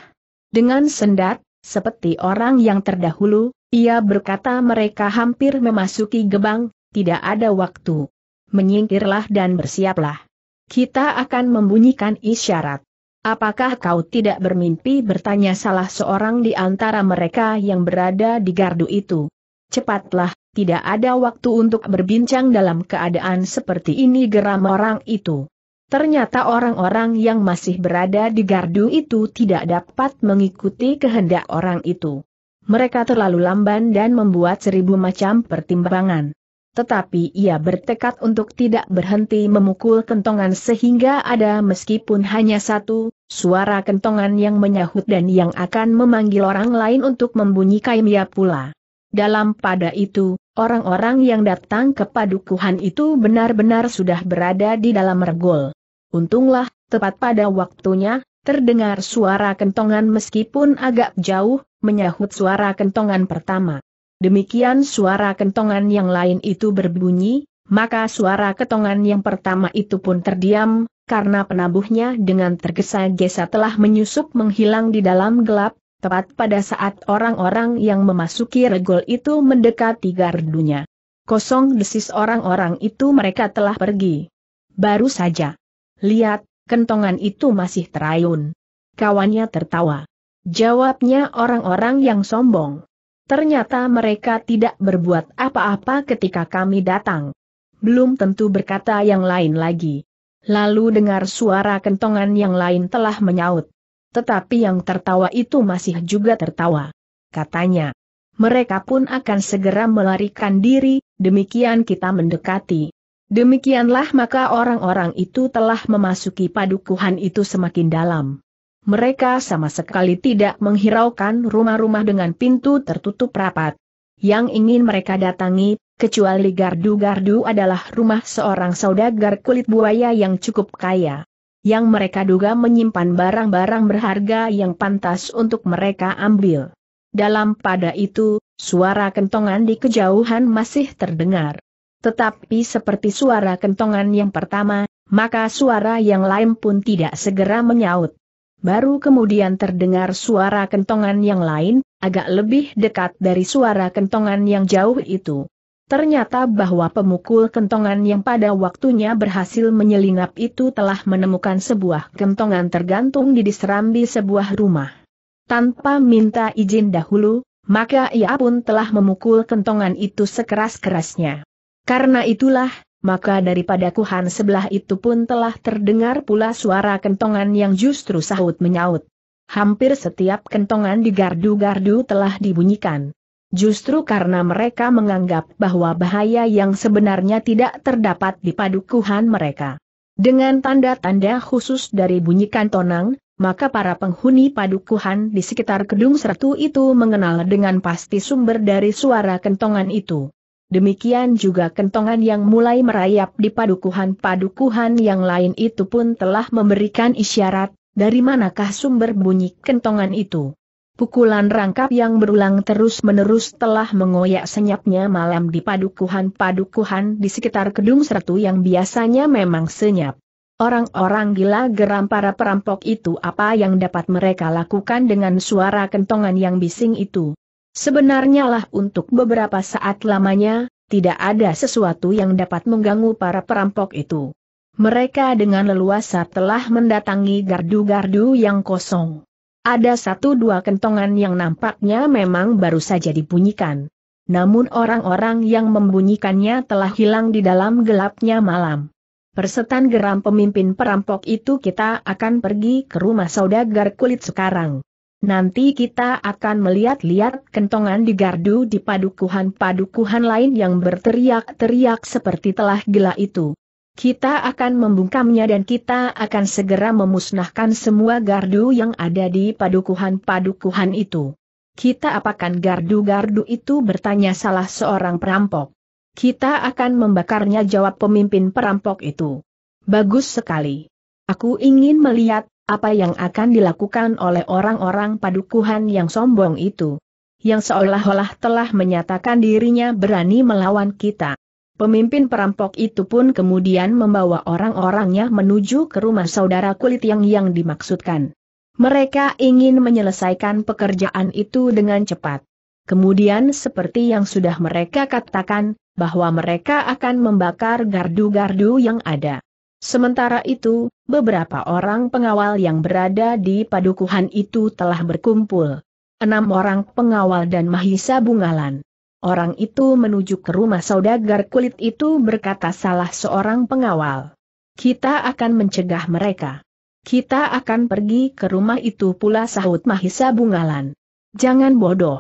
Dengan sendat, seperti orang yang terdahulu, ia berkata mereka hampir memasuki gebang, tidak ada waktu. Menyingkirlah dan bersiaplah. Kita akan membunyikan isyarat. Apakah kau tidak bermimpi bertanya salah seorang di antara mereka yang berada di gardu itu? Cepatlah, tidak ada waktu untuk berbincang dalam keadaan seperti ini geram orang itu. Ternyata orang-orang yang masih berada di gardu itu tidak dapat mengikuti kehendak orang itu. Mereka terlalu lamban dan membuat seribu macam pertimbangan. Tetapi ia bertekad untuk tidak berhenti memukul kentongan sehingga ada meskipun hanya satu, suara kentongan yang menyahut dan yang akan memanggil orang lain untuk membunyikan ia pula. Dalam pada itu, orang-orang yang datang ke padukuhan itu benar-benar sudah berada di dalam regol. Untunglah, tepat pada waktunya, terdengar suara kentongan meskipun agak jauh, menyahut suara kentongan pertama. Demikian suara kentongan yang lain itu berbunyi, maka suara kentongan yang pertama itu pun terdiam, karena penabuhnya dengan tergesa-gesa telah menyusup menghilang di dalam gelap, tepat pada saat orang-orang yang memasuki regol itu mendekati gardunya. Kosong desis orang-orang itu mereka telah pergi. Baru saja. Lihat, kentongan itu masih terayun. Kawannya tertawa. Jawabnya orang-orang yang sombong. Ternyata mereka tidak berbuat apa-apa ketika kami datang. Belum tentu berkata yang lain lagi. Lalu dengar suara kentongan yang lain telah menyaut. Tetapi yang tertawa itu masih juga tertawa. Katanya, mereka pun akan segera melarikan diri, demikian kita mendekati. Demikianlah maka orang-orang itu telah memasuki padukuhan itu semakin dalam. Mereka sama sekali tidak menghiraukan rumah-rumah dengan pintu tertutup rapat. Yang ingin mereka datangi, kecuali gardu-gardu adalah rumah seorang saudagar kulit buaya yang cukup kaya. Yang mereka duga menyimpan barang-barang berharga yang pantas untuk mereka ambil. Dalam pada itu, suara kentongan di kejauhan masih terdengar. Tetapi seperti suara kentongan yang pertama, maka suara yang lain pun tidak segera menyaut. Baru kemudian terdengar suara kentongan yang lain, agak lebih dekat dari suara kentongan yang jauh itu. Ternyata bahwa pemukul kentongan yang pada waktunya berhasil menyelinap itu telah menemukan sebuah kentongan tergantung di diserambi sebuah rumah. Tanpa minta izin dahulu, maka ia pun telah memukul kentongan itu sekeras-kerasnya. Karena itulah, maka daripada kuhan sebelah itu pun telah terdengar pula suara kentongan yang justru sahut menyaut. Hampir setiap kentongan di gardu-gardu telah dibunyikan. Justru karena mereka menganggap bahwa bahaya yang sebenarnya tidak terdapat di padukuhan mereka. Dengan tanda-tanda khusus dari bunyikan tonang, maka para penghuni padukuhan di sekitar gedung Sertu itu mengenal dengan pasti sumber dari suara kentongan itu. Demikian juga kentongan yang mulai merayap di padukuhan-padukuhan yang lain itu pun telah memberikan isyarat, dari manakah sumber bunyi kentongan itu. Pukulan rangkap yang berulang terus-menerus telah mengoyak senyapnya malam di padukuhan-padukuhan di sekitar gedung Sertu yang biasanya memang senyap. Orang-orang gila geram para perampok itu apa yang dapat mereka lakukan dengan suara kentongan yang bising itu. Sebenarnya lah untuk beberapa saat lamanya, tidak ada sesuatu yang dapat mengganggu para perampok itu. Mereka dengan leluasa telah mendatangi gardu-gardu yang kosong. Ada satu dua kentongan yang nampaknya memang baru saja dibunyikan. Namun orang-orang yang membunyikannya telah hilang di dalam gelapnya malam. Persetan geram pemimpin perampok itu kita akan pergi ke rumah saudagar kulit sekarang. Nanti kita akan melihat-lihat kentongan di gardu di padukuhan-padukuhan lain yang berteriak-teriak seperti telah gila itu. Kita akan membungkamnya dan kita akan segera memusnahkan semua gardu yang ada di padukuhan-padukuhan itu. Kita apakan gardu-gardu itu bertanya salah seorang perampok. Kita akan membakarnya jawab pemimpin perampok itu. Bagus sekali. Aku ingin melihat apa yang akan dilakukan oleh orang-orang padukuhan yang sombong itu? Yang seolah-olah telah menyatakan dirinya berani melawan kita. Pemimpin perampok itu pun kemudian membawa orang-orangnya menuju ke rumah saudara kulit yang yang dimaksudkan. Mereka ingin menyelesaikan pekerjaan itu dengan cepat. Kemudian seperti yang sudah mereka katakan, bahwa mereka akan membakar gardu-gardu yang ada. Sementara itu, beberapa orang pengawal yang berada di padukuhan itu telah berkumpul. Enam orang pengawal dan Mahisa Bungalan. Orang itu menuju ke rumah saudagar kulit itu berkata salah seorang pengawal. Kita akan mencegah mereka. Kita akan pergi ke rumah itu pula sahut Mahisa Bungalan. Jangan bodoh.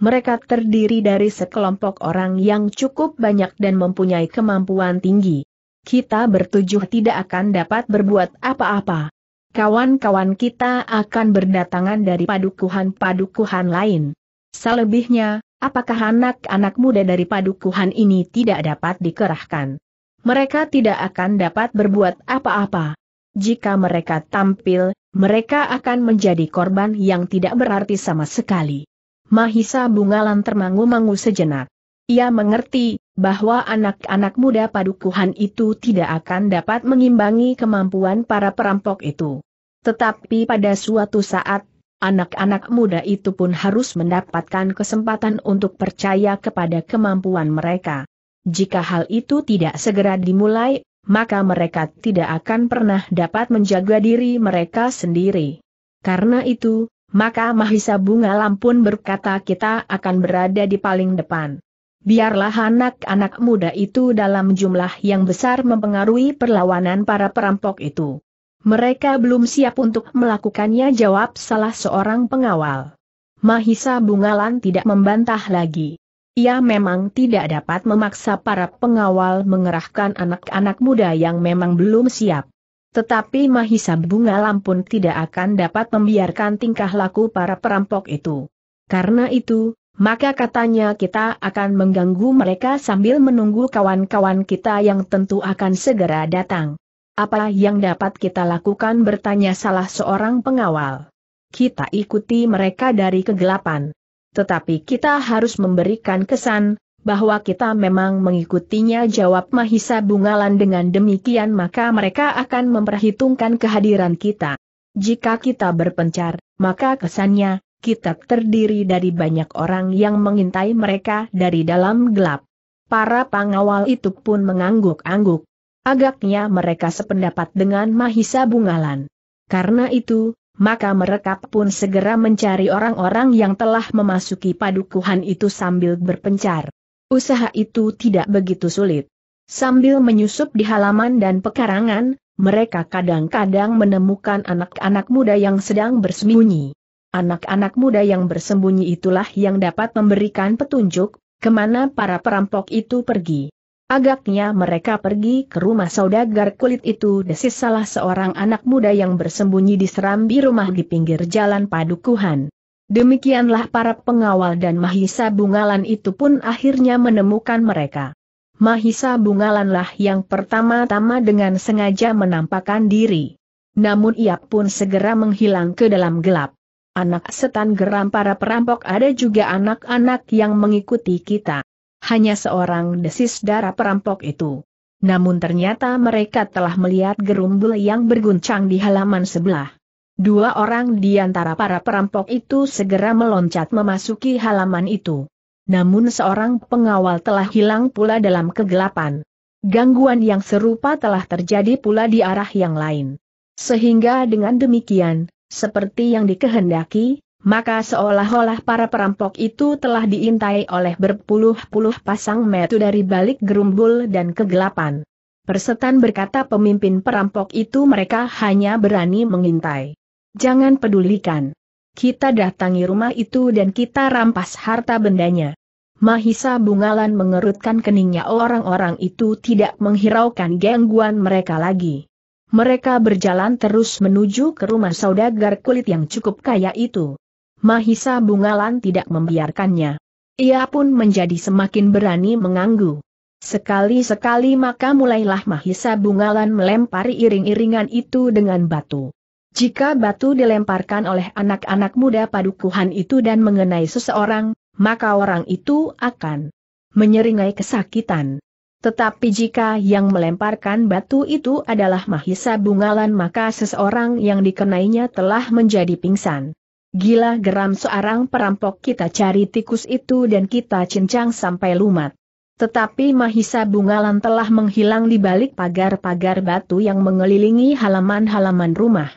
Mereka terdiri dari sekelompok orang yang cukup banyak dan mempunyai kemampuan tinggi kita bertujuh tidak akan dapat berbuat apa-apa. Kawan-kawan kita akan berdatangan dari padukuhan-padukuhan lain. Selebihnya, apakah anak-anak muda dari padukuhan ini tidak dapat dikerahkan? Mereka tidak akan dapat berbuat apa-apa. Jika mereka tampil, mereka akan menjadi korban yang tidak berarti sama sekali. Mahisa Bungalan termangu-mangu sejenak. Ia mengerti bahwa anak-anak muda padukuhan itu tidak akan dapat mengimbangi kemampuan para perampok itu. Tetapi pada suatu saat, anak-anak muda itu pun harus mendapatkan kesempatan untuk percaya kepada kemampuan mereka. Jika hal itu tidak segera dimulai, maka mereka tidak akan pernah dapat menjaga diri mereka sendiri. Karena itu, maka Mahisa Bunga Lampun berkata kita akan berada di paling depan biarlah anak-anak muda itu dalam jumlah yang besar mempengaruhi perlawanan para perampok itu. Mereka belum siap untuk melakukannya jawab salah seorang pengawal. Mahisa Bungalan tidak membantah lagi. Ia memang tidak dapat memaksa para pengawal mengerahkan anak-anak muda yang memang belum siap. Tetapi Mahisa Bungalan pun tidak akan dapat membiarkan tingkah laku para perampok itu. Karena itu, maka katanya kita akan mengganggu mereka sambil menunggu kawan-kawan kita yang tentu akan segera datang. Apa yang dapat kita lakukan bertanya salah seorang pengawal. Kita ikuti mereka dari kegelapan. Tetapi kita harus memberikan kesan, bahwa kita memang mengikutinya jawab Mahisa Bungalan dengan demikian maka mereka akan memperhitungkan kehadiran kita. Jika kita berpencar, maka kesannya, Kitab terdiri dari banyak orang yang mengintai mereka dari dalam gelap. Para pengawal itu pun mengangguk-angguk. Agaknya mereka sependapat dengan Mahisa Bungalan. Karena itu, maka mereka pun segera mencari orang-orang yang telah memasuki padukuhan itu sambil berpencar. Usaha itu tidak begitu sulit. Sambil menyusup di halaman dan pekarangan, mereka kadang-kadang menemukan anak-anak muda yang sedang bersembunyi. Anak-anak muda yang bersembunyi itulah yang dapat memberikan petunjuk, kemana para perampok itu pergi. Agaknya mereka pergi ke rumah saudagar kulit itu desis salah seorang anak muda yang bersembunyi di serambi rumah di pinggir jalan padukuhan. Demikianlah para pengawal dan Mahisa Bungalan itu pun akhirnya menemukan mereka. Mahisa Bungalanlah yang pertama-tama dengan sengaja menampakkan diri. Namun ia pun segera menghilang ke dalam gelap anak setan geram para perampok ada juga anak-anak yang mengikuti kita. Hanya seorang desis darah perampok itu. Namun ternyata mereka telah melihat gerumbul yang berguncang di halaman sebelah. Dua orang di antara para perampok itu segera meloncat memasuki halaman itu. Namun seorang pengawal telah hilang pula dalam kegelapan. Gangguan yang serupa telah terjadi pula di arah yang lain. Sehingga dengan demikian, seperti yang dikehendaki, maka seolah-olah para perampok itu telah diintai oleh berpuluh-puluh pasang metu dari balik gerumbul dan kegelapan. Persetan berkata pemimpin perampok itu mereka hanya berani mengintai. Jangan pedulikan. Kita datangi rumah itu dan kita rampas harta bendanya. Mahisa Bungalan mengerutkan keningnya orang-orang itu tidak menghiraukan gangguan mereka lagi. Mereka berjalan terus menuju ke rumah saudagar kulit yang cukup kaya itu. Mahisa Bungalan tidak membiarkannya. Ia pun menjadi semakin berani menganggu. Sekali-sekali maka mulailah Mahisa Bungalan melempari iring-iringan itu dengan batu. Jika batu dilemparkan oleh anak-anak muda padukuhan itu dan mengenai seseorang, maka orang itu akan menyeringai kesakitan. Tetapi jika yang melemparkan batu itu adalah Mahisa Bungalan maka seseorang yang dikenainya telah menjadi pingsan. Gila geram seorang perampok kita cari tikus itu dan kita cincang sampai lumat. Tetapi Mahisa Bungalan telah menghilang di balik pagar-pagar batu yang mengelilingi halaman-halaman rumah.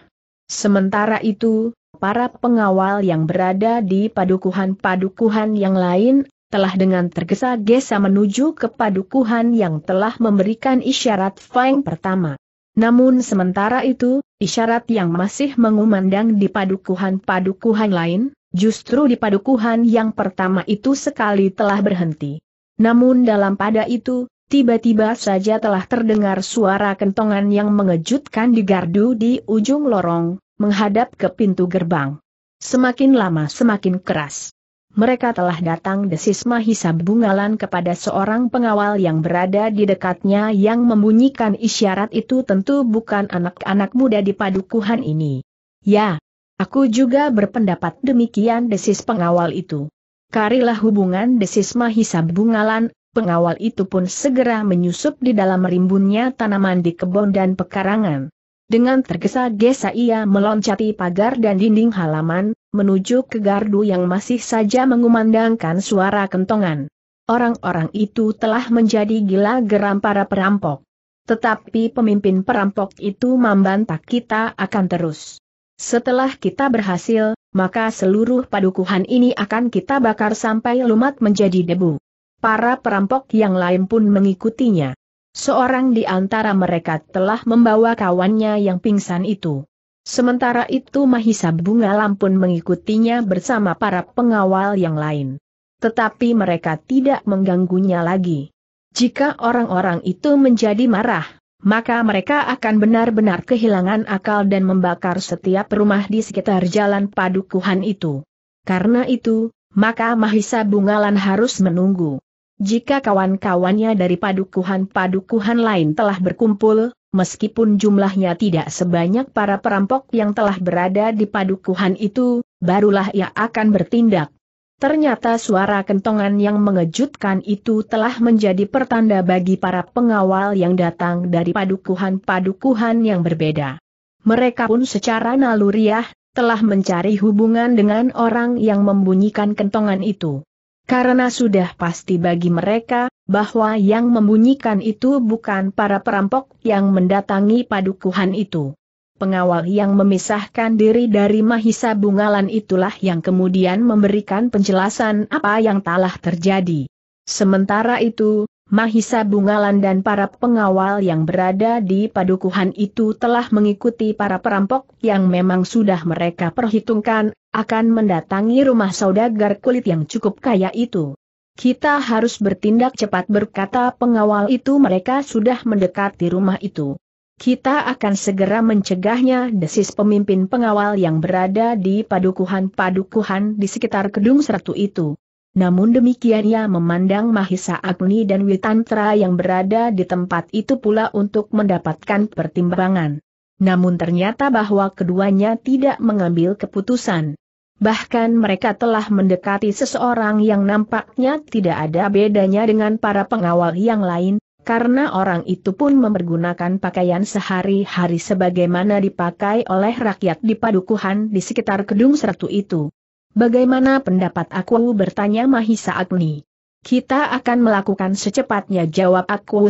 Sementara itu, para pengawal yang berada di padukuhan-padukuhan yang lain telah dengan tergesa-gesa menuju ke padukuhan yang telah memberikan isyarat Fang pertama. Namun sementara itu, isyarat yang masih mengumandang di padukuhan-padukuhan lain, justru di padukuhan yang pertama itu sekali telah berhenti. Namun dalam pada itu, tiba-tiba saja telah terdengar suara kentongan yang mengejutkan di gardu di ujung lorong, menghadap ke pintu gerbang. Semakin lama semakin keras mereka telah datang desis Mahisa Bungalan kepada seorang pengawal yang berada di dekatnya yang membunyikan isyarat itu tentu bukan anak-anak muda di padukuhan ini. Ya, aku juga berpendapat demikian desis pengawal itu. Karilah hubungan desis Mahisa Bungalan, pengawal itu pun segera menyusup di dalam rimbunnya tanaman di kebun dan pekarangan. Dengan tergesa-gesa ia meloncati pagar dan dinding halaman, menuju ke gardu yang masih saja mengumandangkan suara kentongan. Orang-orang itu telah menjadi gila geram para perampok. Tetapi pemimpin perampok itu membantah kita akan terus. Setelah kita berhasil, maka seluruh padukuhan ini akan kita bakar sampai lumat menjadi debu. Para perampok yang lain pun mengikutinya. Seorang di antara mereka telah membawa kawannya yang pingsan itu. Sementara itu Mahisa Bungalam pun mengikutinya bersama para pengawal yang lain. Tetapi mereka tidak mengganggunya lagi. Jika orang-orang itu menjadi marah, maka mereka akan benar-benar kehilangan akal dan membakar setiap rumah di sekitar jalan padukuhan itu. Karena itu, maka Mahisa Bungalan harus menunggu. Jika kawan-kawannya dari padukuhan-padukuhan lain telah berkumpul, meskipun jumlahnya tidak sebanyak para perampok yang telah berada di padukuhan itu, barulah ia akan bertindak. Ternyata suara kentongan yang mengejutkan itu telah menjadi pertanda bagi para pengawal yang datang dari padukuhan-padukuhan yang berbeda. Mereka pun secara naluriah, telah mencari hubungan dengan orang yang membunyikan kentongan itu. Karena sudah pasti bagi mereka, bahwa yang membunyikan itu bukan para perampok yang mendatangi padukuhan itu. Pengawal yang memisahkan diri dari Mahisa Bungalan itulah yang kemudian memberikan penjelasan apa yang telah terjadi. Sementara itu, Mahisa Bungalan dan para pengawal yang berada di padukuhan itu telah mengikuti para perampok yang memang sudah mereka perhitungkan, akan mendatangi rumah saudagar kulit yang cukup kaya itu. Kita harus bertindak cepat berkata pengawal itu mereka sudah mendekati rumah itu. Kita akan segera mencegahnya desis pemimpin pengawal yang berada di padukuhan-padukuhan di sekitar gedung seratu itu. Namun demikian ia memandang Mahisa Agni dan Witantra yang berada di tempat itu pula untuk mendapatkan pertimbangan namun ternyata bahwa keduanya tidak mengambil keputusan. Bahkan mereka telah mendekati seseorang yang nampaknya tidak ada bedanya dengan para pengawal yang lain, karena orang itu pun mempergunakan pakaian sehari-hari sebagaimana dipakai oleh rakyat di padukuhan di sekitar gedung seratu itu. Bagaimana pendapat aku bertanya Mahisa Agni? Kita akan melakukan secepatnya jawab aku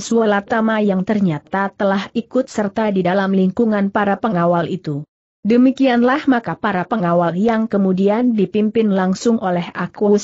yang ternyata telah ikut serta di dalam lingkungan para pengawal itu. Demikianlah maka para pengawal yang kemudian dipimpin langsung oleh aku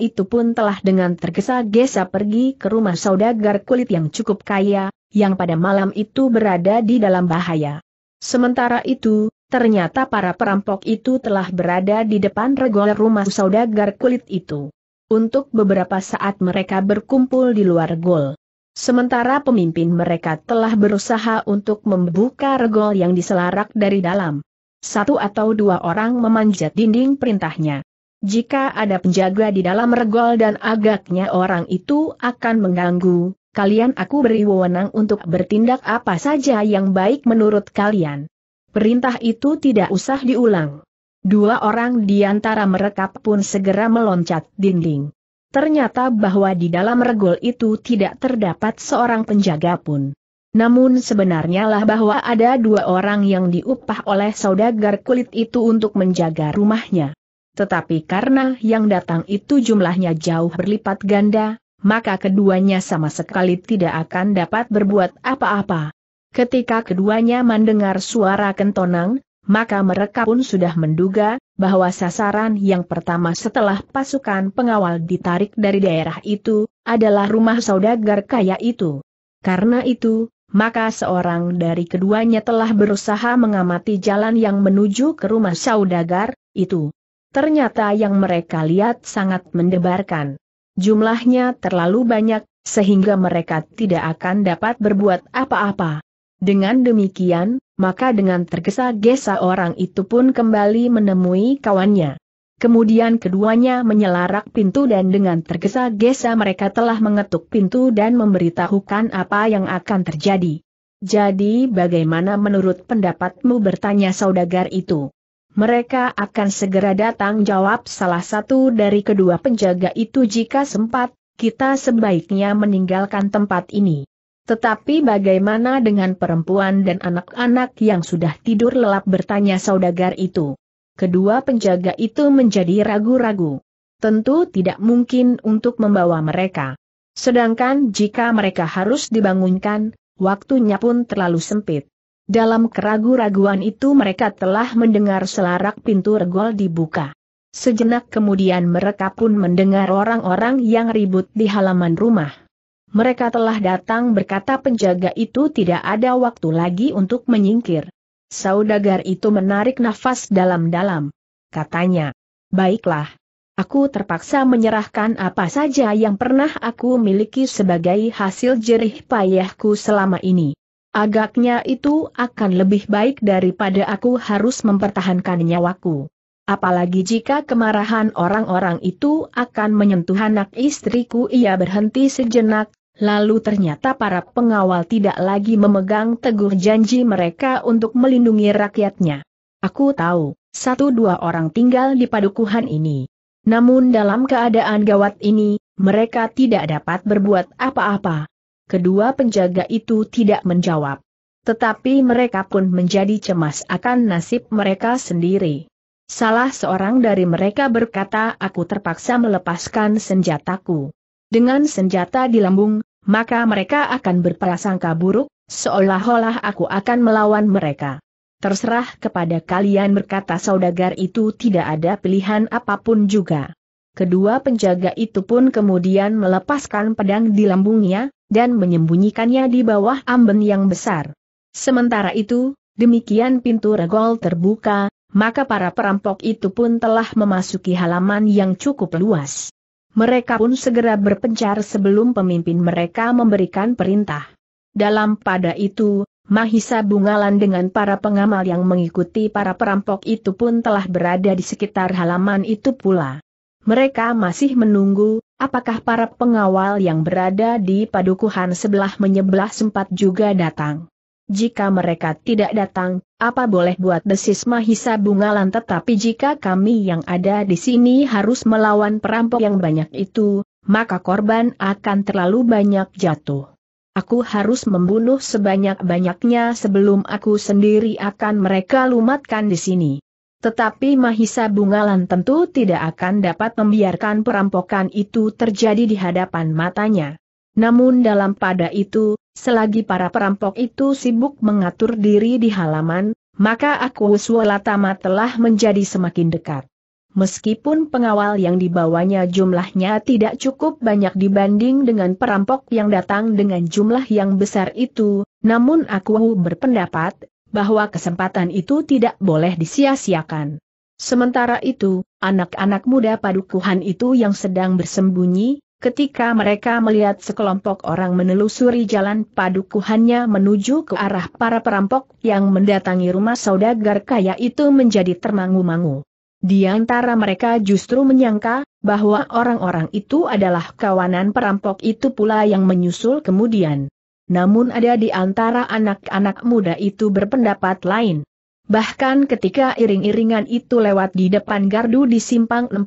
itu pun telah dengan tergesa-gesa pergi ke rumah saudagar kulit yang cukup kaya, yang pada malam itu berada di dalam bahaya. Sementara itu, ternyata para perampok itu telah berada di depan regol rumah saudagar kulit itu. Untuk beberapa saat mereka berkumpul di luar gol. Sementara pemimpin mereka telah berusaha untuk membuka regol yang diselarak dari dalam. Satu atau dua orang memanjat dinding perintahnya. Jika ada penjaga di dalam regol dan agaknya orang itu akan mengganggu, kalian aku beri wewenang untuk bertindak apa saja yang baik menurut kalian. Perintah itu tidak usah diulang. Dua orang di antara mereka pun segera meloncat dinding. Ternyata bahwa di dalam regol itu tidak terdapat seorang penjaga pun. Namun sebenarnya lah bahwa ada dua orang yang diupah oleh saudagar kulit itu untuk menjaga rumahnya. Tetapi karena yang datang itu jumlahnya jauh berlipat ganda, maka keduanya sama sekali tidak akan dapat berbuat apa-apa. Ketika keduanya mendengar suara kentonang, maka mereka pun sudah menduga bahwa sasaran yang pertama setelah pasukan pengawal ditarik dari daerah itu adalah rumah saudagar kaya itu. Karena itu, maka seorang dari keduanya telah berusaha mengamati jalan yang menuju ke rumah saudagar itu. Ternyata yang mereka lihat sangat mendebarkan. Jumlahnya terlalu banyak, sehingga mereka tidak akan dapat berbuat apa-apa. Dengan demikian, maka dengan tergesa-gesa orang itu pun kembali menemui kawannya. Kemudian keduanya menyelarak pintu dan dengan tergesa-gesa mereka telah mengetuk pintu dan memberitahukan apa yang akan terjadi. Jadi bagaimana menurut pendapatmu bertanya saudagar itu? Mereka akan segera datang jawab salah satu dari kedua penjaga itu jika sempat, kita sebaiknya meninggalkan tempat ini. Tetapi bagaimana dengan perempuan dan anak-anak yang sudah tidur lelap bertanya saudagar itu? Kedua penjaga itu menjadi ragu-ragu. Tentu tidak mungkin untuk membawa mereka. Sedangkan jika mereka harus dibangunkan, waktunya pun terlalu sempit. Dalam keragu-raguan itu mereka telah mendengar selarak pintu regol dibuka. Sejenak kemudian mereka pun mendengar orang-orang yang ribut di halaman rumah. Mereka telah datang berkata penjaga itu tidak ada waktu lagi untuk menyingkir. Saudagar itu menarik nafas dalam-dalam. Katanya, baiklah. Aku terpaksa menyerahkan apa saja yang pernah aku miliki sebagai hasil jerih payahku selama ini. Agaknya itu akan lebih baik daripada aku harus mempertahankan nyawaku. Apalagi jika kemarahan orang-orang itu akan menyentuh anak istriku ia berhenti sejenak, Lalu ternyata para pengawal tidak lagi memegang teguh janji mereka untuk melindungi rakyatnya. Aku tahu, satu dua orang tinggal di padukuhan ini. Namun dalam keadaan gawat ini, mereka tidak dapat berbuat apa-apa. Kedua penjaga itu tidak menjawab. Tetapi mereka pun menjadi cemas akan nasib mereka sendiri. Salah seorang dari mereka berkata aku terpaksa melepaskan senjataku. Dengan senjata di lambung, maka mereka akan berprasangka buruk, seolah-olah aku akan melawan mereka. Terserah kepada kalian berkata saudagar itu tidak ada pilihan apapun juga. Kedua penjaga itu pun kemudian melepaskan pedang di lambungnya, dan menyembunyikannya di bawah amben yang besar. Sementara itu, demikian pintu regol terbuka, maka para perampok itu pun telah memasuki halaman yang cukup luas. Mereka pun segera berpencar sebelum pemimpin mereka memberikan perintah. Dalam pada itu, Mahisa Bungalan dengan para pengamal yang mengikuti para perampok itu pun telah berada di sekitar halaman itu pula. Mereka masih menunggu, apakah para pengawal yang berada di padukuhan sebelah menyebelah sempat juga datang. Jika mereka tidak datang, apa boleh buat desis Mahisa Bungalan tetapi jika kami yang ada di sini harus melawan perampok yang banyak itu, maka korban akan terlalu banyak jatuh. Aku harus membunuh sebanyak-banyaknya sebelum aku sendiri akan mereka lumatkan di sini. Tetapi Mahisa Bungalan tentu tidak akan dapat membiarkan perampokan itu terjadi di hadapan matanya. Namun dalam pada itu, selagi para perampok itu sibuk mengatur diri di halaman, maka aku Sualatama telah menjadi semakin dekat. Meskipun pengawal yang dibawanya jumlahnya tidak cukup banyak dibanding dengan perampok yang datang dengan jumlah yang besar itu, namun aku berpendapat bahwa kesempatan itu tidak boleh disia-siakan. Sementara itu, anak-anak muda padukuhan itu yang sedang bersembunyi, Ketika mereka melihat sekelompok orang menelusuri jalan padukuhannya menuju ke arah para perampok yang mendatangi rumah saudagar kaya itu menjadi termangu-mangu. Di antara mereka justru menyangka bahwa orang-orang itu adalah kawanan perampok itu pula yang menyusul kemudian. Namun ada di antara anak-anak muda itu berpendapat lain. Bahkan ketika iring-iringan itu lewat di depan gardu di simpang 4,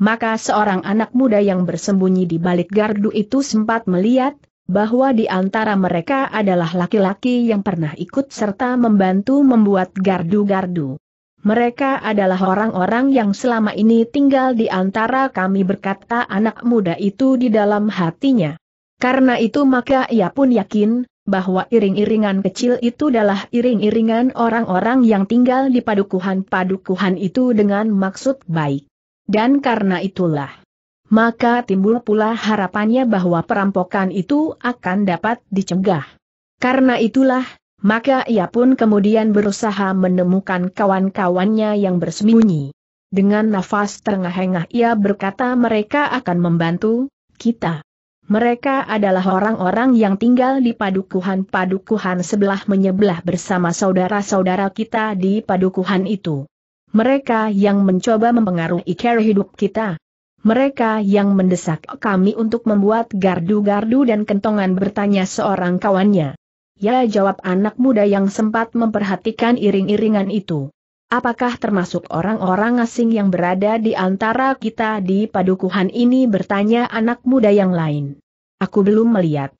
maka seorang anak muda yang bersembunyi di balik gardu itu sempat melihat, bahwa di antara mereka adalah laki-laki yang pernah ikut serta membantu membuat gardu-gardu. Mereka adalah orang-orang yang selama ini tinggal di antara kami berkata anak muda itu di dalam hatinya. Karena itu maka ia pun yakin, bahwa iring-iringan kecil itu adalah iring-iringan orang-orang yang tinggal di padukuhan-padukuhan itu dengan maksud baik. Dan karena itulah, maka timbul pula harapannya bahwa perampokan itu akan dapat dicegah. Karena itulah, maka ia pun kemudian berusaha menemukan kawan-kawannya yang bersembunyi. Dengan nafas terengah-engah ia berkata mereka akan membantu, kita. Mereka adalah orang-orang yang tinggal di padukuhan-padukuhan sebelah menyebelah bersama saudara-saudara kita di padukuhan itu. Mereka yang mencoba mempengaruhi cara hidup kita. Mereka yang mendesak kami untuk membuat gardu-gardu dan kentongan bertanya seorang kawannya. Ya jawab anak muda yang sempat memperhatikan iring-iringan itu. Apakah termasuk orang-orang asing yang berada di antara kita di padukuhan ini bertanya anak muda yang lain. Aku belum melihat.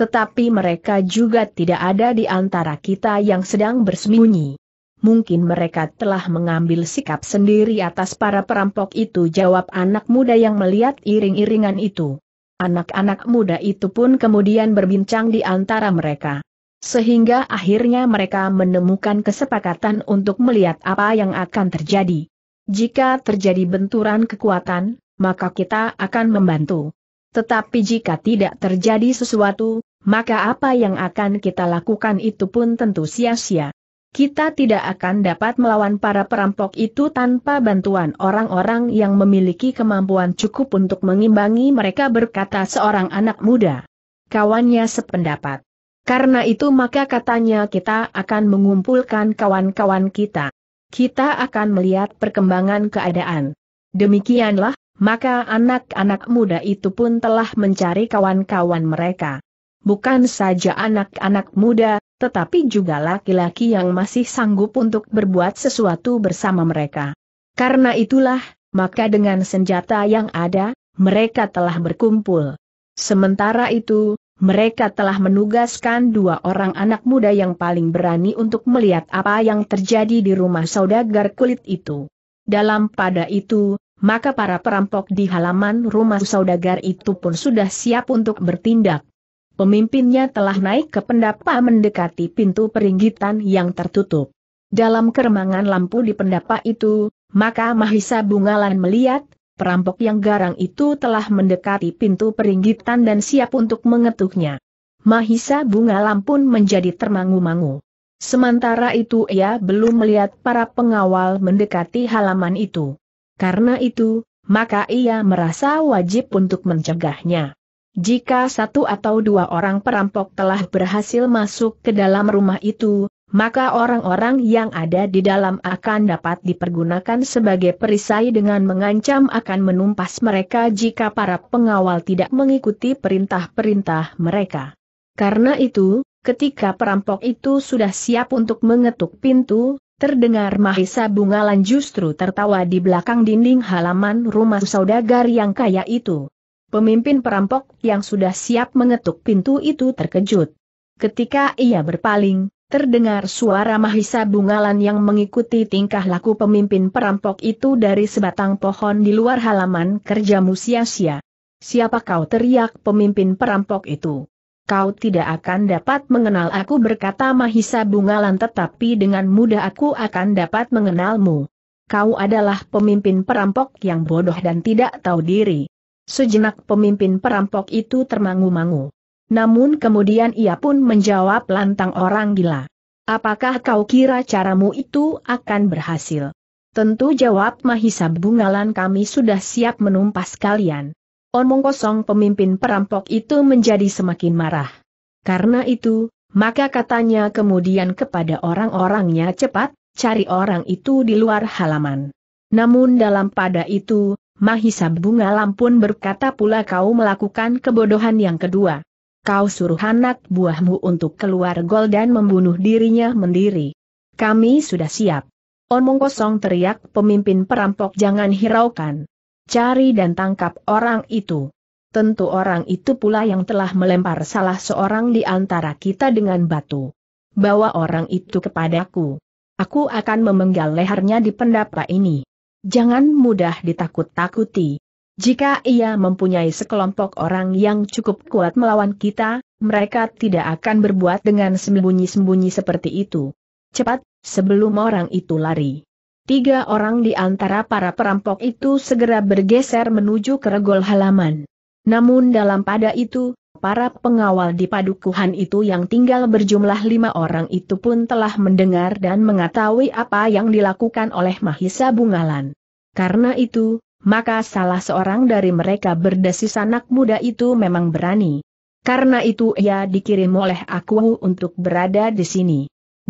Tetapi mereka juga tidak ada di antara kita yang sedang bersembunyi mungkin mereka telah mengambil sikap sendiri atas para perampok itu jawab anak muda yang melihat iring-iringan itu. Anak-anak muda itu pun kemudian berbincang di antara mereka. Sehingga akhirnya mereka menemukan kesepakatan untuk melihat apa yang akan terjadi. Jika terjadi benturan kekuatan, maka kita akan membantu. Tetapi jika tidak terjadi sesuatu, maka apa yang akan kita lakukan itu pun tentu sia-sia kita tidak akan dapat melawan para perampok itu tanpa bantuan orang-orang yang memiliki kemampuan cukup untuk mengimbangi mereka berkata seorang anak muda. Kawannya sependapat. Karena itu maka katanya kita akan mengumpulkan kawan-kawan kita. Kita akan melihat perkembangan keadaan. Demikianlah, maka anak-anak muda itu pun telah mencari kawan-kawan mereka. Bukan saja anak-anak muda, tetapi juga laki-laki yang masih sanggup untuk berbuat sesuatu bersama mereka. Karena itulah, maka dengan senjata yang ada, mereka telah berkumpul. Sementara itu, mereka telah menugaskan dua orang anak muda yang paling berani untuk melihat apa yang terjadi di rumah saudagar kulit itu. Dalam pada itu, maka para perampok di halaman rumah saudagar itu pun sudah siap untuk bertindak. Pemimpinnya telah naik ke pendapa mendekati pintu peringgitan yang tertutup. Dalam keremangan lampu di pendapa itu, maka Mahisa Bungalan melihat, perampok yang garang itu telah mendekati pintu peringgitan dan siap untuk mengetuknya. Mahisa Bungalan pun menjadi termangu-mangu. Sementara itu ia belum melihat para pengawal mendekati halaman itu. Karena itu, maka ia merasa wajib untuk mencegahnya. Jika satu atau dua orang perampok telah berhasil masuk ke dalam rumah itu, maka orang-orang yang ada di dalam akan dapat dipergunakan sebagai perisai dengan mengancam akan menumpas mereka jika para pengawal tidak mengikuti perintah-perintah mereka. Karena itu, ketika perampok itu sudah siap untuk mengetuk pintu, Terdengar Mahisa Bungalan justru tertawa di belakang dinding halaman rumah saudagar yang kaya itu. Pemimpin perampok yang sudah siap mengetuk pintu itu terkejut. Ketika ia berpaling, terdengar suara Mahisa Bungalan yang mengikuti tingkah laku pemimpin perampok itu dari sebatang pohon di luar halaman kerjamu sia-sia. Siapa kau teriak pemimpin perampok itu? Kau tidak akan dapat mengenal aku berkata Mahisa Bungalan tetapi dengan mudah aku akan dapat mengenalmu kau adalah pemimpin perampok yang bodoh dan tidak tahu diri. Sejenak pemimpin perampok itu termangu-mangu. Namun kemudian ia pun menjawab lantang orang gila. Apakah kau kira caramu itu akan berhasil? Tentu jawab Mahisa Bungalan kami sudah siap menumpas kalian. Omong kosong pemimpin perampok itu menjadi semakin marah. Karena itu, maka katanya kemudian kepada orang-orangnya cepat, cari orang itu di luar halaman. Namun dalam pada itu, Mahisa Bunga Lampun berkata pula kau melakukan kebodohan yang kedua. Kau suruh anak buahmu untuk keluar gol dan membunuh dirinya mendiri. Kami sudah siap. Omong kosong teriak pemimpin perampok jangan hiraukan. Cari dan tangkap orang itu. Tentu orang itu pula yang telah melempar salah seorang di antara kita dengan batu. Bawa orang itu kepadaku. Aku akan memenggal lehernya di pendapa ini. Jangan mudah ditakut-takuti. Jika ia mempunyai sekelompok orang yang cukup kuat melawan kita, mereka tidak akan berbuat dengan sembunyi-sembunyi seperti itu. Cepat, sebelum orang itu lari. Tiga orang di antara para perampok itu segera bergeser menuju ke regol halaman. Namun dalam pada itu, Para pengawal di padukuhan itu yang tinggal berjumlah lima orang itu pun telah mendengar dan mengetahui apa yang dilakukan oleh Mahisa Bungalan. Karena itu, maka salah seorang dari mereka berdesis anak muda itu memang berani. Karena itu ia dikirim oleh aku untuk berada di sini.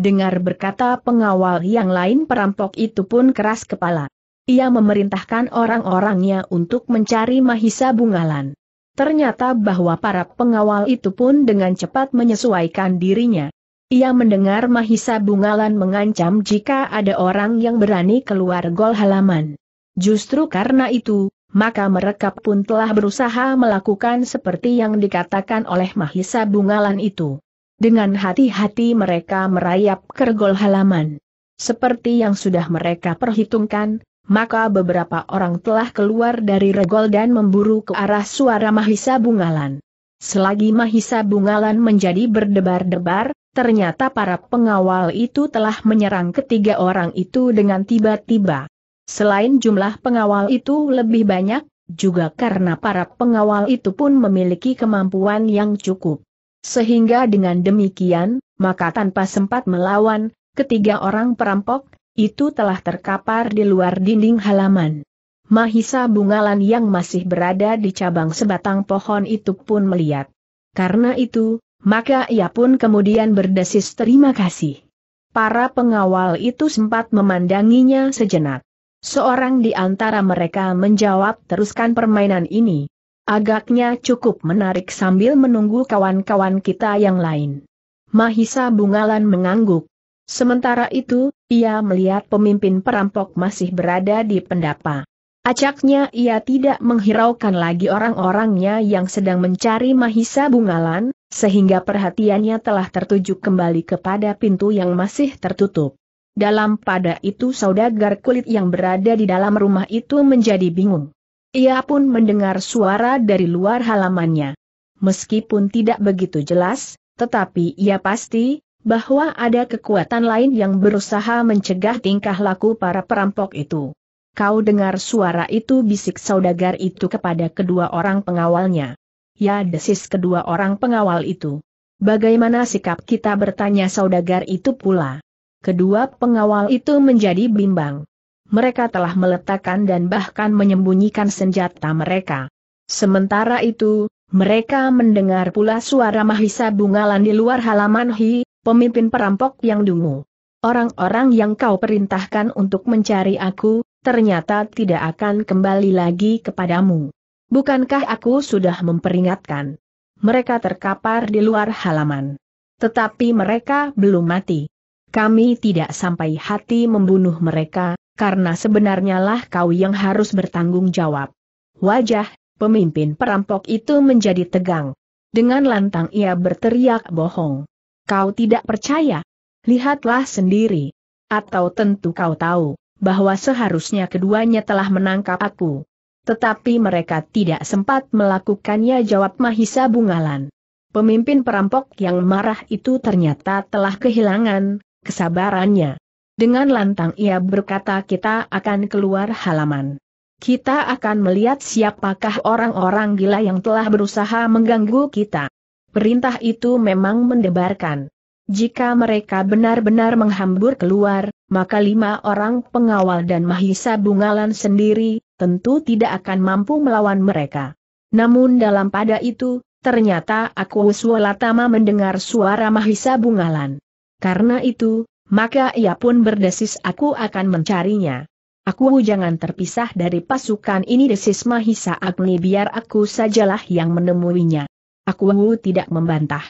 Dengar berkata pengawal yang lain perampok itu pun keras kepala. Ia memerintahkan orang-orangnya untuk mencari Mahisa Bungalan ternyata bahwa para pengawal itu pun dengan cepat menyesuaikan dirinya. Ia mendengar Mahisa Bungalan mengancam jika ada orang yang berani keluar gol halaman. Justru karena itu, maka mereka pun telah berusaha melakukan seperti yang dikatakan oleh Mahisa Bungalan itu. Dengan hati-hati mereka merayap ke gol halaman. Seperti yang sudah mereka perhitungkan, maka beberapa orang telah keluar dari regol dan memburu ke arah suara Mahisa Bungalan. Selagi Mahisa Bungalan menjadi berdebar-debar, ternyata para pengawal itu telah menyerang ketiga orang itu dengan tiba-tiba. Selain jumlah pengawal itu lebih banyak, juga karena para pengawal itu pun memiliki kemampuan yang cukup. Sehingga dengan demikian, maka tanpa sempat melawan, ketiga orang perampok itu telah terkapar di luar dinding halaman. Mahisa bungalan yang masih berada di cabang sebatang pohon itu pun melihat. Karena itu, maka ia pun kemudian berdesis terima kasih. Para pengawal itu sempat memandanginya sejenak. Seorang di antara mereka menjawab teruskan permainan ini. Agaknya cukup menarik sambil menunggu kawan-kawan kita yang lain. Mahisa Bungalan mengangguk. Sementara itu, ia melihat pemimpin perampok masih berada di pendapa. Acaknya ia tidak menghiraukan lagi orang-orangnya yang sedang mencari Mahisa Bungalan, sehingga perhatiannya telah tertuju kembali kepada pintu yang masih tertutup. Dalam pada itu saudagar kulit yang berada di dalam rumah itu menjadi bingung. Ia pun mendengar suara dari luar halamannya. Meskipun tidak begitu jelas, tetapi ia pasti, bahwa ada kekuatan lain yang berusaha mencegah tingkah laku para perampok itu. Kau dengar suara itu bisik saudagar itu kepada kedua orang pengawalnya. Ya desis kedua orang pengawal itu. Bagaimana sikap kita bertanya saudagar itu pula. Kedua pengawal itu menjadi bimbang. Mereka telah meletakkan dan bahkan menyembunyikan senjata mereka. Sementara itu, mereka mendengar pula suara Mahisa Bungalan di luar halaman Hi, pemimpin perampok yang dungu. Orang-orang yang kau perintahkan untuk mencari aku, ternyata tidak akan kembali lagi kepadamu. Bukankah aku sudah memperingatkan? Mereka terkapar di luar halaman. Tetapi mereka belum mati. Kami tidak sampai hati membunuh mereka, karena sebenarnya lah kau yang harus bertanggung jawab. Wajah, pemimpin perampok itu menjadi tegang. Dengan lantang ia berteriak bohong. Kau tidak percaya? Lihatlah sendiri. Atau tentu kau tahu, bahwa seharusnya keduanya telah menangkap aku. Tetapi mereka tidak sempat melakukannya jawab Mahisa Bungalan. Pemimpin perampok yang marah itu ternyata telah kehilangan kesabarannya. Dengan lantang ia berkata kita akan keluar halaman. Kita akan melihat siapakah orang-orang gila yang telah berusaha mengganggu kita. Perintah itu memang mendebarkan. Jika mereka benar-benar menghambur keluar, maka lima orang pengawal dan Mahisa Bungalan sendiri, tentu tidak akan mampu melawan mereka. Namun dalam pada itu, ternyata aku Uswalatama mendengar suara Mahisa Bungalan. Karena itu, maka ia pun berdesis aku akan mencarinya. Aku jangan terpisah dari pasukan ini desis Mahisa Agni biar aku sajalah yang menemuinya. Aku Wu tidak membantah.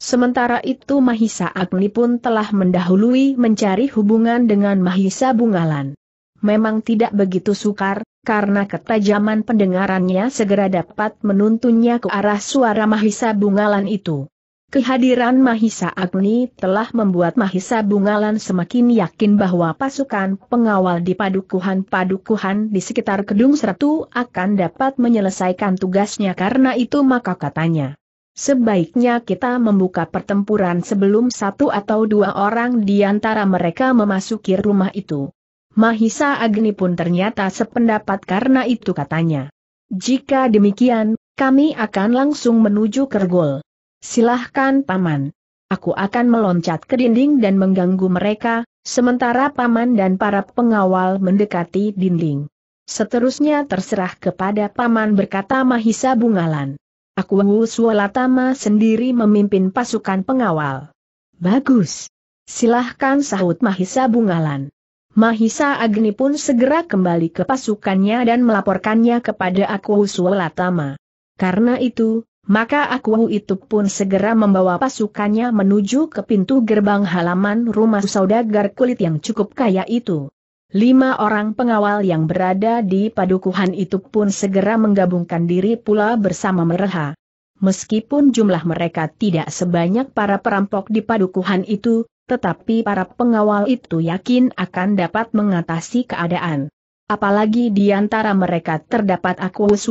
Sementara itu Mahisa Agni pun telah mendahului mencari hubungan dengan Mahisa Bungalan. Memang tidak begitu sukar, karena ketajaman pendengarannya segera dapat menuntunnya ke arah suara Mahisa Bungalan itu. Kehadiran Mahisa Agni telah membuat Mahisa Bungalan semakin yakin bahwa pasukan pengawal di padukuhan-padukuhan di sekitar Kedung Seratu akan dapat menyelesaikan tugasnya karena itu maka katanya. Sebaiknya kita membuka pertempuran sebelum satu atau dua orang di antara mereka memasuki rumah itu. Mahisa Agni pun ternyata sependapat karena itu katanya. Jika demikian, kami akan langsung menuju Kergol. Silahkan Paman. Aku akan meloncat ke dinding dan mengganggu mereka, sementara Paman dan para pengawal mendekati dinding. Seterusnya terserah kepada Paman berkata Mahisa Bungalan. Aku Sualatama sendiri memimpin pasukan pengawal. Bagus. Silahkan sahut Mahisa Bungalan. Mahisa Agni pun segera kembali ke pasukannya dan melaporkannya kepada aku Sualatama. Karena itu, maka aku itu pun segera membawa pasukannya menuju ke pintu gerbang halaman rumah saudagar kulit yang cukup kaya itu. Lima orang pengawal yang berada di padukuhan itu pun segera menggabungkan diri pula bersama mereka. Meskipun jumlah mereka tidak sebanyak para perampok di padukuhan itu, tetapi para pengawal itu yakin akan dapat mengatasi keadaan. Apalagi di antara mereka terdapat Akuus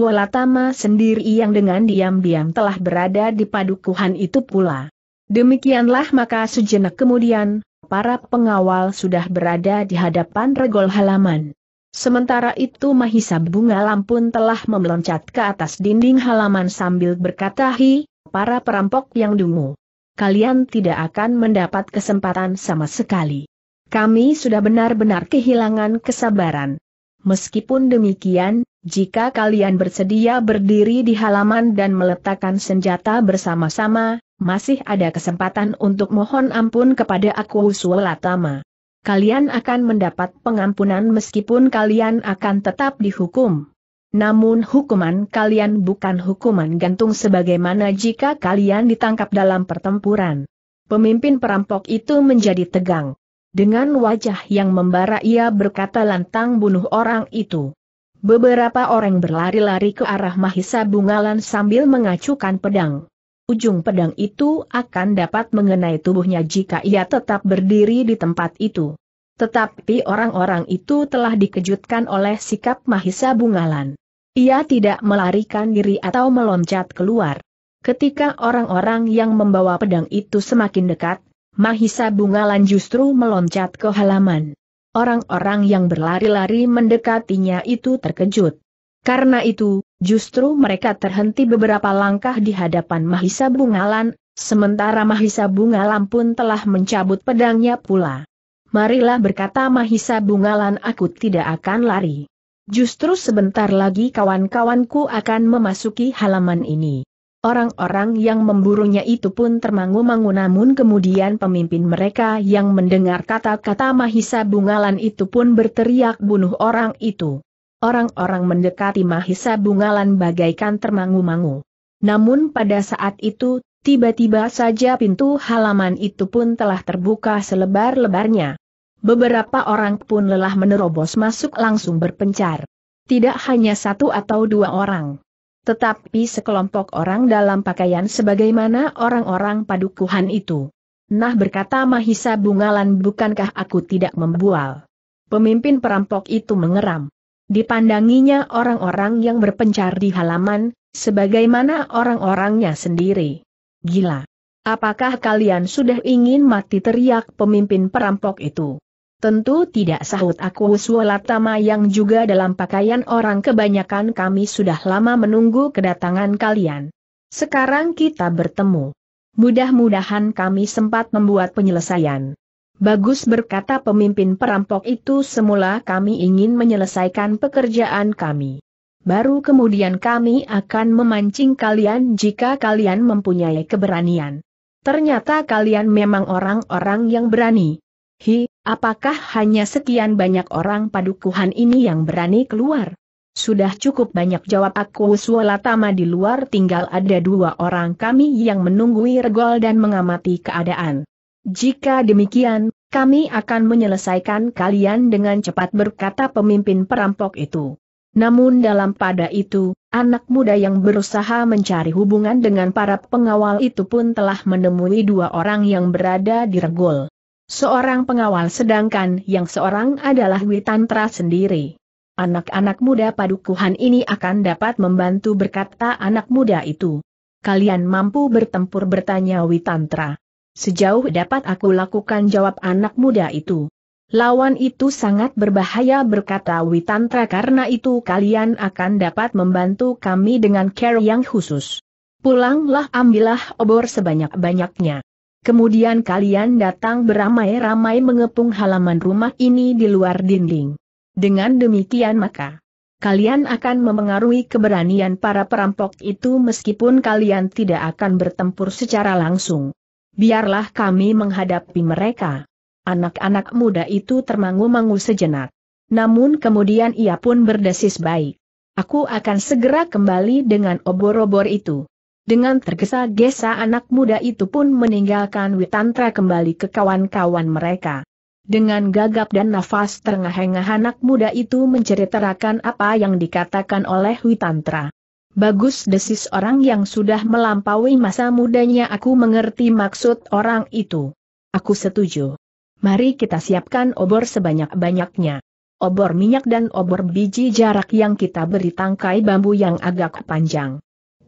sendiri yang dengan diam-diam telah berada di padukuhan itu pula. Demikianlah maka sejenak kemudian, para pengawal sudah berada di hadapan regol halaman. Sementara itu Mahisa Bunga Lampun telah memeloncat ke atas dinding halaman sambil berkata hi, para perampok yang dungu. Kalian tidak akan mendapat kesempatan sama sekali. Kami sudah benar-benar kehilangan kesabaran. Meskipun demikian, jika kalian bersedia berdiri di halaman dan meletakkan senjata bersama-sama, masih ada kesempatan untuk mohon ampun kepada aku Sulatama. Kalian akan mendapat pengampunan meskipun kalian akan tetap dihukum. Namun hukuman kalian bukan hukuman gantung sebagaimana jika kalian ditangkap dalam pertempuran. Pemimpin perampok itu menjadi tegang. Dengan wajah yang membara ia berkata lantang bunuh orang itu. Beberapa orang berlari-lari ke arah Mahisa Bungalan sambil mengacukan pedang ujung pedang itu akan dapat mengenai tubuhnya jika ia tetap berdiri di tempat itu. Tetapi orang-orang itu telah dikejutkan oleh sikap Mahisa Bungalan. Ia tidak melarikan diri atau meloncat keluar. Ketika orang-orang yang membawa pedang itu semakin dekat, Mahisa Bungalan justru meloncat ke halaman. Orang-orang yang berlari-lari mendekatinya itu terkejut. Karena itu, Justru mereka terhenti beberapa langkah di hadapan Mahisa Bungalan, sementara Mahisa Bungalan pun telah mencabut pedangnya pula. Marilah berkata Mahisa Bungalan aku tidak akan lari. Justru sebentar lagi kawan-kawanku akan memasuki halaman ini. Orang-orang yang memburunya itu pun termangu-mangu namun kemudian pemimpin mereka yang mendengar kata-kata Mahisa Bungalan itu pun berteriak bunuh orang itu. Orang-orang mendekati Mahisa Bungalan bagaikan termangu-mangu. Namun pada saat itu, tiba-tiba saja pintu halaman itu pun telah terbuka selebar-lebarnya. Beberapa orang pun lelah menerobos masuk langsung berpencar. Tidak hanya satu atau dua orang. Tetapi sekelompok orang dalam pakaian sebagaimana orang-orang padukuhan itu. Nah berkata Mahisa Bungalan bukankah aku tidak membual. Pemimpin perampok itu mengeram. Dipandanginya orang-orang yang berpencar di halaman, sebagaimana orang-orangnya sendiri. Gila! Apakah kalian sudah ingin mati teriak pemimpin perampok itu? Tentu tidak sahut aku Suwalatama yang juga dalam pakaian orang kebanyakan kami sudah lama menunggu kedatangan kalian. Sekarang kita bertemu. Mudah-mudahan kami sempat membuat penyelesaian. Bagus berkata pemimpin perampok itu semula kami ingin menyelesaikan pekerjaan kami. Baru kemudian kami akan memancing kalian jika kalian mempunyai keberanian. Ternyata kalian memang orang-orang yang berani. Hi, apakah hanya sekian banyak orang padukuhan ini yang berani keluar? Sudah cukup banyak jawab aku Suolatama di luar tinggal ada dua orang kami yang menunggui regol dan mengamati keadaan. Jika demikian, kami akan menyelesaikan kalian dengan cepat berkata pemimpin perampok itu. Namun dalam pada itu, anak muda yang berusaha mencari hubungan dengan para pengawal itu pun telah menemui dua orang yang berada di regol. Seorang pengawal sedangkan yang seorang adalah Witantra sendiri. Anak-anak muda padukuhan ini akan dapat membantu berkata anak muda itu. Kalian mampu bertempur bertanya Witantra. Sejauh dapat aku lakukan jawab anak muda itu. Lawan itu sangat berbahaya berkata Witantra karena itu kalian akan dapat membantu kami dengan care yang khusus. Pulanglah ambillah obor sebanyak-banyaknya. Kemudian kalian datang beramai-ramai mengepung halaman rumah ini di luar dinding. Dengan demikian maka, kalian akan memengaruhi keberanian para perampok itu meskipun kalian tidak akan bertempur secara langsung biarlah kami menghadapi mereka. Anak-anak muda itu termangu-mangu sejenak. Namun kemudian ia pun berdesis baik. Aku akan segera kembali dengan obor-obor itu. Dengan tergesa-gesa anak muda itu pun meninggalkan Witantra kembali ke kawan-kawan mereka. Dengan gagap dan nafas terengah-engah anak muda itu menceritakan apa yang dikatakan oleh Witantra. Bagus desis orang yang sudah melampaui masa mudanya aku mengerti maksud orang itu. Aku setuju. Mari kita siapkan obor sebanyak-banyaknya. Obor minyak dan obor biji jarak yang kita beri tangkai bambu yang agak panjang.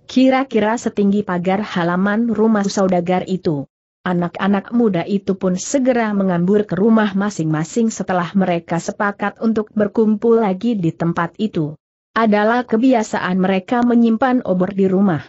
Kira-kira setinggi pagar halaman rumah saudagar itu. Anak-anak muda itu pun segera mengambur ke rumah masing-masing setelah mereka sepakat untuk berkumpul lagi di tempat itu adalah kebiasaan mereka menyimpan obor di rumah.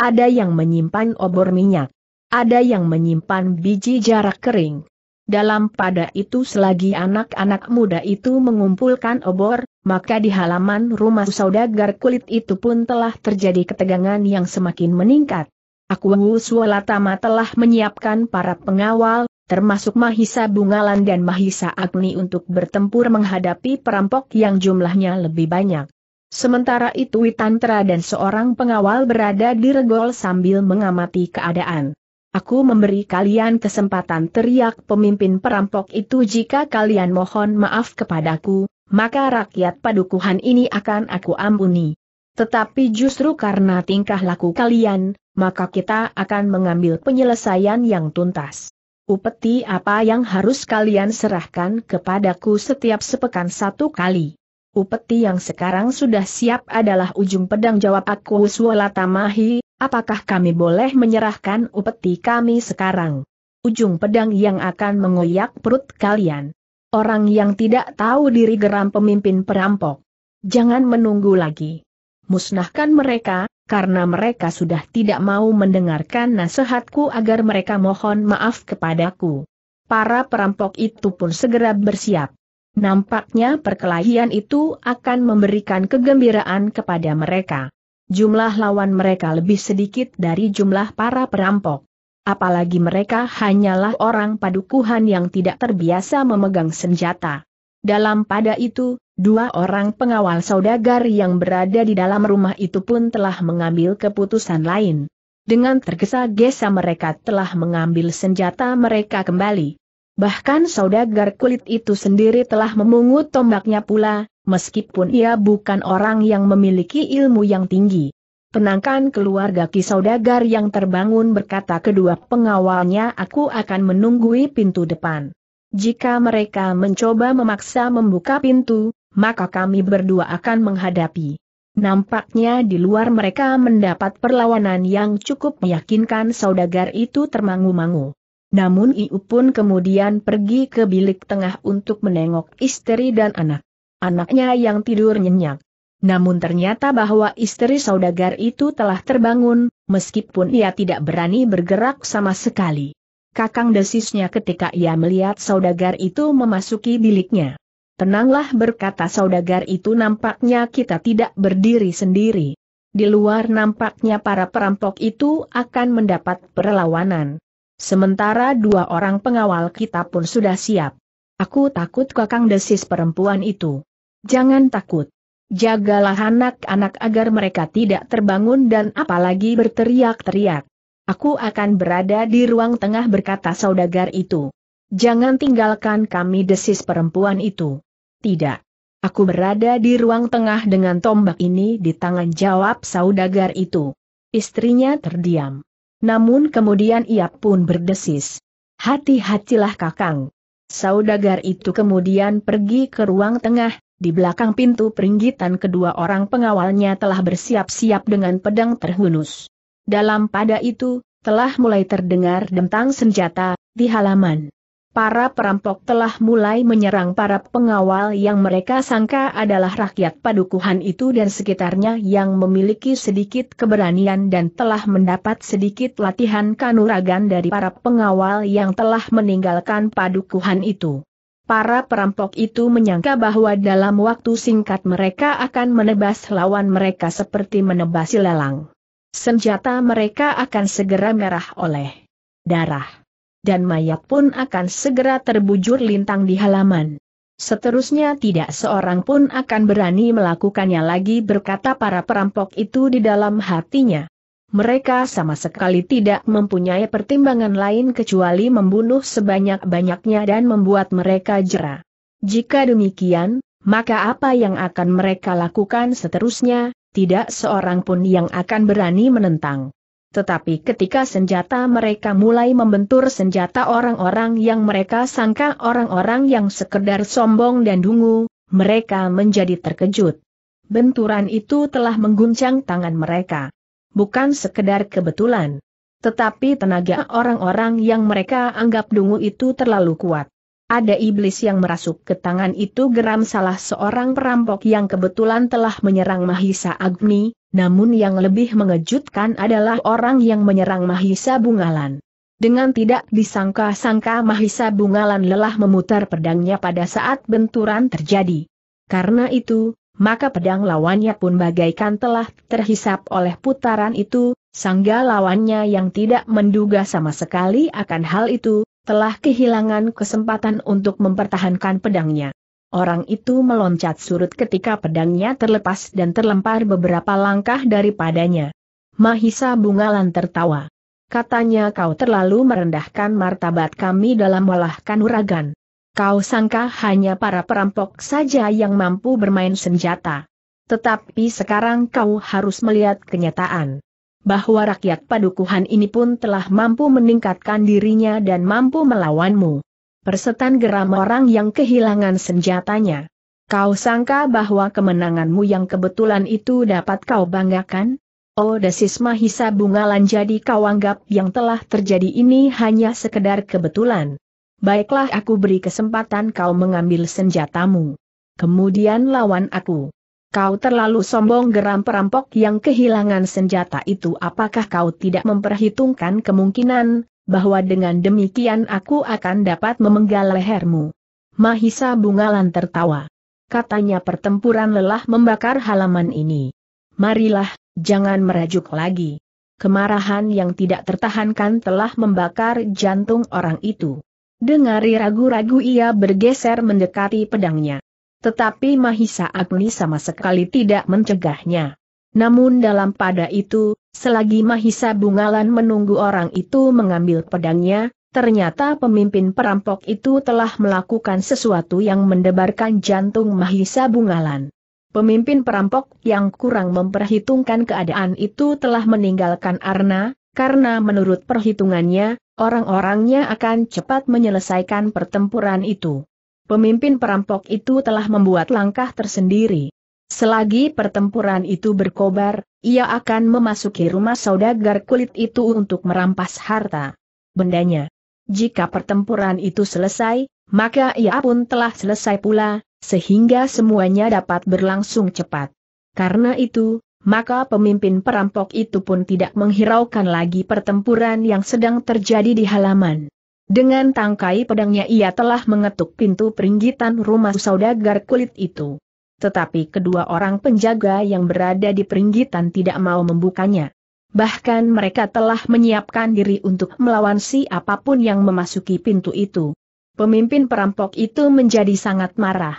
Ada yang menyimpan obor minyak. Ada yang menyimpan biji jarak kering. Dalam pada itu selagi anak-anak muda itu mengumpulkan obor, maka di halaman rumah saudagar kulit itu pun telah terjadi ketegangan yang semakin meningkat. Aku Sualatama telah menyiapkan para pengawal, termasuk Mahisa Bungalan dan Mahisa Agni untuk bertempur menghadapi perampok yang jumlahnya lebih banyak. Sementara itu Witantra dan seorang pengawal berada di regol sambil mengamati keadaan. Aku memberi kalian kesempatan teriak pemimpin perampok itu jika kalian mohon maaf kepadaku, maka rakyat padukuhan ini akan aku ampuni. Tetapi justru karena tingkah laku kalian, maka kita akan mengambil penyelesaian yang tuntas. Upeti apa yang harus kalian serahkan kepadaku setiap sepekan satu kali. Upeti yang sekarang sudah siap adalah ujung pedang jawab aku tamahi, apakah kami boleh menyerahkan upeti kami sekarang? Ujung pedang yang akan mengoyak perut kalian. Orang yang tidak tahu diri geram pemimpin perampok. Jangan menunggu lagi. Musnahkan mereka, karena mereka sudah tidak mau mendengarkan nasihatku agar mereka mohon maaf kepadaku. Para perampok itu pun segera bersiap. Nampaknya perkelahian itu akan memberikan kegembiraan kepada mereka. Jumlah lawan mereka lebih sedikit dari jumlah para perampok. Apalagi mereka hanyalah orang padukuhan yang tidak terbiasa memegang senjata. Dalam pada itu, dua orang pengawal saudagar yang berada di dalam rumah itu pun telah mengambil keputusan lain. Dengan tergesa-gesa mereka telah mengambil senjata mereka kembali. Bahkan saudagar kulit itu sendiri telah memungut tombaknya pula, meskipun ia bukan orang yang memiliki ilmu yang tinggi. Penangkan keluarga Ki Saudagar yang terbangun berkata kedua pengawalnya aku akan menunggui pintu depan. Jika mereka mencoba memaksa membuka pintu, maka kami berdua akan menghadapi. Nampaknya di luar mereka mendapat perlawanan yang cukup meyakinkan saudagar itu termangu-mangu. Namun Iu pun kemudian pergi ke bilik tengah untuk menengok istri dan anak. Anaknya yang tidur nyenyak. Namun ternyata bahwa istri saudagar itu telah terbangun, meskipun ia tidak berani bergerak sama sekali. Kakang desisnya ketika ia melihat saudagar itu memasuki biliknya. Tenanglah berkata saudagar itu nampaknya kita tidak berdiri sendiri. Di luar nampaknya para perampok itu akan mendapat perlawanan. Sementara dua orang pengawal kita pun sudah siap. Aku takut kakang desis perempuan itu. Jangan takut. Jagalah anak-anak agar mereka tidak terbangun dan apalagi berteriak-teriak. Aku akan berada di ruang tengah berkata saudagar itu. Jangan tinggalkan kami desis perempuan itu. Tidak. Aku berada di ruang tengah dengan tombak ini di tangan jawab saudagar itu. Istrinya terdiam. Namun kemudian ia pun berdesis. Hati-hatilah kakang. Saudagar itu kemudian pergi ke ruang tengah, di belakang pintu peringgitan kedua orang pengawalnya telah bersiap-siap dengan pedang terhunus. Dalam pada itu, telah mulai terdengar dentang senjata, di halaman para perampok telah mulai menyerang para pengawal yang mereka sangka adalah rakyat padukuhan itu dan sekitarnya yang memiliki sedikit keberanian dan telah mendapat sedikit latihan kanuragan dari para pengawal yang telah meninggalkan padukuhan itu. Para perampok itu menyangka bahwa dalam waktu singkat mereka akan menebas lawan mereka seperti menebas lelang. Senjata mereka akan segera merah oleh darah dan mayat pun akan segera terbujur lintang di halaman. Seterusnya tidak seorang pun akan berani melakukannya lagi berkata para perampok itu di dalam hatinya. Mereka sama sekali tidak mempunyai pertimbangan lain kecuali membunuh sebanyak-banyaknya dan membuat mereka jera. Jika demikian, maka apa yang akan mereka lakukan seterusnya, tidak seorang pun yang akan berani menentang. Tetapi ketika senjata mereka mulai membentur senjata orang-orang yang mereka sangka orang-orang yang sekedar sombong dan dungu, mereka menjadi terkejut. Benturan itu telah mengguncang tangan mereka. Bukan sekedar kebetulan. Tetapi tenaga orang-orang yang mereka anggap dungu itu terlalu kuat. Ada iblis yang merasuk ke tangan itu geram salah seorang perampok yang kebetulan telah menyerang Mahisa Agni, namun yang lebih mengejutkan adalah orang yang menyerang Mahisa Bungalan. Dengan tidak disangka-sangka Mahisa Bungalan lelah memutar pedangnya pada saat benturan terjadi. Karena itu, maka pedang lawannya pun bagaikan telah terhisap oleh putaran itu, sangga lawannya yang tidak menduga sama sekali akan hal itu, telah kehilangan kesempatan untuk mempertahankan pedangnya. Orang itu meloncat surut ketika pedangnya terlepas dan terlempar beberapa langkah daripadanya. Mahisa Bungalan tertawa. Katanya kau terlalu merendahkan martabat kami dalam olah kanuragan. Kau sangka hanya para perampok saja yang mampu bermain senjata. Tetapi sekarang kau harus melihat kenyataan bahwa rakyat padukuhan ini pun telah mampu meningkatkan dirinya dan mampu melawanmu. Persetan geram orang yang kehilangan senjatanya. Kau sangka bahwa kemenanganmu yang kebetulan itu dapat kau banggakan? Oh desis mahisa bungalan jadi kau anggap yang telah terjadi ini hanya sekedar kebetulan. Baiklah aku beri kesempatan kau mengambil senjatamu. Kemudian lawan aku. Kau terlalu sombong geram perampok yang kehilangan senjata itu apakah kau tidak memperhitungkan kemungkinan, bahwa dengan demikian aku akan dapat memenggal lehermu. Mahisa Bungalan tertawa. Katanya pertempuran lelah membakar halaman ini. Marilah, jangan merajuk lagi. Kemarahan yang tidak tertahankan telah membakar jantung orang itu. Dengari ragu-ragu ia bergeser mendekati pedangnya. Tetapi Mahisa Agni sama sekali tidak mencegahnya. Namun dalam pada itu, selagi Mahisa Bungalan menunggu orang itu mengambil pedangnya, ternyata pemimpin perampok itu telah melakukan sesuatu yang mendebarkan jantung Mahisa Bungalan. Pemimpin perampok yang kurang memperhitungkan keadaan itu telah meninggalkan Arna, karena menurut perhitungannya, orang-orangnya akan cepat menyelesaikan pertempuran itu pemimpin perampok itu telah membuat langkah tersendiri. Selagi pertempuran itu berkobar, ia akan memasuki rumah saudagar kulit itu untuk merampas harta bendanya. Jika pertempuran itu selesai, maka ia pun telah selesai pula, sehingga semuanya dapat berlangsung cepat. Karena itu, maka pemimpin perampok itu pun tidak menghiraukan lagi pertempuran yang sedang terjadi di halaman. Dengan tangkai pedangnya ia telah mengetuk pintu peringgitan rumah saudagar kulit itu. Tetapi kedua orang penjaga yang berada di peringgitan tidak mau membukanya. Bahkan mereka telah menyiapkan diri untuk melawan siapapun yang memasuki pintu itu. Pemimpin perampok itu menjadi sangat marah.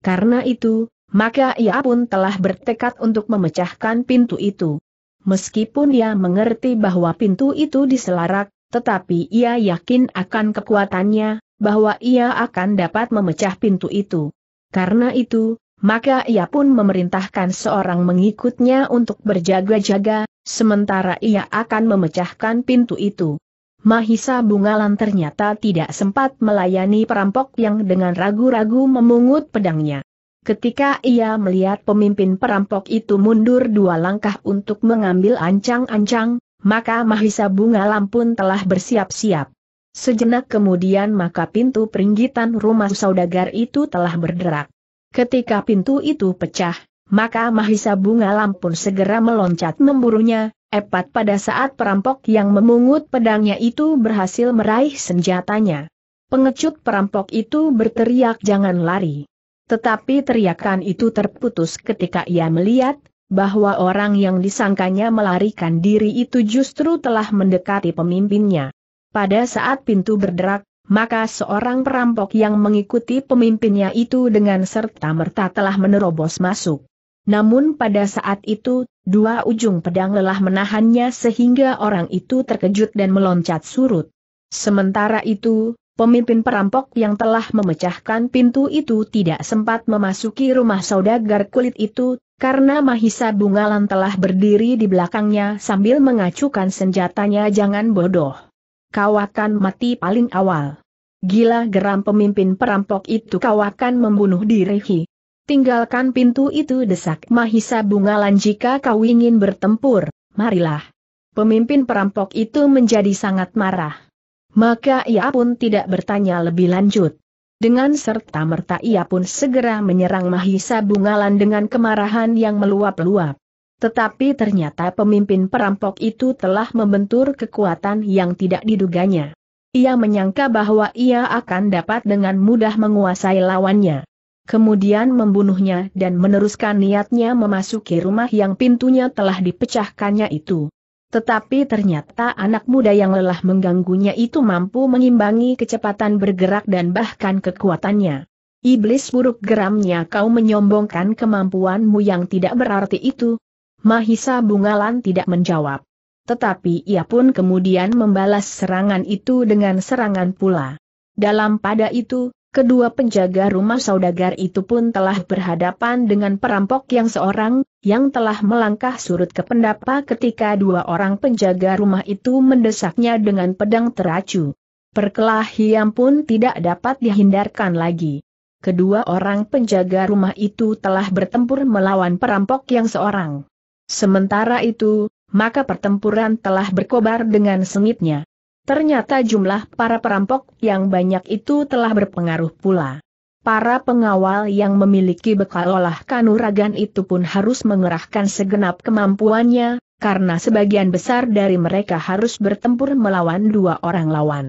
Karena itu, maka ia pun telah bertekad untuk memecahkan pintu itu. Meskipun ia mengerti bahwa pintu itu diselarak, tetapi ia yakin akan kekuatannya, bahwa ia akan dapat memecah pintu itu. Karena itu, maka ia pun memerintahkan seorang mengikutnya untuk berjaga-jaga, sementara ia akan memecahkan pintu itu. Mahisa Bungalan ternyata tidak sempat melayani perampok yang dengan ragu-ragu memungut pedangnya. Ketika ia melihat pemimpin perampok itu mundur dua langkah untuk mengambil ancang-ancang, maka Mahisa Bunga Lampun telah bersiap-siap. Sejenak kemudian maka pintu peringgitan rumah saudagar itu telah berderak. Ketika pintu itu pecah, maka Mahisa Bunga Lampun segera meloncat memburunya, epat pada saat perampok yang memungut pedangnya itu berhasil meraih senjatanya. Pengecut perampok itu berteriak jangan lari. Tetapi teriakan itu terputus ketika ia melihat, bahwa orang yang disangkanya melarikan diri itu justru telah mendekati pemimpinnya. Pada saat pintu berderak, maka seorang perampok yang mengikuti pemimpinnya itu dengan serta-merta telah menerobos masuk. Namun pada saat itu, dua ujung pedang lelah menahannya sehingga orang itu terkejut dan meloncat surut. Sementara itu, pemimpin perampok yang telah memecahkan pintu itu tidak sempat memasuki rumah saudagar kulit itu, karena Mahisa Bungalan telah berdiri di belakangnya sambil mengacukan senjatanya jangan bodoh. Kau akan mati paling awal. Gila geram pemimpin perampok itu kau akan membunuh diri. Tinggalkan pintu itu desak Mahisa Bungalan jika kau ingin bertempur, marilah. Pemimpin perampok itu menjadi sangat marah. Maka ia pun tidak bertanya lebih lanjut. Dengan serta-merta ia pun segera menyerang Mahisa Bungalan dengan kemarahan yang meluap-luap. Tetapi ternyata pemimpin perampok itu telah membentur kekuatan yang tidak diduganya. Ia menyangka bahwa ia akan dapat dengan mudah menguasai lawannya. Kemudian membunuhnya dan meneruskan niatnya memasuki rumah yang pintunya telah dipecahkannya itu. Tetapi ternyata anak muda yang lelah mengganggunya itu mampu mengimbangi kecepatan bergerak dan bahkan kekuatannya. Iblis buruk geramnya kau menyombongkan kemampuanmu yang tidak berarti itu. Mahisa Bungalan tidak menjawab. Tetapi ia pun kemudian membalas serangan itu dengan serangan pula. Dalam pada itu, Kedua penjaga rumah saudagar itu pun telah berhadapan dengan perampok yang seorang, yang telah melangkah surut ke pendapa ketika dua orang penjaga rumah itu mendesaknya dengan pedang teracu. Perkelahian pun tidak dapat dihindarkan lagi. Kedua orang penjaga rumah itu telah bertempur melawan perampok yang seorang. Sementara itu, maka pertempuran telah berkobar dengan sengitnya. Ternyata jumlah para perampok yang banyak itu telah berpengaruh pula. Para pengawal yang memiliki bekal olah kanuragan itu pun harus mengerahkan segenap kemampuannya, karena sebagian besar dari mereka harus bertempur melawan dua orang lawan.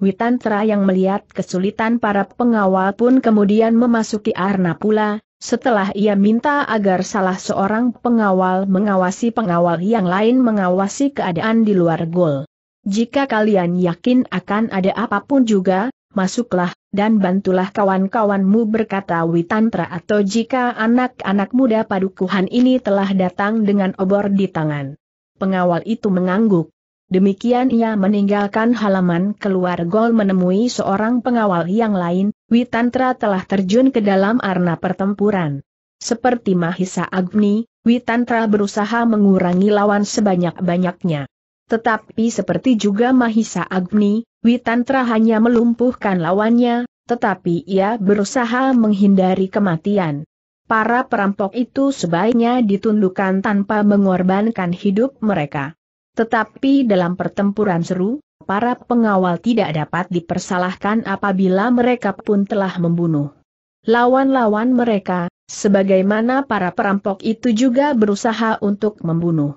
Witantra yang melihat kesulitan para pengawal pun kemudian memasuki arna pula, setelah ia minta agar salah seorang pengawal mengawasi pengawal yang lain mengawasi keadaan di luar gol. Jika kalian yakin akan ada apapun juga, masuklah, dan bantulah kawan-kawanmu berkata Witantra atau jika anak-anak muda padukuhan ini telah datang dengan obor di tangan. Pengawal itu mengangguk. Demikian ia meninggalkan halaman keluar gol menemui seorang pengawal yang lain, Witantra telah terjun ke dalam arena pertempuran. Seperti Mahisa Agni, Witantra berusaha mengurangi lawan sebanyak-banyaknya. Tetapi seperti juga Mahisa Agni, Witantra hanya melumpuhkan lawannya, tetapi ia berusaha menghindari kematian. Para perampok itu sebaiknya ditundukkan tanpa mengorbankan hidup mereka. Tetapi dalam pertempuran seru, para pengawal tidak dapat dipersalahkan apabila mereka pun telah membunuh lawan-lawan mereka, sebagaimana para perampok itu juga berusaha untuk membunuh.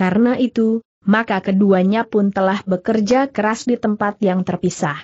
Karena itu, maka keduanya pun telah bekerja keras di tempat yang terpisah.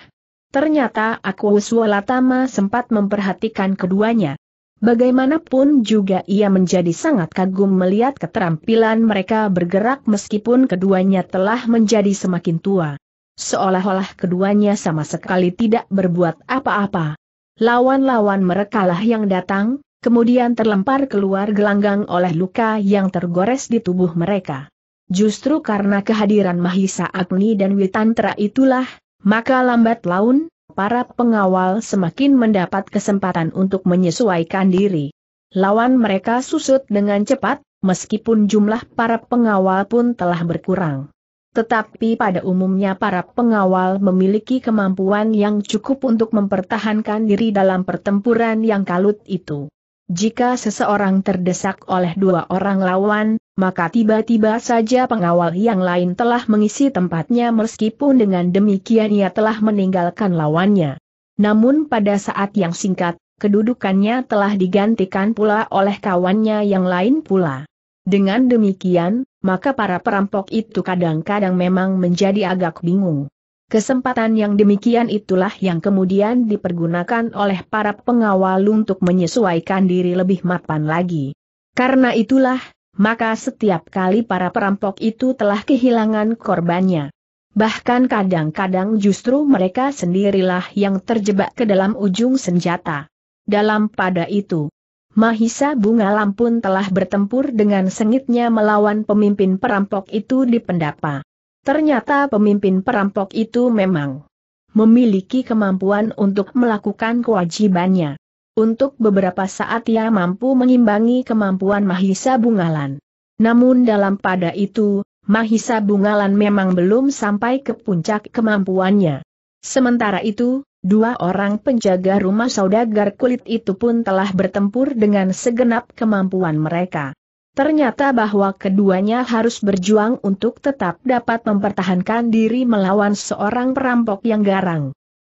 Ternyata aku Suolatama sempat memperhatikan keduanya. Bagaimanapun juga ia menjadi sangat kagum melihat keterampilan mereka bergerak meskipun keduanya telah menjadi semakin tua. Seolah-olah keduanya sama sekali tidak berbuat apa-apa. Lawan-lawan merekalah yang datang, kemudian terlempar keluar gelanggang oleh luka yang tergores di tubuh mereka. Justru karena kehadiran Mahisa Agni dan Witantra itulah, maka lambat laun, para pengawal semakin mendapat kesempatan untuk menyesuaikan diri. Lawan mereka susut dengan cepat, meskipun jumlah para pengawal pun telah berkurang. Tetapi pada umumnya para pengawal memiliki kemampuan yang cukup untuk mempertahankan diri dalam pertempuran yang kalut itu. Jika seseorang terdesak oleh dua orang lawan, maka tiba-tiba saja pengawal yang lain telah mengisi tempatnya meskipun dengan demikian ia telah meninggalkan lawannya. Namun pada saat yang singkat, kedudukannya telah digantikan pula oleh kawannya yang lain pula. Dengan demikian, maka para perampok itu kadang-kadang memang menjadi agak bingung. Kesempatan yang demikian itulah yang kemudian dipergunakan oleh para pengawal untuk menyesuaikan diri lebih mapan lagi. Karena itulah, maka setiap kali para perampok itu telah kehilangan korbannya. Bahkan kadang-kadang justru mereka sendirilah yang terjebak ke dalam ujung senjata. Dalam pada itu, Mahisa Bunga Lampun telah bertempur dengan sengitnya melawan pemimpin perampok itu di pendapa. Ternyata pemimpin perampok itu memang memiliki kemampuan untuk melakukan kewajibannya. Untuk beberapa saat ia mampu mengimbangi kemampuan Mahisa Bungalan. Namun dalam pada itu, Mahisa Bungalan memang belum sampai ke puncak kemampuannya. Sementara itu, dua orang penjaga rumah saudagar kulit itu pun telah bertempur dengan segenap kemampuan mereka. Ternyata bahwa keduanya harus berjuang untuk tetap dapat mempertahankan diri melawan seorang perampok yang garang.